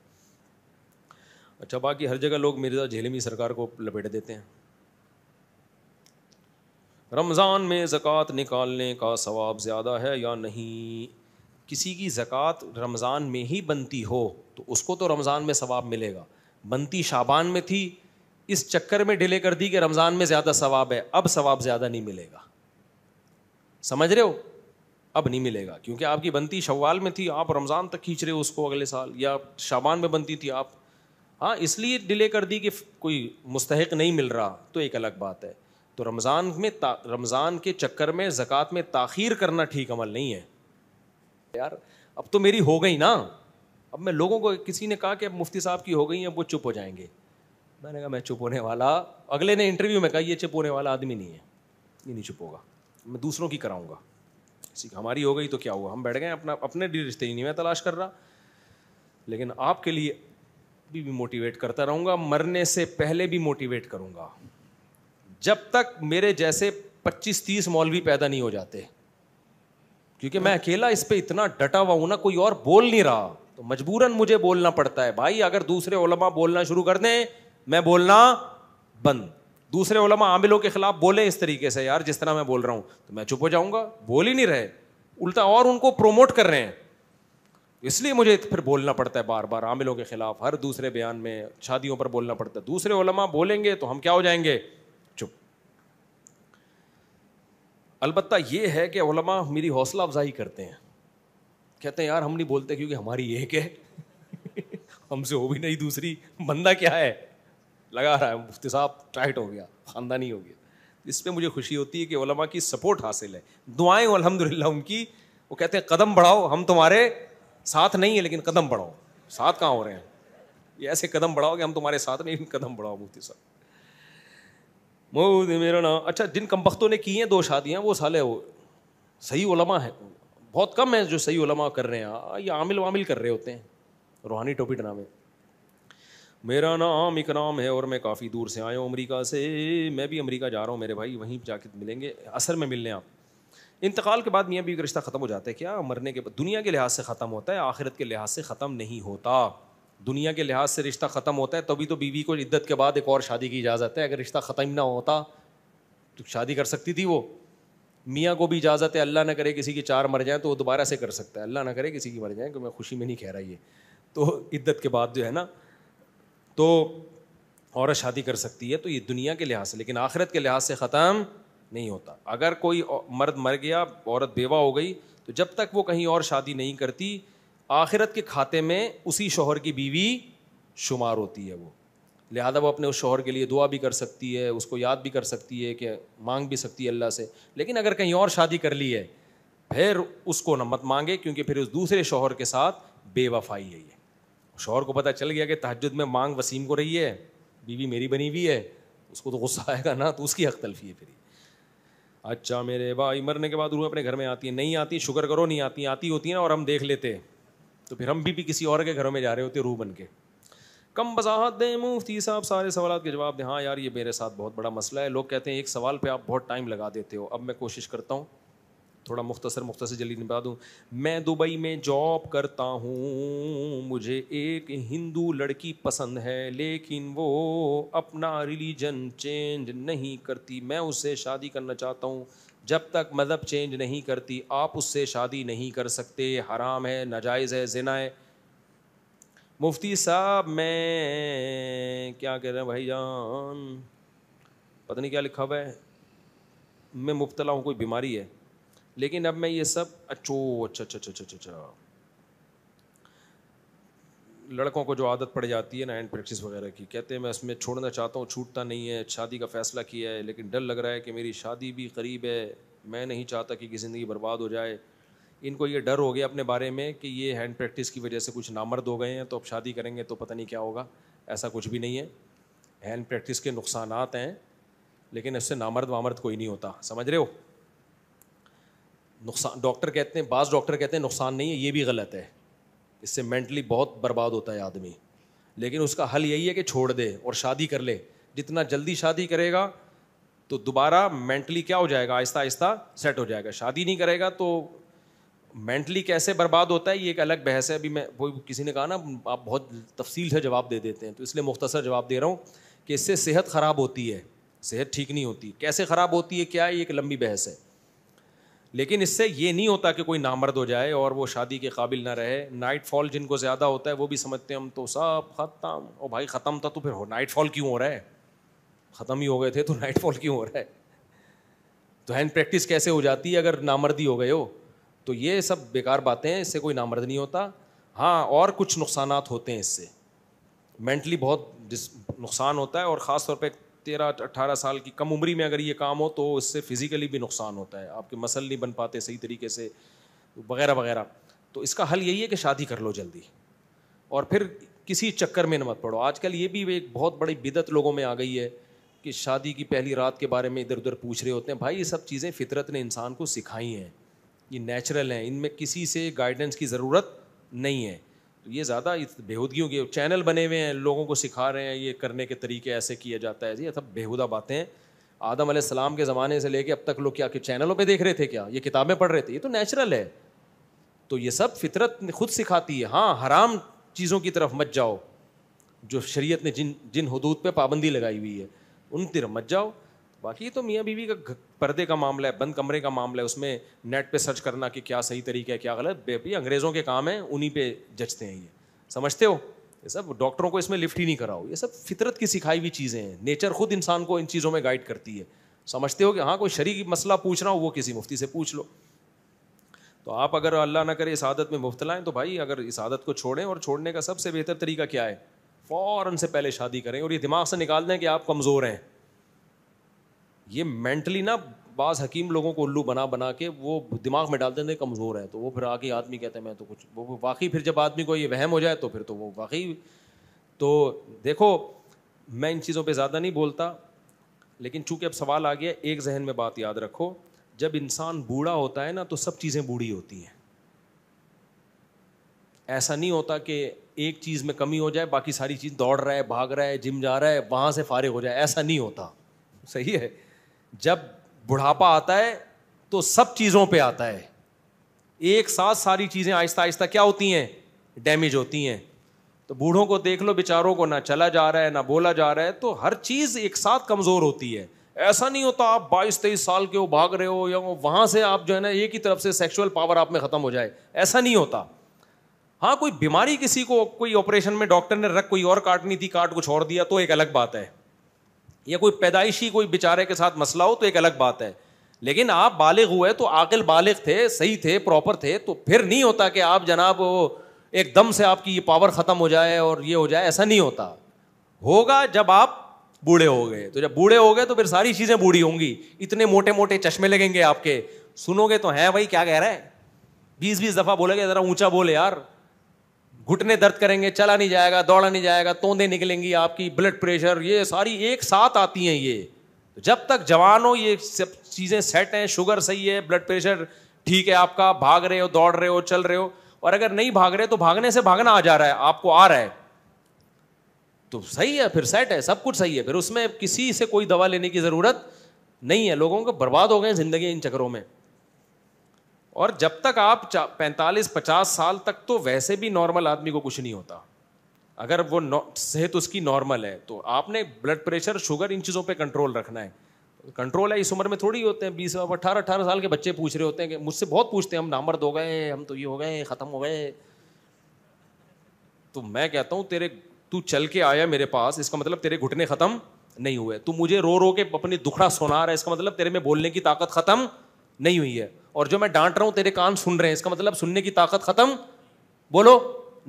[SPEAKER 1] अच्छा बाकी हर जगह लोग मिर्ज़ा झेलमी सरकार को लपेट देते हैं रमज़ान में ज़क़़त निकालने का सवाब ज़्यादा है या नहीं किसी की ज़क़़त रमज़ान में ही बनती हो तो उसको तो रमज़ान में सवाब मिलेगा बनती शाबान में थी इस चक्कर में डिले कर दी कि रमज़ान में ज़्यादा सवाब है अब सवाब ज़्यादा नहीं मिलेगा समझ रहे हो अब नहीं मिलेगा क्योंकि आपकी बनती शवाल में थी आप रमज़ान तक खींच रहे हो उसको अगले साल या शाबान में बनती थी आप हाँ इसलिए डिले कर दी कि कोई मुस्तक नहीं मिल रहा तो एक अलग बात है तो रमज़ान में रमज़ान के चक्कर में ज़क़़त में ताखीर करना ठीक अमल नहीं है यार अब तो मेरी हो गई ना अब मैं लोगों को किसी ने कहा कि अब मुफ्ती साहब की हो गई अब वो चुप हो जाएंगे मैंने कहा मैं चुप होने वाला अगले ने इंटरव्यू में कहा ये चुप होने वाला आदमी नहीं है ये नहीं चुप होगा मैं दूसरों की कराऊंगा हमारी हो गई तो क्या हुआ हम बैठ गए अपना अपने रिश्ते ही नहीं मैं तलाश कर रहा लेकिन आपके लिए भी, भी मोटिवेट करता रहूंगा मरने से पहले भी मोटिवेट करूंगा जब तक मेरे जैसे 25-30 मौलवी पैदा नहीं हो जाते क्योंकि मैं अकेला इस पर इतना डटा हुआ हूं ना कोई और बोल नहीं रहा तो मजबूरन मुझे बोलना पड़ता है भाई अगर दूसरे ओलमा बोलना शुरू कर दें मैं बोलना बंद दूसरे ओलमा आमिलों के खिलाफ बोले इस तरीके से यार जिस तरह मैं बोल रहा हूं तो मैं चुप हो जाऊंगा बोल ही नहीं रहे उल्टा और उनको प्रोमोट कर रहे हैं इसलिए मुझे फिर बोलना पड़ता है बार बार आमिलों के खिलाफ हर दूसरे बयान में शादियों पर बोलना पड़ता है दूसरे ओलमा बोलेंगे तो हम क्या हो जाएंगे चुप अलबत्ता ये है कि ओलमा मेरी हौसला अफजाई करते हैं कहते हैं यार हम नहीं बोलते क्योंकि हमारी एक है हमसे हो भी नहीं दूसरी बंदा क्या है लगा रहा है मुफ्ती साहब टाइट हो गया खानदानी हो गया इस पर मुझे खुशी होती है कि ओलमा की सपोर्ट हासिल है दुआएं अलहमदिल्ला उनकी वो कहते हैं कदम बढ़ाओ हम तुम्हारे साथ नहीं है लेकिन कदम बढ़ाओ साथ कहाँ हो रहे हैं ये ऐसे कदम बढ़ाओगे हम तुम्हारे साथ नहीं कदम बढ़ाओ मुफ्ती साहब मोदी मेरा नाम अच्छा जिन कमबख्तों ने की हैं दो शादियाँ वो साले वो सही उलमा है बहुत कम है जो सही उलमा कर रहे हैं ये आमिल वामिल कर रहे होते हैं रूहानी टोपी डनामे मेरा नाम नाम है और मैं काफ़ी दूर से आया हूँ अमरीका से मैं भी अमरीका जा रहा हूँ मेरे भाई वहीं जाके मिलेंगे असर में मिलने आप इंतकाल के बाद मियाँ बीवी का रिश्ता ख़त्म हो जाता है क्या मरने के बाद दुनिया के लिहाज से ख़त्म होता है आखिरत के लिहाज से ख़त्म नहीं होता दुनिया के लिहाज से रिश्ता ख़त्म होता है तभी तो बीवी को इद्दत के बाद एक और शादी की इजाज़त है अगर रिश्ता ख़त्म ना होता तो शादी कर सकती थी वो मियाँ को भी इजाज़त है अल्लाह ना करे किसी की चार मर जाए तो वो दोबारा से कर सकता है अल्लाह ना करे किसी की मर जाए क्योंकि मैं खुशी में नहीं कह रहा ये तो इद्दत के बाद जो है ना तो औरत शादी कर सकती है तो ये दुनिया के लिहाज से लेकिन आखिरत के लिहाज से ख़त्म नहीं होता अगर कोई मर्द मर गया औरत बेवा हो गई तो जब तक वो कहीं और शादी नहीं करती आखिरत के खाते में उसी शोहर की बीवी शुमार होती है वो लिहाजा वो अपने उस शोहर के लिए दुआ भी कर सकती है उसको याद भी कर सकती है कि मांग भी सकती है अल्लाह से लेकिन अगर कहीं और शादी कर ली है फिर उसको न मत मांगे क्योंकि फिर उस दूसरे शोहर के साथ बेवफाई है ये शोहर को पता चल गया कि तहजद में मांग वसीम को रही है बीवी मेरी बनी हुई है उसको तो गुस्सा आएगा ना तो उसकी हक तलफी है फिर अच्छा मेरे भाई मरने के बाद रूह अपने घर में आती है नहीं आती शुगर करो नहीं आती आती होती है ना और हम देख लेते हैं तो फिर हम भी, भी किसी और के घरों में जा रहे होते रूह बन के कम वजाहत दें मुफ्ती साहब सारे सवाल के जवाब दें हाँ यार ये मेरे साथ बहुत बड़ा मसला है लोग कहते हैं एक सवाल पे आप बहुत टाइम लगा देते हो अब मैं कोशिश करता हूँ थोड़ा मुख्तसर मुख्तसर जल्दी निभा दूँ मैं दुबई में जॉब करता हूँ मुझे एक हिंदू लड़की पसंद है लेकिन वो अपना रिलीजन चेंज नहीं करती मैं उससे शादी करना चाहता हूँ जब तक मज़हब चेंज नहीं करती आप उससे शादी नहीं कर सकते हराम है नाजायज़ है जिना है मुफ्ती साहब मैं क्या कह रहे हैं भाई जान पता नहीं क्या लिखा हुआ है मैं मुबतला हूँ कोई बीमारी है लेकिन अब मैं ये सब अच्छो अच्छा अच्छा अच्छा अच्छा अच्छा लड़कों को जो आदत पड़ जाती है ना हैंड प्रैक्टिस वगैरह की कहते हैं मैं इसमें छोड़ना चाहता हूँ छूटता नहीं है शादी का फ़ैसला किया है लेकिन डर लग रहा है कि मेरी शादी भी करीब है मैं नहीं चाहता कि ज़िंदगी बर्बाद हो जाए इनको ये डर हो गया अपने बारे में कि ये हैंड प्रैक्टिस की वजह से कुछ नामर्द हो गए हैं तो अब शादी करेंगे तो पता नहीं क्या होगा ऐसा कुछ भी नहीं है हैंड प्रैक्टिस के नुकसान हैं लेकिन इससे नामर्द वामर्द कोई नहीं होता समझ रहे हो नुकसान डॉक्टर कहते हैं बास डॉक्टर कहते हैं नुकसान नहीं है ये भी गलत है इससे मेंटली बहुत बर्बाद होता है आदमी लेकिन उसका हल यही है कि छोड़ दे और शादी कर ले जितना जल्दी शादी करेगा तो दोबारा मेंटली क्या हो जाएगा आहिस्ता आहिस्ता सेट हो जाएगा शादी नहीं करेगा तो मेंटली कैसे बर्बाद होता है ये एक अलग बहस है अभी मैं वो किसी ने कहा ना आप बहुत तफसील से जवाब दे देते हैं तो इसलिए मुख्तसर जवाब दे रहा हूँ कि इससे सेहत ख़राब होती है सेहत ठीक नहीं होती कैसे ख़राब होती है क्या है ये एक लंबी बहस है लेकिन इससे ये नहीं होता कि कोई नामर्द हो जाए और वो शादी के काबिल ना रहे नाइट फॉल जिनको ज़्यादा होता है वो भी समझते हैं हम तो सब ख़त्म और भाई ख़त्म था तो फिर हो नाइट फॉल क्यों हो रहा है ख़त्म ही हो गए थे तो नाइट फॉल क्यों हो रहा है तो हैंड प्रैक्टिस कैसे हो जाती है अगर नामर्दी हो गए हो तो ये सब बेकार बातें हैं इससे कोई नामर्द नहीं होता हाँ और कुछ नुकसान होते हैं इससे मेंटली बहुत नुकसान होता है और ख़ासतौर पर तेरह अट्ठारह साल की कम उम्री में अगर ये काम हो तो इससे फिज़िकली भी नुकसान होता है आपके मसल नहीं बन पाते सही तरीके से वगैरह वगैरह तो इसका हल यही है कि शादी कर लो जल्दी और फिर किसी चक्कर में न मत पड़ो आजकल ये भी एक बहुत बड़ी बिदत लोगों में आ गई है कि शादी की पहली रात के बारे में इधर उधर पूछ रहे होते हैं भाई ये सब चीज़ें फितरत ने इंसान को सिखाई हैं ये नेचुरल हैं इनमें किसी से गाइडेंस की ज़रूरत नहीं है तो ये ज़्यादा बेहूदगियों के चैनल बने हुए हैं लोगों को सिखा रहे हैं ये करने के तरीके ऐसे किया जाता है ये सब बेहूदा बातें हैं आदम सलाम के ज़माने से लेके अब तक लोग क्या चैनलों पर देख रहे थे क्या ये किताबें पढ़ रहे थे ये तो नेचुरल है तो ये सब फितरत खुद सिखाती है हाँ हराम चीज़ों की तरफ मत जाओ जो शरीय ने जिन जिन हदूद पर पाबंदी लगाई हुई है उन तरफ मत जाओ बाकी तो मियाँ बीवी का पर्दे का मामला है बंद कमरे का मामला है उसमें नेट पे सर्च करना कि क्या सही तरीका है क्या गलत बेबी अंग्रेज़ों के काम है उन्हीं पे जचते हैं ये समझते हो ये सब डॉक्टरों को इसमें लिफ्ट ही नहीं कराओ ये सब फितरत की सिखाई हुई चीज़ें हैं नेचर खुद इंसान को इन चीज़ों में गाइड करती है समझते हो कि हाँ कोई शरीक मसला पूछ रहा हो वो किसी मुफ्ती से पूछ लो तो आप अगर अल्लाह ना करे इस आदत में मुबतला तो भाई अगर इस आदत को छोड़ें और छोड़ने का सबसे बेहतर तरीका क्या है फ़ौर से पहले शादी करें और ये दिमाग से निकाल दें कि आप कमज़ोर हैं ये मेंटली ना बाज हकीम लोगों को उल्लू बना बना के वो दिमाग में डाल देते कमज़ोर है तो वो फिर आगे आदमी कहते हैं मैं तो कुछ वो वाकई फिर जब आदमी को ये वहम हो जाए तो फिर तो वो वाकई तो देखो मैं इन चीज़ों पर ज़्यादा नहीं बोलता लेकिन चूंकि अब सवाल आ गया एक जहन में बात याद रखो जब इंसान बूढ़ा होता है ना तो सब चीज़ें बूढ़ी होती हैं ऐसा नहीं होता कि एक चीज़ में कमी हो जाए बाकी सारी चीज़ दौड़ रहा है भाग रहा है जिम जा रहा है वहाँ से फारिग हो जाए ऐसा नहीं होता सही है जब बुढ़ापा आता है तो सब चीज़ों पे आता है एक साथ सारी चीज़ें आहिस्ता आहिस्ता क्या होती हैं डैमेज होती हैं तो बूढ़ों को देख लो बेचारों को ना चला जा रहा है ना बोला जा रहा है तो हर चीज़ एक साथ कमज़ोर होती है ऐसा नहीं होता आप बाईस तेईस साल के हो भाग रहे हो या वहाँ से आप जो है ना एक ही तरफ से सेक्शुअल पावर आप में ख़त्म हो जाए ऐसा नहीं होता हाँ कोई बीमारी किसी को कोई ऑपरेशन में डॉक्टर ने रख कोई और काटनी थी काट कुछ और दिया तो एक अलग बात है या कोई पैदाइशी कोई बेचारे के साथ मसला हो तो एक अलग बात है लेकिन आप बालिग हुए तो आकिल बालिग थे सही थे प्रॉपर थे तो फिर नहीं होता कि आप जनाब एकदम से आपकी ये पावर ख़त्म हो जाए और ये हो जाए ऐसा नहीं होता होगा जब आप बूढ़े हो गए तो जब बूढ़े हो गए तो फिर सारी चीज़ें बूढ़ी होंगी इतने मोटे मोटे चश्मे लगेंगे आपके सुनोगे तो हैं भाई क्या कह रहे हैं बीस बीस दफ़ा बोलेगे ज़रा ऊंचा बोले यार घुटने दर्द करेंगे चला नहीं जाएगा दौड़ा नहीं जाएगा तोंदे निकलेंगी आपकी ब्लड प्रेशर ये सारी एक साथ आती हैं ये तो जब तक जवान हो ये सब चीज़ें सेट हैं शुगर सही है ब्लड प्रेशर ठीक है आपका भाग रहे हो दौड़ रहे हो चल रहे हो और अगर नहीं भाग रहे तो भागने से भागना आ जा रहा है आपको आ रहा है तो सही है फिर सेट है सब कुछ सही है फिर उसमें किसी से कोई दवा लेने की ज़रूरत नहीं है लोगों को बर्बाद हो गए ज़िंदगी इन चक्करों में और जब तक आप पैंतालीस पचास साल तक तो वैसे भी नॉर्मल आदमी को कुछ नहीं होता अगर वो सेहत उसकी नॉर्मल है तो आपने ब्लड प्रेशर शुगर इन चीज़ों पे कंट्रोल रखना है कंट्रोल है इस उम्र में थोड़ी होते हैं बीस अठारह अट्ठारह साल के बच्चे पूछ रहे होते हैं कि मुझसे बहुत पूछते हैं हम नामर्द हो गए हम तो ये हो गए ख़त्म हो गए तो मैं कहता हूँ तेरे तू चल के आया मेरे पास इसका मतलब तेरे घुटने ख़त्म नहीं हुए तू मुझे रो रो के अपनी दुखड़ा सुना रहा है इसका मतलब तेरे में बोलने की ताकत ख़त्म नहीं हुई है और जो मैं डांट रहा हूं तेरे कान सुन रहे हैं इसका मतलब सुनने की ताकत खत्म बोलो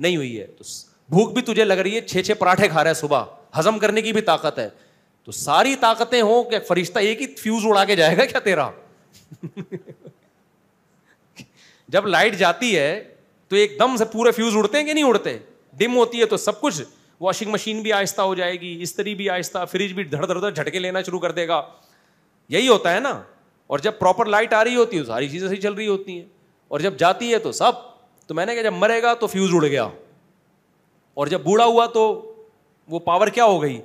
[SPEAKER 1] नहीं हुई है तो भूख भी तुझे लग रही है छे छे पराठे खा रहे है सुबह हजम करने की भी ताकत है तो सारी ताकतें हो क्या फरिश्ता एक ही फ्यूज उड़ा के जाएगा क्या तेरा जब लाइट जाती है तो एकदम से पूरे फ्यूज उड़ते हैं कि नहीं उड़ते डिम होती है तो सब कुछ वॉशिंग मशीन भी आहिस्ता हो जाएगी इस्त्री भी आहिस्ता फ्रिज भी धड़ धड़ धड़ झटके लेना शुरू कर देगा यही होता है ना और जब प्रॉपर लाइट आ रही होती है तो सारी चीज़ें सही चल रही होती हैं और जब जाती है तो सब तो मैंने कहा जब मरेगा तो फ्यूज़ उड़ गया और जब बूढ़ा हुआ तो वो पावर क्या हो गई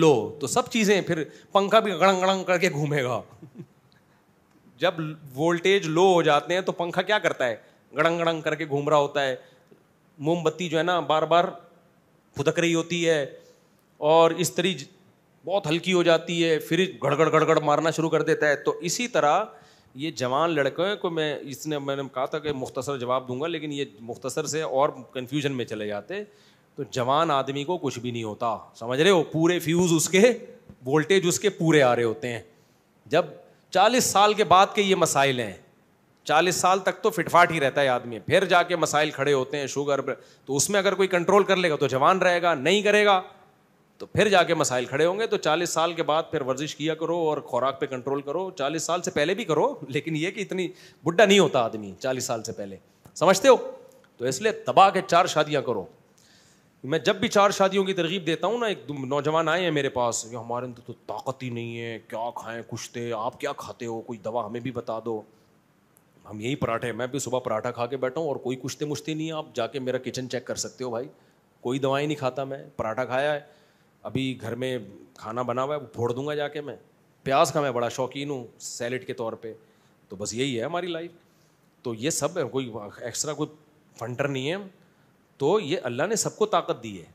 [SPEAKER 1] लो तो सब चीज़ें फिर पंखा भी गड़ंग गड़ंग करके घूमेगा जब वोल्टेज लो हो जाते हैं तो पंखा क्या करता है गड़ंग गड़ंग करके घूम रहा होता है मोमबत्ती जो है ना बार बार फुदक रही होती है और इस तरी बहुत हल्की हो जाती है फिर गड़गड़ गड़गड़ मारना शुरू कर देता है तो इसी तरह ये जवान लड़कों को मैं इसने मैंने कहा था कि मुख्तसर जवाब दूंगा लेकिन ये मुख्तसर से और कन्फ्यूजन में चले जाते तो जवान आदमी को कुछ भी नहीं होता समझ रहे हो पूरे फ्यूज़ उसके वोल्टेज उसके पूरे आ रहे होते हैं जब चालीस साल के बाद के ये मसाइल हैं चालीस साल तक तो फिटफाट ही रहता है आदमी फिर जाके मसाइल खड़े होते हैं शुगर तो उसमें अगर कोई कंट्रोल कर लेगा तो जवान रहेगा नहीं करेगा तो फिर जाके मसाइल खड़े होंगे तो 40 साल के बाद फिर वर्जिश किया करो और खुराक पे कंट्रोल करो 40 साल से पहले भी करो लेकिन ये कि इतनी बुढ़ा नहीं होता आदमी 40 साल से पहले समझते हो तो इसलिए तबाह के चार शादियां करो मैं जब भी चार शादियों की तरगीब देता हूँ ना एक नौजवान आए हैं मेरे पास कि हमारे अंदर तो ताकत ही नहीं है क्या खाएं कुछते आप क्या खाते हो कोई दवा हमें भी बता दो हम यही पराठे मैं भी सुबह पराठा खा के बैठा हूँ और कोई कुछते मुछते नहीं है आप जाके मेरा किचन चेक कर सकते हो भाई कोई दवाई नहीं खाता मैं पराठा खाया है अभी घर में खाना बना हुआ है वो फोड़ दूंगा जाके मैं प्याज का मैं बड़ा शौकीन हूँ सैलड के तौर पे तो बस यही है हमारी लाइफ तो ये सब है कोई एक्स्ट्रा कोई फंटर नहीं है तो ये अल्लाह ने सबको ताकत दी है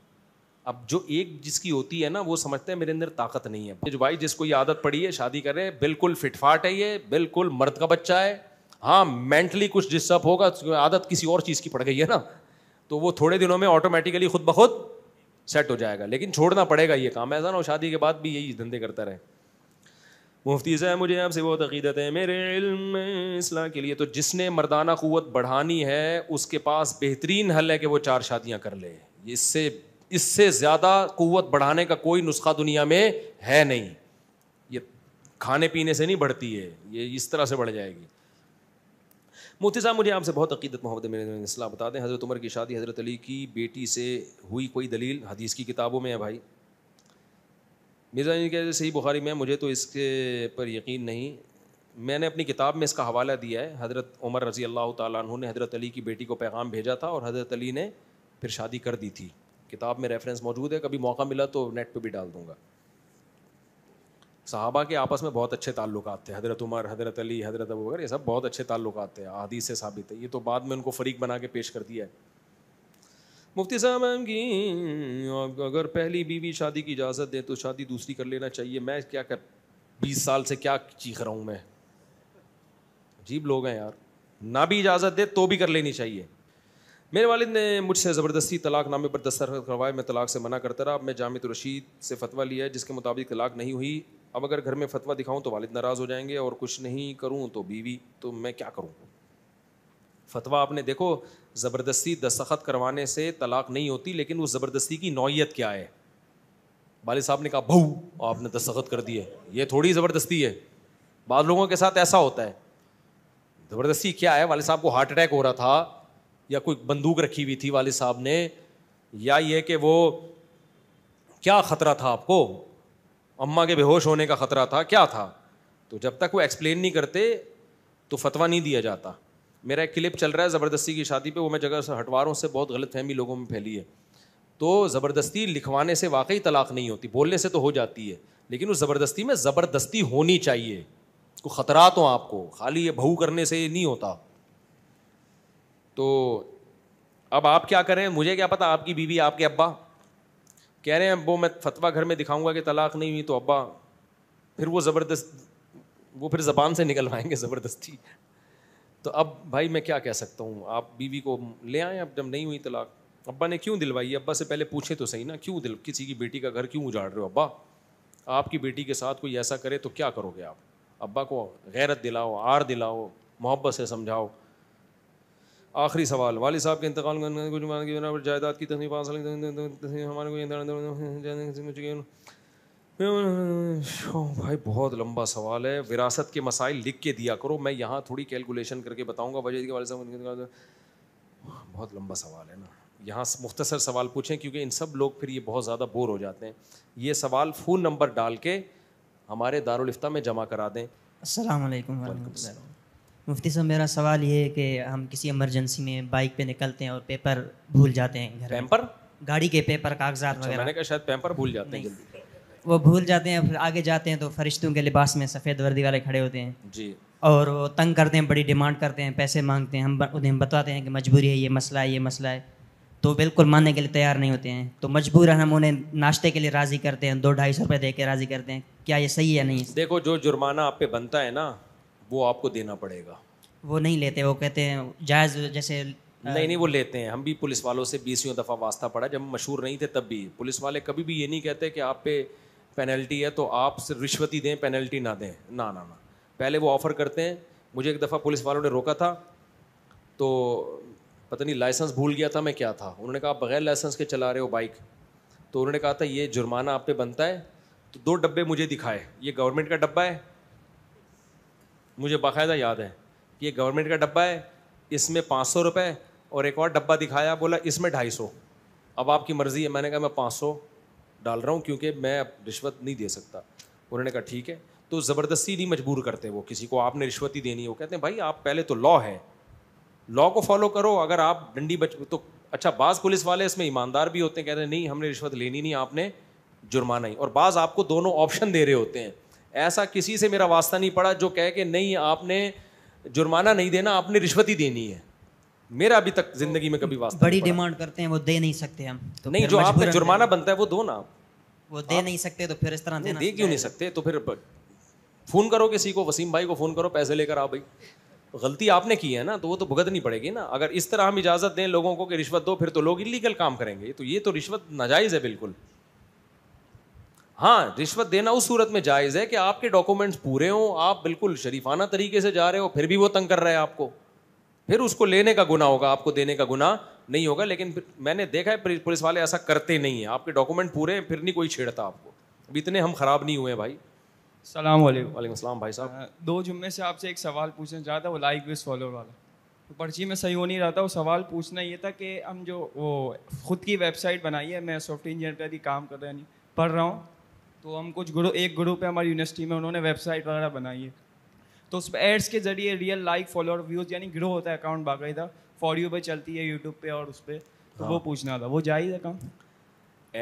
[SPEAKER 1] अब जो एक जिसकी होती है ना वो समझते हैं मेरे अंदर ताकत नहीं है जो भाई जिसको ये आदत पड़ी है शादी कर रहे हैं बिल्कुल फिटफाट है ये बिल्कुल मर्द का बच्चा है हाँ मेंटली कुछ डिस्टर्ब होगा आदत किसी और चीज़ की पड़ गई है ना तो वो थोड़े दिनों में ऑटोमेटिकली खुद ब खुद सेट हो जाएगा लेकिन छोड़ना पड़ेगा ये काम ऐसा ना हो शादी के बाद भी यही धंधे करता रहे मुफ्ती साहब मुझे आपसे बहुत अकीदत है मेरे इल्म इसलाह के लिए तो जिसने मर्दाना क़वत बढ़ानी है उसके पास बेहतरीन हल है कि वो चार शादियाँ कर ले इससे इससे ज़्यादा क़वत बढ़ाने का कोई नुस्खा दुनिया में है नहीं ये खाने पीने से नहीं बढ़ती है ये इस तरह से बढ़ जाएगी मुफ्ती साहब मुझे आपसे बहुत अकीदत मोहब्बत मेरे इसलाह बता दें हज़रत उमर की शादी हज़रत अली की बेटी से हुई कोई दलील हदीस की किताबों में है भाई मिर्जा जी कहते सही बुखारी में मुझे तो इसके पर यकीन नहीं मैंने अपनी किताब में इसका हवाला दिया है हज़रत उमर रज़ी अल्लाह तु ने हज़रत अली की बेटी को पैगाम भेजा था और हज़रत अली ने फिर शादी कर दी थी किताब में रेफरेंस मौजूद है कभी मौका मिला तो नेट पर भी डाल दूँगा साहबा के आपस में बहुत अच्छे ताल्लुक थे हज़रत उमर हज़रत अली हज़रत अब वगैरह ये सब बहुत अच्छे ताल्लुक थे आदि से साबित है ये तो बाद में उनको फरीक बना के पेश कर दिया है मुफ्ती साहब मैम की अगर पहली बीवी शादी की इजाज़त दे तो शादी दूसरी कर लेना चाहिए मैं क्या कर बीस साल से क्या चीख रहा हूँ मैं अजीब लोग हैं यार ना भी इजाज़त दे तो भी कर लेनी चाहिए मेरे वालिद ने मुझसे ज़बरदस्ती तलाक नामे पर दस्तर करवाए मैं तलाक से मना करता रहा अब मैं जामित रशीद से फतवा लिया है जिसके मुताबिक तलाक नहीं हुई अब अगर घर में फतवा दिखाऊं तो वालिद नाराज़ हो जाएंगे और कुछ नहीं करूं तो बीवी तो मैं क्या करूं फतवा आपने देखो ज़बरदस्ती दस्तखत करवाने से तलाक नहीं होती लेकिन उस ज़बरदस्ती की नौीयत क्या है वालिद साहब ने कहा बहू आपने दस्तखत कर दिए ये थोड़ी ज़बरदस्ती है बाद लोगों के साथ ऐसा होता है ज़बरदस्ती क्या है वालिद साहब को हार्ट अटैक हो रहा था या कोई बंदूक रखी हुई थी वालिद साहब ने या ये कि वो क्या ख़तरा था आपको अम्मा के बेहोश होने का ख़तरा था क्या था तो जब तक वो एक्सप्लेन नहीं करते तो फतवा नहीं दिया जाता मेरा एक क्लिप चल रहा है ज़बरदस्ती की शादी पे वो मैं जगह से हटवा रहा हूँ बहुत गलत फहमी लोगों में फैली है तो ज़बरदस्ती लिखवाने से वाकई तलाक नहीं होती बोलने से तो हो जाती है लेकिन उस ज़बरदस्ती में ज़बरदस्ती होनी चाहिए को ख़तरा तो आपको खाली ये बहू करने से नहीं होता तो अब आप क्या करें मुझे क्या पता आपकी बीवी आपके अब्बा कह रहे हैं वो मैं फतवा घर में दिखाऊंगा कि तलाक नहीं हुई तो अब्बा फिर वो ज़बरदस्त वो फिर ज़बान से निकलवाएंगे ज़बरदस्ती तो अब भाई मैं क्या कह सकता हूँ आप बीवी को ले आए अब जब नहीं हुई तलाक अब्बा ने क्यों दिलवाई अब्बा से पहले पूछे तो सही ना क्यों दिल किसी की बेटी का घर क्यों उजाड़ रहे हो अब्बा आपकी बेटी के साथ कोई ऐसा करे तो क्या करोगे आप अब्बा को गैरत दिलाओ आर दिलाओ मोहब्बत से समझाओ आखिरी सवाल वाले साहब के इंतकाल जायदाद की तस्वीर पाँच साल हमारे को भाई बहुत लंबा सवाल है विरासत के मसाइल लिख के दिया करो मैं यहाँ थोड़ी कैलकुलेशन करके बताऊँगा वजह वाले साहब बहुत लंबा सवाल है ना यहाँ मुख्तसर सवाल पूछें क्योंकि इन सब लोग फिर ये बहुत ज़्यादा बोर हो जाते हैं ये सवाल फ़ोन नंबर डाल के हमारे दारुलफ्ता में जमा करा दें
[SPEAKER 2] असल मुफ्ती साहब मेरा सवाल ये है कि हम किसी इमरजेंसी में बाइक पे निकलते हैं और पेपर
[SPEAKER 1] भूल जाते हैं घर पेपर गाड़ी के पेपर कागजात अच्छा, वगैरह मैंने कहा शायद पेपर भूल जाते हैं
[SPEAKER 2] वो भूल जाते हैं फिर आगे जाते हैं तो फरिश्तों के लिबास में सफ़ेद वर्दी वाले खड़े होते हैं जी और वो तंग करते हैं बड़ी डिमांड करते हैं पैसे मांगते हैं हम उन्हें बताते हैं कि मजबूरी है ये मसला है ये मसला है तो बिल्कुल मानने के लिए तैयार नहीं होते हैं तो मजबूर हम उन्हें नाश्ते के लिए राज़ी करते हैं दो ढाई सौ रुपये दे के राज़ी करते हैं क्या ये सही है नहीं
[SPEAKER 1] देखो जो जुर्माना आप पे बनता है ना वो आपको देना पड़ेगा
[SPEAKER 2] वो नहीं लेते वो कहते हैं जायज़ जैसे नहीं नहीं
[SPEAKER 1] वो लेते हैं हम भी पुलिस वालों से बीसवीं दफ़ा वास्ता पड़ा जब मशहूर नहीं थे तब भी पुलिस वाले कभी भी ये नहीं कहते कि आप पे पेनल्टी है तो आप सिर्फ रिश्वत ही दें पेनल्टी ना दें ना ना ना पहले वो ऑफ़र करते हैं मुझे एक दफ़ा पुलिस वालों ने रोका था तो पता नहीं लाइसेंस भूल गया था मैं क्या था उन्होंने कहा आप बग़ैर लाइसेंस के चला रहे हो बाइक तो उन्होंने कहा था ये जुर्माना आप पे बनता है तो दो डब्बे मुझे दिखाए ये गवर्नमेंट का डब्बा है मुझे बाकायदा याद है कि ये गवर्नमेंट का डब्बा है इसमें पाँच सौ रुपये और एक और डब्बा दिखाया बोला इसमें ढाई सौ अब आपकी मर्ज़ी है मैंने कहा मैं पाँच सौ डाल रहा हूँ क्योंकि मैं अब रिश्वत नहीं दे सकता उन्होंने कहा ठीक है तो ज़बरदस्ती नहीं मजबूर करते वो किसी को आपने रिश्वत ही देनी हो कहते हैं भाई आप पहले तो लॉ है लॉ को फॉलो करो अगर आप डंडी बच तो अच्छा बाज़ पुलिस वाले इसमें ईमानदार भी होते हैं कहते हैं नहीं हमने रिश्वत लेनी नहीं आपने जुर्माना ही और बाज़ आपको दोनों ऑप्शन दे रहे होते हैं ऐसा किसी से मेरा वास्ता नहीं पड़ा जो कहे कि नहीं आपने जुर्माना नहीं देना आपने रिश्वत ही देनी है मेरा अभी तक जिंदगी में कभी वास्ता बड़ी डिमांड
[SPEAKER 2] करते हैं वो दे नहीं सकते हम तो नहीं जो आपका जुर्माना
[SPEAKER 1] बनता है वो दो ना आप वो दे नहीं सकते तो फिर इस तरह दे क्यों नहीं सकते तो फिर फ़ोन करो किसी को वसीम भाई को फ़ोन करो पैसे लेकर आओ भाई गलती आपने की है ना तो वो तो भुगतनी पड़ेगी ना अगर इस तरह हम इजाज़त दें लोगों को कि रिश्वत दो फिर तो लोग इलीगल काम करेंगे तो ये तो रिश्वत नाजायज़ है बिल्कुल हाँ रिश्वत देना उस सूरत में जायज़ है कि आपके डॉक्यूमेंट्स पूरे हों आप बिल्कुल शरीफाना तरीके से जा रहे हो फिर भी वो तंग कर रहा है आपको फिर उसको लेने का गुना होगा आपको देने का गुना नहीं होगा लेकिन मैंने देखा है पुलिस वाले ऐसा करते नहीं है आपके डॉक्यूमेंट पूरे हैं फिर नहीं कोई छेड़ता आपको अभी इतने हम ख़राब नहीं हुए भाई सलाम वाले भाई साहब दो जुम्मे से आपसे एक सवाल पूछना
[SPEAKER 2] चाहता वो लाइक विस फॉलोअर वाला तो पर्ची में सही हो नहीं रहा था वो सवाल पूछना ये था कि हम जो वो खुद की वेबसाइट बनाई है मैं सॉफ्टवेयर इंजीनियर का भी काम कर रहा नहीं पढ़ रहा हूँ तो हम कुछ ग्रुप एक ग्रुप है हमारी यूनिवर्सिटी में उन्होंने वेबसाइट वगैरह बनाई है तो उस पर एड्स के जरिए रियल लाइक फॉलोअर व्यूज यानी ग्रो होता है अकाउंट बाकायदा फॉर यू पे चलती है यूट्यूब पे और उस पर तो हाँ। वो पूछना था वो जाए अकाउंट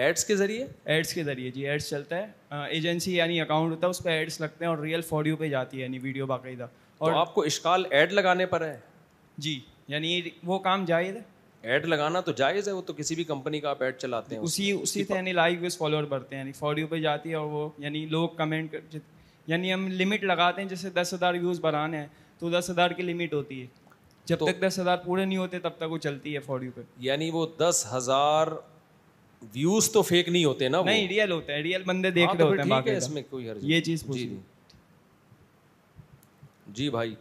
[SPEAKER 2] एड्स के जरिए एड्स के जरिए जी एड्स चलता है एजेंसी यानी अकाउंट होता है उस पर एड्स लगते हैं और रियल फॉर यू पे जाती है यानी वीडियो बाकायदा तो और तो आपको
[SPEAKER 1] इश्काल एड लगाने पर है जी यानी वो काम जाए है ऐड लगाना तो जायज़ है वो तो किसी भी कंपनी का आप ऐड चलाते हैं उसी उसी
[SPEAKER 2] से यानी लाइक व्यूज फॉलोअर बढ़ते हैं फॉर यू पे जाती है और वो यानी लोग कमेंट यानी हम लिमिट लगाते हैं जैसे दस हज़ार व्यूज़ बढ़ाने हैं तो दस हज़ार की लिमिट होती है जब तो, तक दस हज़ार पूरे नहीं होते तब तक वो चलती है फॉर यू पे
[SPEAKER 1] यानी वो दस हज़ार व्यूज़ तो फेक नहीं होते ना नहीं रियल होते हैं रियल बंदे देखते हाँ, तो होते हैं इसमें कोई ये चीज़ पूछी जी भाई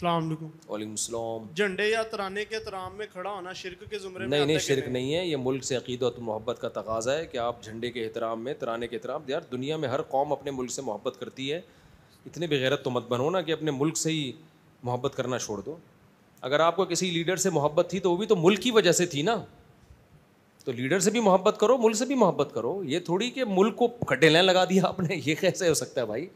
[SPEAKER 1] झंडे या तराने के तराम में खड़ा होना शिरक के जुमरे नहीं में नहीं शिरक नहीं।, नहीं है ये मुल्क से अकीदत मोहब्बत का तकाजा है कि आप झंडे के एहतराम में तराने के एहतराम यार दुनिया में हर कौम अपने मुल्क से मोहब्बत करती है इतने बेगैरत तो मत बनो ना कि अपने मुल्क से ही मोहब्बत करना छोड़ दो अगर आपको किसी लीडर से मोहब्बत थी तो वो भी तो मुल्क की वजह से थी ना तो लीडर से भी मोहब्बत करो मुल्क से भी मोहब्बत करो ये थोड़ी कि मुल्क को खड्डे लगा दिया आपने ये कैसे हो सकता है भाई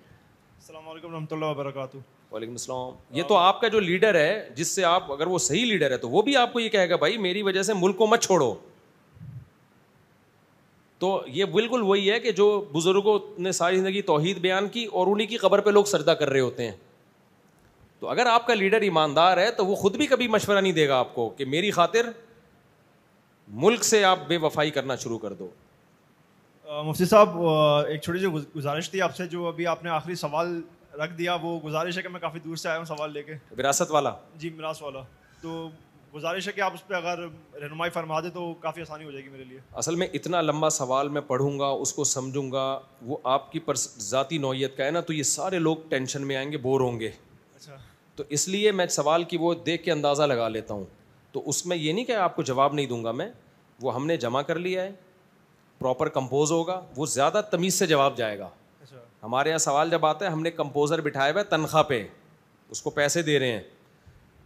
[SPEAKER 1] अल्लाम वरहमल वर्का वालेकुम असलम ये तो आपका जो लीडर है जिससे आप अगर वो सही लीडर है तो वो भी आपको ये कहेगा भाई मेरी वजह से मुल्क को मत छोड़ो तो ये बिल्कुल वही है कि जो बुज़ुर्गों ने सारी ज़िंदगी तोहहीद बयान की और उन्हीं की खबर पर लोग सर्दा कर रहे होते हैं तो अगर आपका लीडर ईमानदार है तो वो खुद भी कभी मशवरा नहीं देगा आपको कि मेरी खातिर मुल्क से आप बेवफाई करना शुरू कर दो
[SPEAKER 2] मुफ्ती साहब एक छोटी सी गुजारिश थी आपसे जो अभी आपने आखिरी सवाल रख दिया वो गुजारिश है कि मैं काफ़ी दूर से आया हूँ सवाल लेके विरासत वाला जी विरासत वाला तो गुजारिश है कि आप उस पर अगर रहनुमाई फरमा दें तो काफ़ी आसानी हो जाएगी
[SPEAKER 1] मेरे लिए असल में इतना लंबा सवाल मैं पढ़ूंगा उसको समझूंगा वो आपकी पर ज़ाती नौीयत का है ना तो ये सारे लोग टेंशन में आएंगे बोर होंगे अच्छा तो इसलिए मैं सवाल की वो देख के अंदाज़ा लगा लेता हूँ तो उसमें ये नहीं कि आपको जवाब नहीं दूंगा मैं वो हमने जमा कर लिया है प्रॉपर कंपोज होगा वो ज़्यादा तमीज़ से जवाब जाएगा हमारे यहाँ सवाल जब आता है हमने कंपोज़र बिठाया हुआ है तनख्वाह पे उसको पैसे दे रहे हैं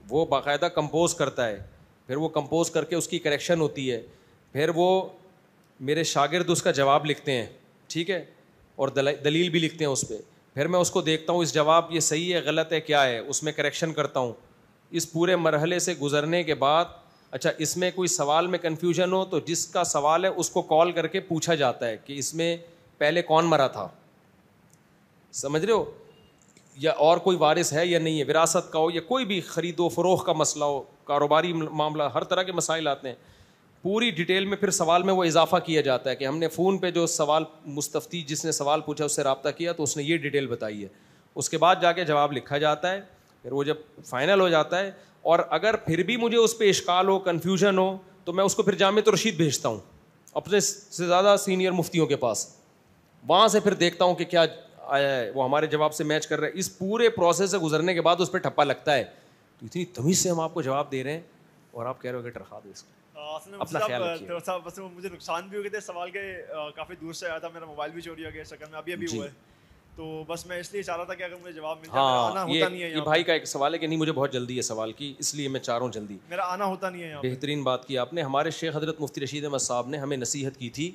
[SPEAKER 1] वो बाकायदा कंपोज़ करता है फिर वो कंपोज़ करके उसकी करेक्शन होती है फिर वो मेरे शागिर्द उसका जवाब लिखते हैं ठीक है और दलील भी लिखते हैं उस पर फिर मैं उसको देखता हूँ इस जवाब ये सही है गलत है क्या है उसमें करेक्शन करता हूँ इस पूरे मरहले से गुजरने के बाद अच्छा इसमें कोई सवाल में कन्फ्यूजन हो तो जिसका सवाल है उसको कॉल करके पूछा जाता है कि इसमें पहले कौन मरा था समझ रहे हो या और कोई वारिस है या नहीं है विरासत का हो या कोई भी ख़रीदो फ़रोख का मसला हो कारोबारी मामला हर तरह के मसाइल आते हैं पूरी डिटेल में फिर सवाल में वो इजाफा किया जाता है कि हमने फ़ोन पे जो सवाल मुस्तफ़ी जिसने सवाल पूछा उससे रबता किया तो उसने ये डिटेल बताई है उसके बाद जाके जवाब लिखा जाता है फिर वो जब फाइनल हो जाता है और अगर फिर भी मुझे उस पर इश्काल हो कन्फ्यूजन हो तो मैं उसको फिर जाम तो रशीद भेजता हूँ अपने से ज़्यादा सीनियर मुफ्तियों के पास वहाँ से फिर देखता हूँ कि क्या वो हमारे जवाब से मैच कर रहे हैं इस पूरे प्रोसेस से गुजरने के बाद उस पर ठप्पा लगता है तो इतनी तमीज़ से हम आपको जवाब दे रहे हैं और आप कह रहे हो कि रखा दो
[SPEAKER 2] इसको तो मुझे नुकसान भी हो गया था सवाल के काफ़ी दूर से आया था मेरा मोबाइल भी चोरी हो गया चक्कर में अभी अभी हुआ है तो बस मैं इसलिए चाह रहा था कि अगर मुझे जवाब मिल हाँ, आना होता नहीं है ये भाई
[SPEAKER 1] का एक सवाल है कि नहीं मुझे बहुत जल्दी है सवाल की इसलिए मैं चाह रहा हूँ जल्दी
[SPEAKER 2] मेरा आना होता नहीं है
[SPEAKER 1] बेहतरीन बात की आपने हमारे शेख हजरत मुफ्ती रशीद अहमद साहब ने हमें नसीहत की थी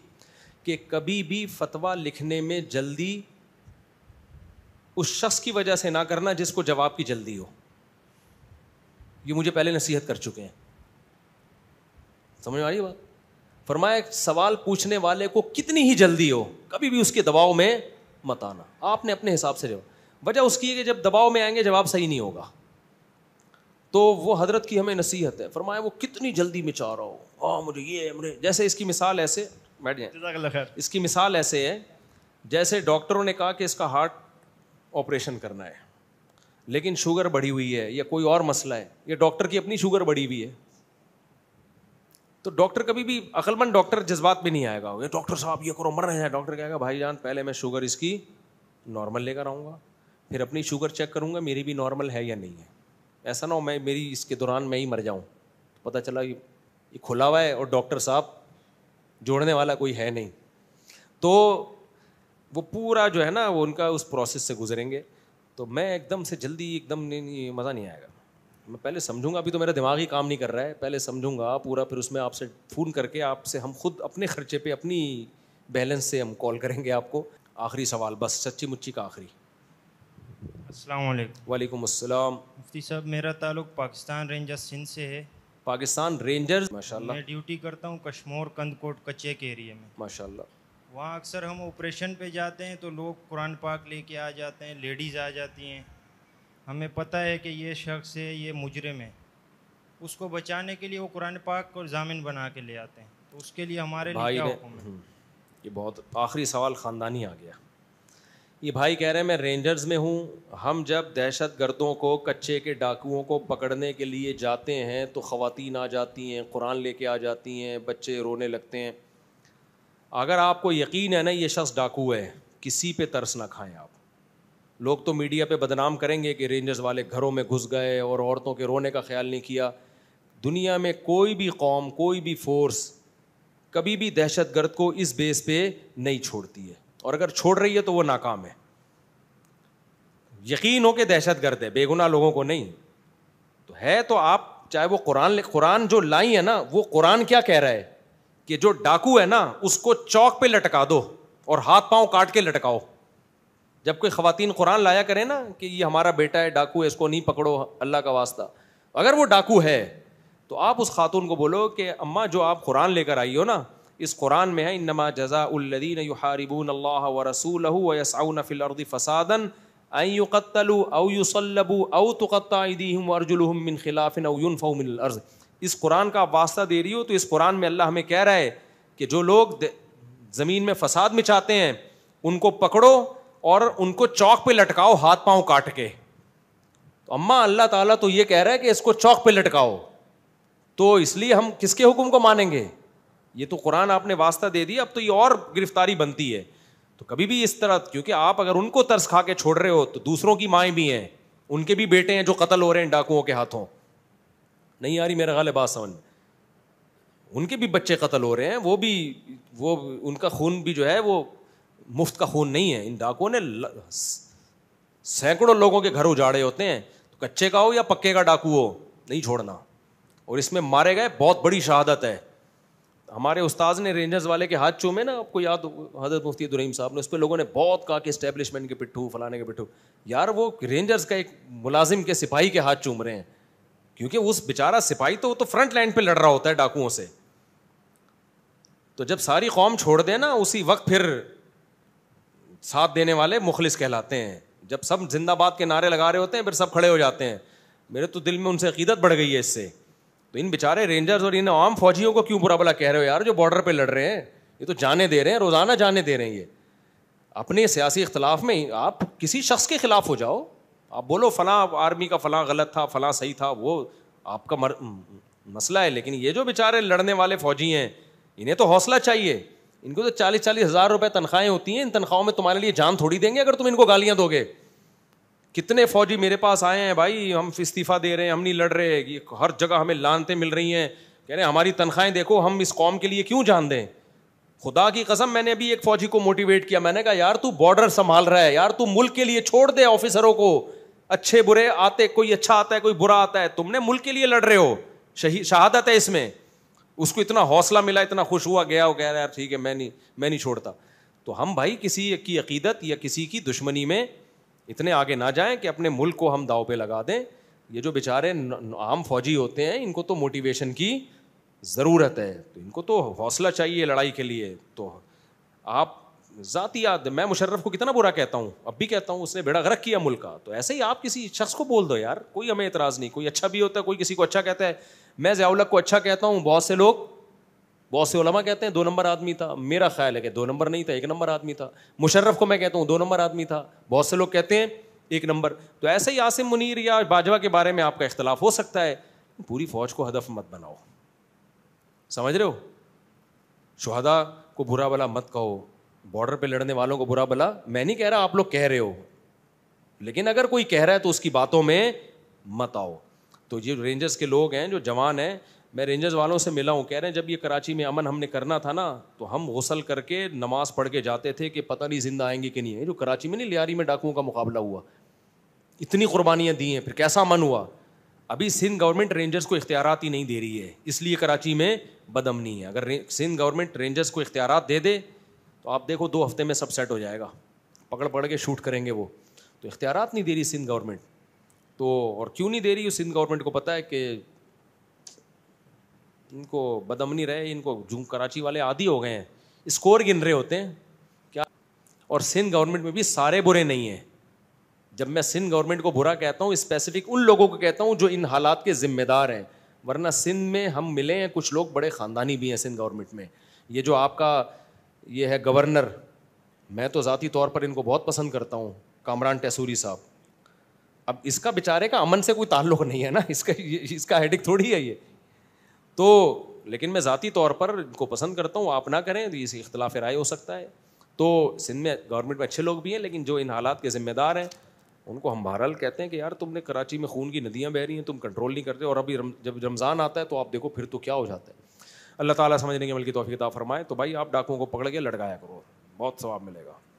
[SPEAKER 1] कि कभी भी फतवा लिखने में जल्दी उस शख्स की वजह से ना करना जिसको जवाब की जल्दी हो ये मुझे पहले नसीहत कर चुके हैं समझ में आ रही है बात फरमाया सवाल पूछने वाले को कितनी ही जल्दी हो कभी भी उसके दबाव में मत आना आपने अपने हिसाब से जवाब वजह उसकी है कि जब दबाव में आएंगे जवाब सही नहीं होगा तो वो हजरत की हमें नसीहत है फरमाया वो कितनी जल्दी में चाह रहा हो आ मुझे ये मुझे जैसे इसकी मिसाल ऐसे बैठ जाए इसकी मिसाल ऐसे है जैसे डॉक्टरों ने कहा कि इसका हार्ट ऑपरेशन करना है लेकिन शुगर बढ़ी हुई है या कोई और मसला है या डॉक्टर की अपनी शुगर बढ़ी हुई है तो डॉक्टर कभी भी अकलमंद डॉक्टर जज्बात में नहीं आएगा ये डॉक्टर साहब ये करो मर रहे हैं डॉक्टर कहेगा भाई जान पहले मैं शुगर इसकी नॉर्मल लेकर आऊँगा फिर अपनी शुगर चेक करूँगा मेरी भी नॉर्मल है या नहीं है ऐसा ना हो मैं मेरी इसके दौरान मैं ही मर जाऊँ तो पता चला कि ये खुला हुआ है और डॉक्टर साहब जोड़ने वाला कोई है नहीं तो वो पूरा जो है ना वो उनका उस प्रोसेस से गुजरेंगे तो मैं एकदम से जल्दी एकदम नहीं, नहीं मज़ा नहीं आएगा मैं पहले समझूंगा अभी तो मेरा दिमाग ही काम नहीं कर रहा है पहले समझूंगा पूरा फिर उसमें आपसे फ़ोन करके आपसे हम खुद अपने खर्चे पे अपनी बैलेंस से हम कॉल करेंगे आपको आखिरी सवाल बस सच्ची मुच्ची का आखिरी अस्सलाम वालेकुम अस्सलाम
[SPEAKER 2] मुफ्ती साहब मेरा ताल्लुक पाकिस्तान रेंजर्स सिंध से है
[SPEAKER 1] पाकिस्तान रेंजर्स माशा
[SPEAKER 2] ड्यूटी करता हूँ कश्मोर कंदकोट कचेक एरिए में माशा वहाँ अक्सर हम ऑपरेशन पे जाते हैं तो लोग कुरान पाक लेके आ जाते हैं लेडीज़ आ जाती हैं हमें पता है कि ये शख्स है ये मुजरम है उसको बचाने के लिए वो कुरान पाक को जामिन बना के ले आते हैं तो उसके लिए हमारे लिए क्या है
[SPEAKER 1] हम्म, ये बहुत आखिरी सवाल ख़ानदानी आ गया ये भाई कह रहे हैं मैं रेंजर्स में हूँ हम जब दहशत गर्दों को कच्चे के डाकुओं को पकड़ने के लिए जाते हैं तो ख़वातीन आ जाती हैं कुरान लेके आ जाती हैं बच्चे रोने लगते हैं अगर आपको यकीन है ना ये शख्स डाकू है किसी पे तरस ना खाएं आप लोग तो मीडिया पे बदनाम करेंगे कि रेंजर्स वाले घरों में घुस गए और औरतों के रोने का ख्याल नहीं किया दुनिया में कोई भी कौम कोई भी फोर्स कभी भी दहशत गर्द को इस बेस पे नहीं छोड़ती है और अगर छोड़ रही है तो वो नाकाम है यकीन हो कि दहशत गर्द है बेगुना लोगों को नहीं तो है तो आप चाहे वो कुरान कुरान जो लाई है ना वो कुरान क्या कह रहा है कि जो डाकू है ना उसको चौक पे लटका दो और हाथ पांव काट के लटकाओ जब कोई खवतिन कुरान लाया करें ना कि ये हमारा बेटा है डाकू है इसको नहीं पकड़ो अल्लाह का वास्ता अगर वो डाकू है तो आप उस खातून को बोलो कि अम्मा जो आप कुरान लेकर आई हो ना इस कुरान में है इनमा जज़ाउल्लदीन युहारिबून अल्लाह व रसूल वयसाउन फ़सादन अयुक़त्तलु अव युसल्लबू अव तुक़त्ता मिन खिलाफिन अव युनफ़उ मिनल अर्ज़ इस कुरान का आप वास्ता दे रही हो तो इस कुरान में अल्लाह हमें कह रहा है कि जो लोग ज़मीन में फसाद मिचाते हैं उनको पकड़ो और उनको चौक पे लटकाओ हाथ पांव काट के तो अम्मा अल्लाह ताला तो ये कह रहा है कि इसको चौक पे लटकाओ तो इसलिए हम किसके हुक्म को मानेंगे ये तो कुरान आपने वास्ता दे दिया अब तो ये और गिरफ्तारी बनती है तो कभी भी इस तरह क्योंकि आप अगर उनको तर्स खा के छोड़ रहे हो तो दूसरों की माएँ भी हैं उनके भी बेटे हैं जो कतल हो रहे हैं डाकुओं के हाथों नहीं आ रही मेरा ख्याल बात समझ में उनके भी बच्चे कत्ल हो रहे हैं वो भी वो उनका खून भी जो है वो मुफ्त का खून नहीं है इन डाकुओं ने सैकड़ों लोगों के घर उजाड़े होते हैं तो कच्चे का हो या पक्के का डाकू हो नहीं छोड़ना और इसमें मारे गए बहुत बड़ी शहादत है हमारे उस्ताद ने रेंजर्स वाले के हाथ चूमे ना आपको याद हजरत मुफ्ती दुरहीम साहब ने उस पर लोगों ने बहुत कहा कि इस्टेब्लिशमेंट के पिट्ठू फलाने के पिट्ठू यार वो रेंजर्स का एक मुलाजिम के सिपाही के हाथ चूम रहे हैं क्योंकि उस बेचारा सिपाही तो वो तो फ्रंट लाइन पे लड़ रहा होता है डाकुओं से तो जब सारी कौम छोड़ दे ना उसी वक्त फिर साथ देने वाले मुखलिस कहलाते हैं जब सब जिंदाबाद के नारे लगा रहे होते हैं फिर सब खड़े हो जाते हैं मेरे तो दिल में उनसे अकीदत बढ़ गई है इससे तो इन बेचारे रेंजर्स और इन आम फौजियों को क्यों बुरा भला कह रहे हो यार जो बॉर्डर पर लड़ रहे हैं ये तो जाने दे रहे हैं रोज़ाना जाने दे रहे हैं ये अपने सियासी इख्तलाफ में आप किसी शख्स के खिलाफ हो जाओ आप बोलो फला आर्मी का फला गलत था फला सही था वो आपका मर, मसला है लेकिन ये जो बेचारे लड़ने वाले फौजी हैं इन्हें तो हौसला चाहिए इनको तो चालीस चालीस हज़ार रुपये तनख्वाहें होती हैं इन तनख्वाहों में तुम्हारे लिए जान थोड़ी देंगे अगर तुम इनको गालियाँ दोगे कितने फौजी मेरे पास आए हैं भाई हम इस्तीफ़ा दे रहे हैं हम नहीं लड़ रहे हर जगह हमें लानते मिल रही हैं कह रहे हैं हमारी तनख्वाहें देखो हम इस कौम के लिए क्यों जान दें खुदा की कसम मैंने अभी एक फौजी को मोटिवेट किया मैंने कहा यार तू बॉर्डर संभाल रहा है यार तू मुल्क के लिए छोड़ दे ऑफिसरों को अच्छे बुरे आते कोई अच्छा आता है कोई बुरा आता है तुमने मुल्क के लिए लड़ रहे हो शही शहादत है इसमें उसको इतना हौसला मिला इतना खुश हुआ गया हो गया यार ठीक है मैं नहीं मैं नहीं छोड़ता तो हम भाई किसी की अकीदत या किसी की दुश्मनी में इतने आगे ना जाएं कि अपने मुल्क को हम दाव पे लगा दें ये जो बेचारे आम फौजी होते हैं इनको तो मोटिवेशन की ज़रूरत है तो इनको तो हौसला चाहिए लड़ाई के लिए तो आप ज़ातियात मैं मुशर्रफ को कितना बुरा कहता हूँ अब भी कहता हूँ उसने बेड़ा गर्क किया मुल्क का तो ऐसे ही आप किसी शख्स को बोल दो यार कोई हमें एतराज़ नहीं कोई अच्छा भी होता है कोई किसी को अच्छा कहता है मैं ज़ियाउलक को अच्छा कहता हूँ बहुत से लोग बहुत से उलमा कहते हैं दो नंबर आदमी था मेरा ख्याल है कि दो नंबर नहीं था एक नंबर आदमी था मुशर्रफ को मैं कहता हूँ दो नंबर आदमी था बहुत से लोग कहते हैं एक नंबर तो ऐसे ही आसिम मुनीर या बाजवा के बारे में आपका इख्तलाफ हो सकता है पूरी फौज को हदफ मत बनाओ समझ रहे हो शहदा को बुरा वाला मत कहो बॉर्डर पे लड़ने वालों को बुरा भला मैं नहीं कह रहा आप लोग कह रहे हो लेकिन अगर कोई कह रहा है तो उसकी बातों में मत आओ तो ये रेंजर्स के लोग हैं जो जवान हैं मैं रेंजर्स वालों से मिला हूँ कह रहे हैं जब ये कराची में अमन हमने करना था ना तो हम गसल करके नमाज पढ़ के जाते थे कि पता नहीं जिंदा आएंगे कि नहीं है जो कराची में नहीं लियारी में डाकुओं का मुकाबला हुआ इतनी कुर्बानियाँ दी हैं फिर कैसा अमन हुआ अभी सिंध गवर्नमेंट रेंजर्स को इख्तियार ही नहीं दे रही है इसलिए कराची में बदमनी है अगर सिंध गवर्नमेंट रेंजर्स को इख्तियार दे दे तो आप देखो दो हफ्ते में सब सेट हो जाएगा पकड़ पकड़ के शूट करेंगे वो तो इख्तियारत नहीं दे रही सिंध गवर्नमेंट तो और क्यों नहीं दे रही सिंध गवर्नमेंट को पता है कि इनको बदमनी रहे इनको जूम कराची वाले आदि हो गए हैं स्कोर गिन रहे होते हैं क्या और सिंध गवर्नमेंट में भी सारे बुरे नहीं हैं जब मैं सिंध गवर्नमेंट को बुरा कहता हूँ स्पेसिफिक उन लोगों को कहता हूँ जो इन हालात के ज़िम्मेदार हैं वरना सिंध में हम मिले हैं कुछ लोग बड़े ख़ानदानी भी हैं सिंध गवर्नमेंट में ये जो आपका ये है गवर्नर मैं तो ज़ाती तौर पर इनको बहुत पसंद करता हूँ कामरान टैसूरी साहब अब इसका बेचारे का अमन से कोई ताल्लुक नहीं है ना इसका इसका हेडिक थोड़ी है ये तो लेकिन मैं ज़ाती तौर पर इनको पसंद करता हूँ आप ना करें तो इसे इख्तलाफ राय हो सकता है तो सिंध में गवर्नमेंट में अच्छे लोग भी हैं लेकिन जो इन हालात के ज़िम्मेदार हैं उनको हम बहरहाल कहते हैं कि यार तुमने कराची में खून की नदियाँ बह रही हैं तुम कंट्रोल नहीं करते और अभी जब रमज़ान आता है तो आप देखो फिर तो क्या हो जाता है अल्लाह ताला समझने के अमल की तोफ़ी फरमाए तो भाई आप डाकुओं को पकड़ के लड़काया करो बहुत सवाब मिलेगा